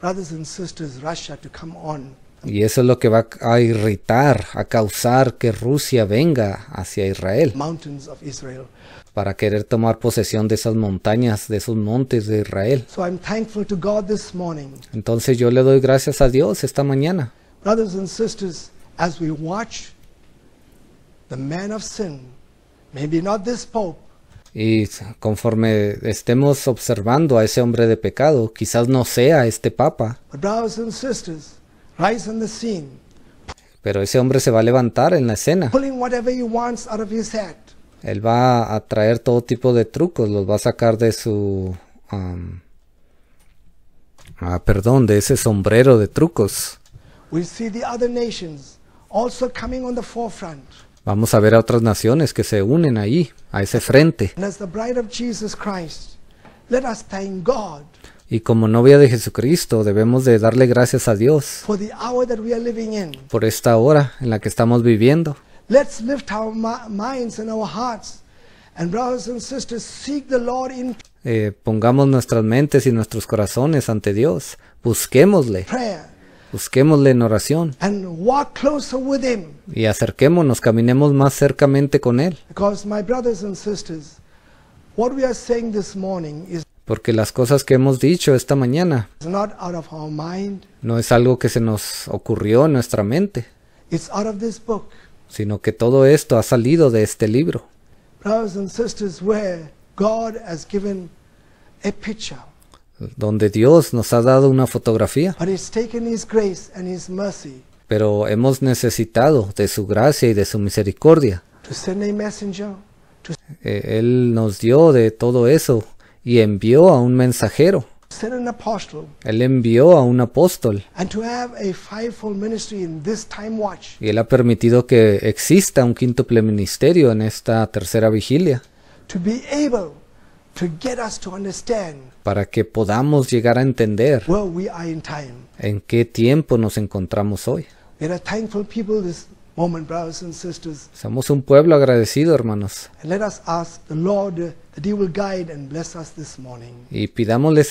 brothers and sisters Russia to come on y eso es lo que va a irritar, a causar que Rusia venga hacia Israel para querer tomar posesión de esas montañas, de esos montes de Israel. Entonces yo le doy gracias a Dios esta mañana. as we watch the man of sin, maybe not this pope, y conforme estemos observando a ese hombre de pecado, quizás no sea este papa. Pero ese hombre se va a levantar en la escena. Él va a traer todo tipo de trucos, los va a sacar de su... ah, perdón, de ese sombrero de trucos. Vamos a ver a otras naciones que se unen ahí, a ese frente. bride of Jesus y como novia de Jesucristo debemos de darle gracias a Dios por esta hora en la que estamos viviendo. pongamos nuestras mentes y nuestros corazones ante Dios. Busquémosle. Busquémosle en oración. Y acerquémonos, caminemos más cercamente con Él. Porque mis hermanos y hermanas, lo que estamos diciendo esta mañana es porque las cosas que hemos dicho esta mañana no es algo que se nos ocurrió en nuestra mente, sino que todo esto ha salido de este libro. donde Dios nos ha dado una fotografía. Pero hemos necesitado de su gracia y de su misericordia. Eh, él nos dio de todo eso y envió a un mensajero. Él envió a un apóstol. Y él ha permitido que exista un quinto ministerio en esta tercera vigilia. Para que podamos llegar a entender en qué tiempo nos encontramos hoy. Somos un pueblo agradecido, hermanos. Y pidámosles,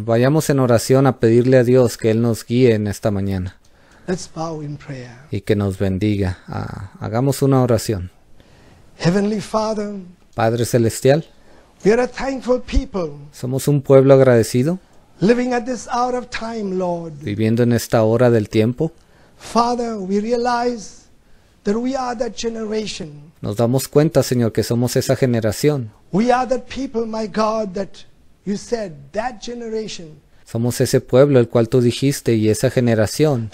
vayamos en oración a pedirle a Dios que Él nos guíe en esta mañana. Y que nos bendiga. Ah, hagamos una oración. Padre Celestial, somos un pueblo agradecido. Viviendo en esta hora del tiempo. Father, Nos damos cuenta, Señor, que somos esa generación. Somos ese pueblo el cual tú dijiste y esa generación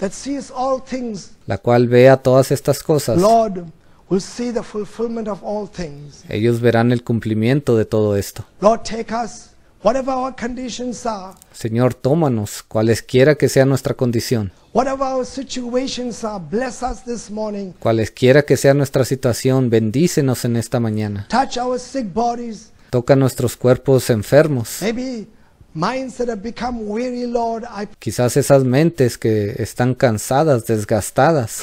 la cual vea todas estas cosas. Ellos verán el cumplimiento de todo esto. Señor, tómanos, cualesquiera que sea nuestra condición. Cualesquiera que sea nuestra situación, bendícenos en esta mañana. Toca nuestros cuerpos enfermos. Quizás esas mentes que están cansadas, desgastadas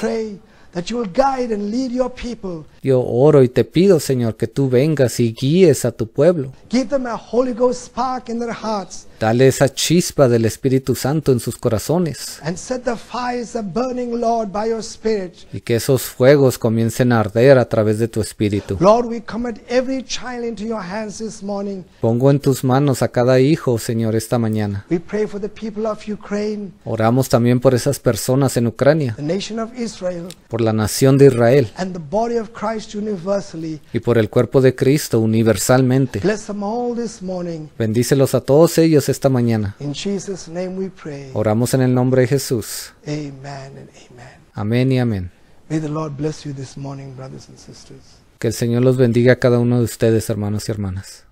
that you will guide and lead your people. Yo oro y te pido, Señor, que tú vengas y guíes a tu pueblo. Give them a Holy Ghost spark in their hearts. Dale esa chispa del Espíritu Santo en sus corazones. And set the fires a burning, Lord, by your Spirit. Y que esos fuegos comiencen a arder a través de tu Espíritu. Lord, we commit every child into your hands this morning. Pongo en tus manos a cada hijo, Señor, esta mañana. We pray for the people of Ukraine. Oramos también por esas personas en Ucrania. The nation of Israel. Por la nación de Israel y por el cuerpo de Cristo universalmente. Bendícelos a todos ellos esta mañana. Oramos en el nombre de Jesús. Amén y amén. Que el Señor los bendiga a cada uno de ustedes, hermanos y hermanas.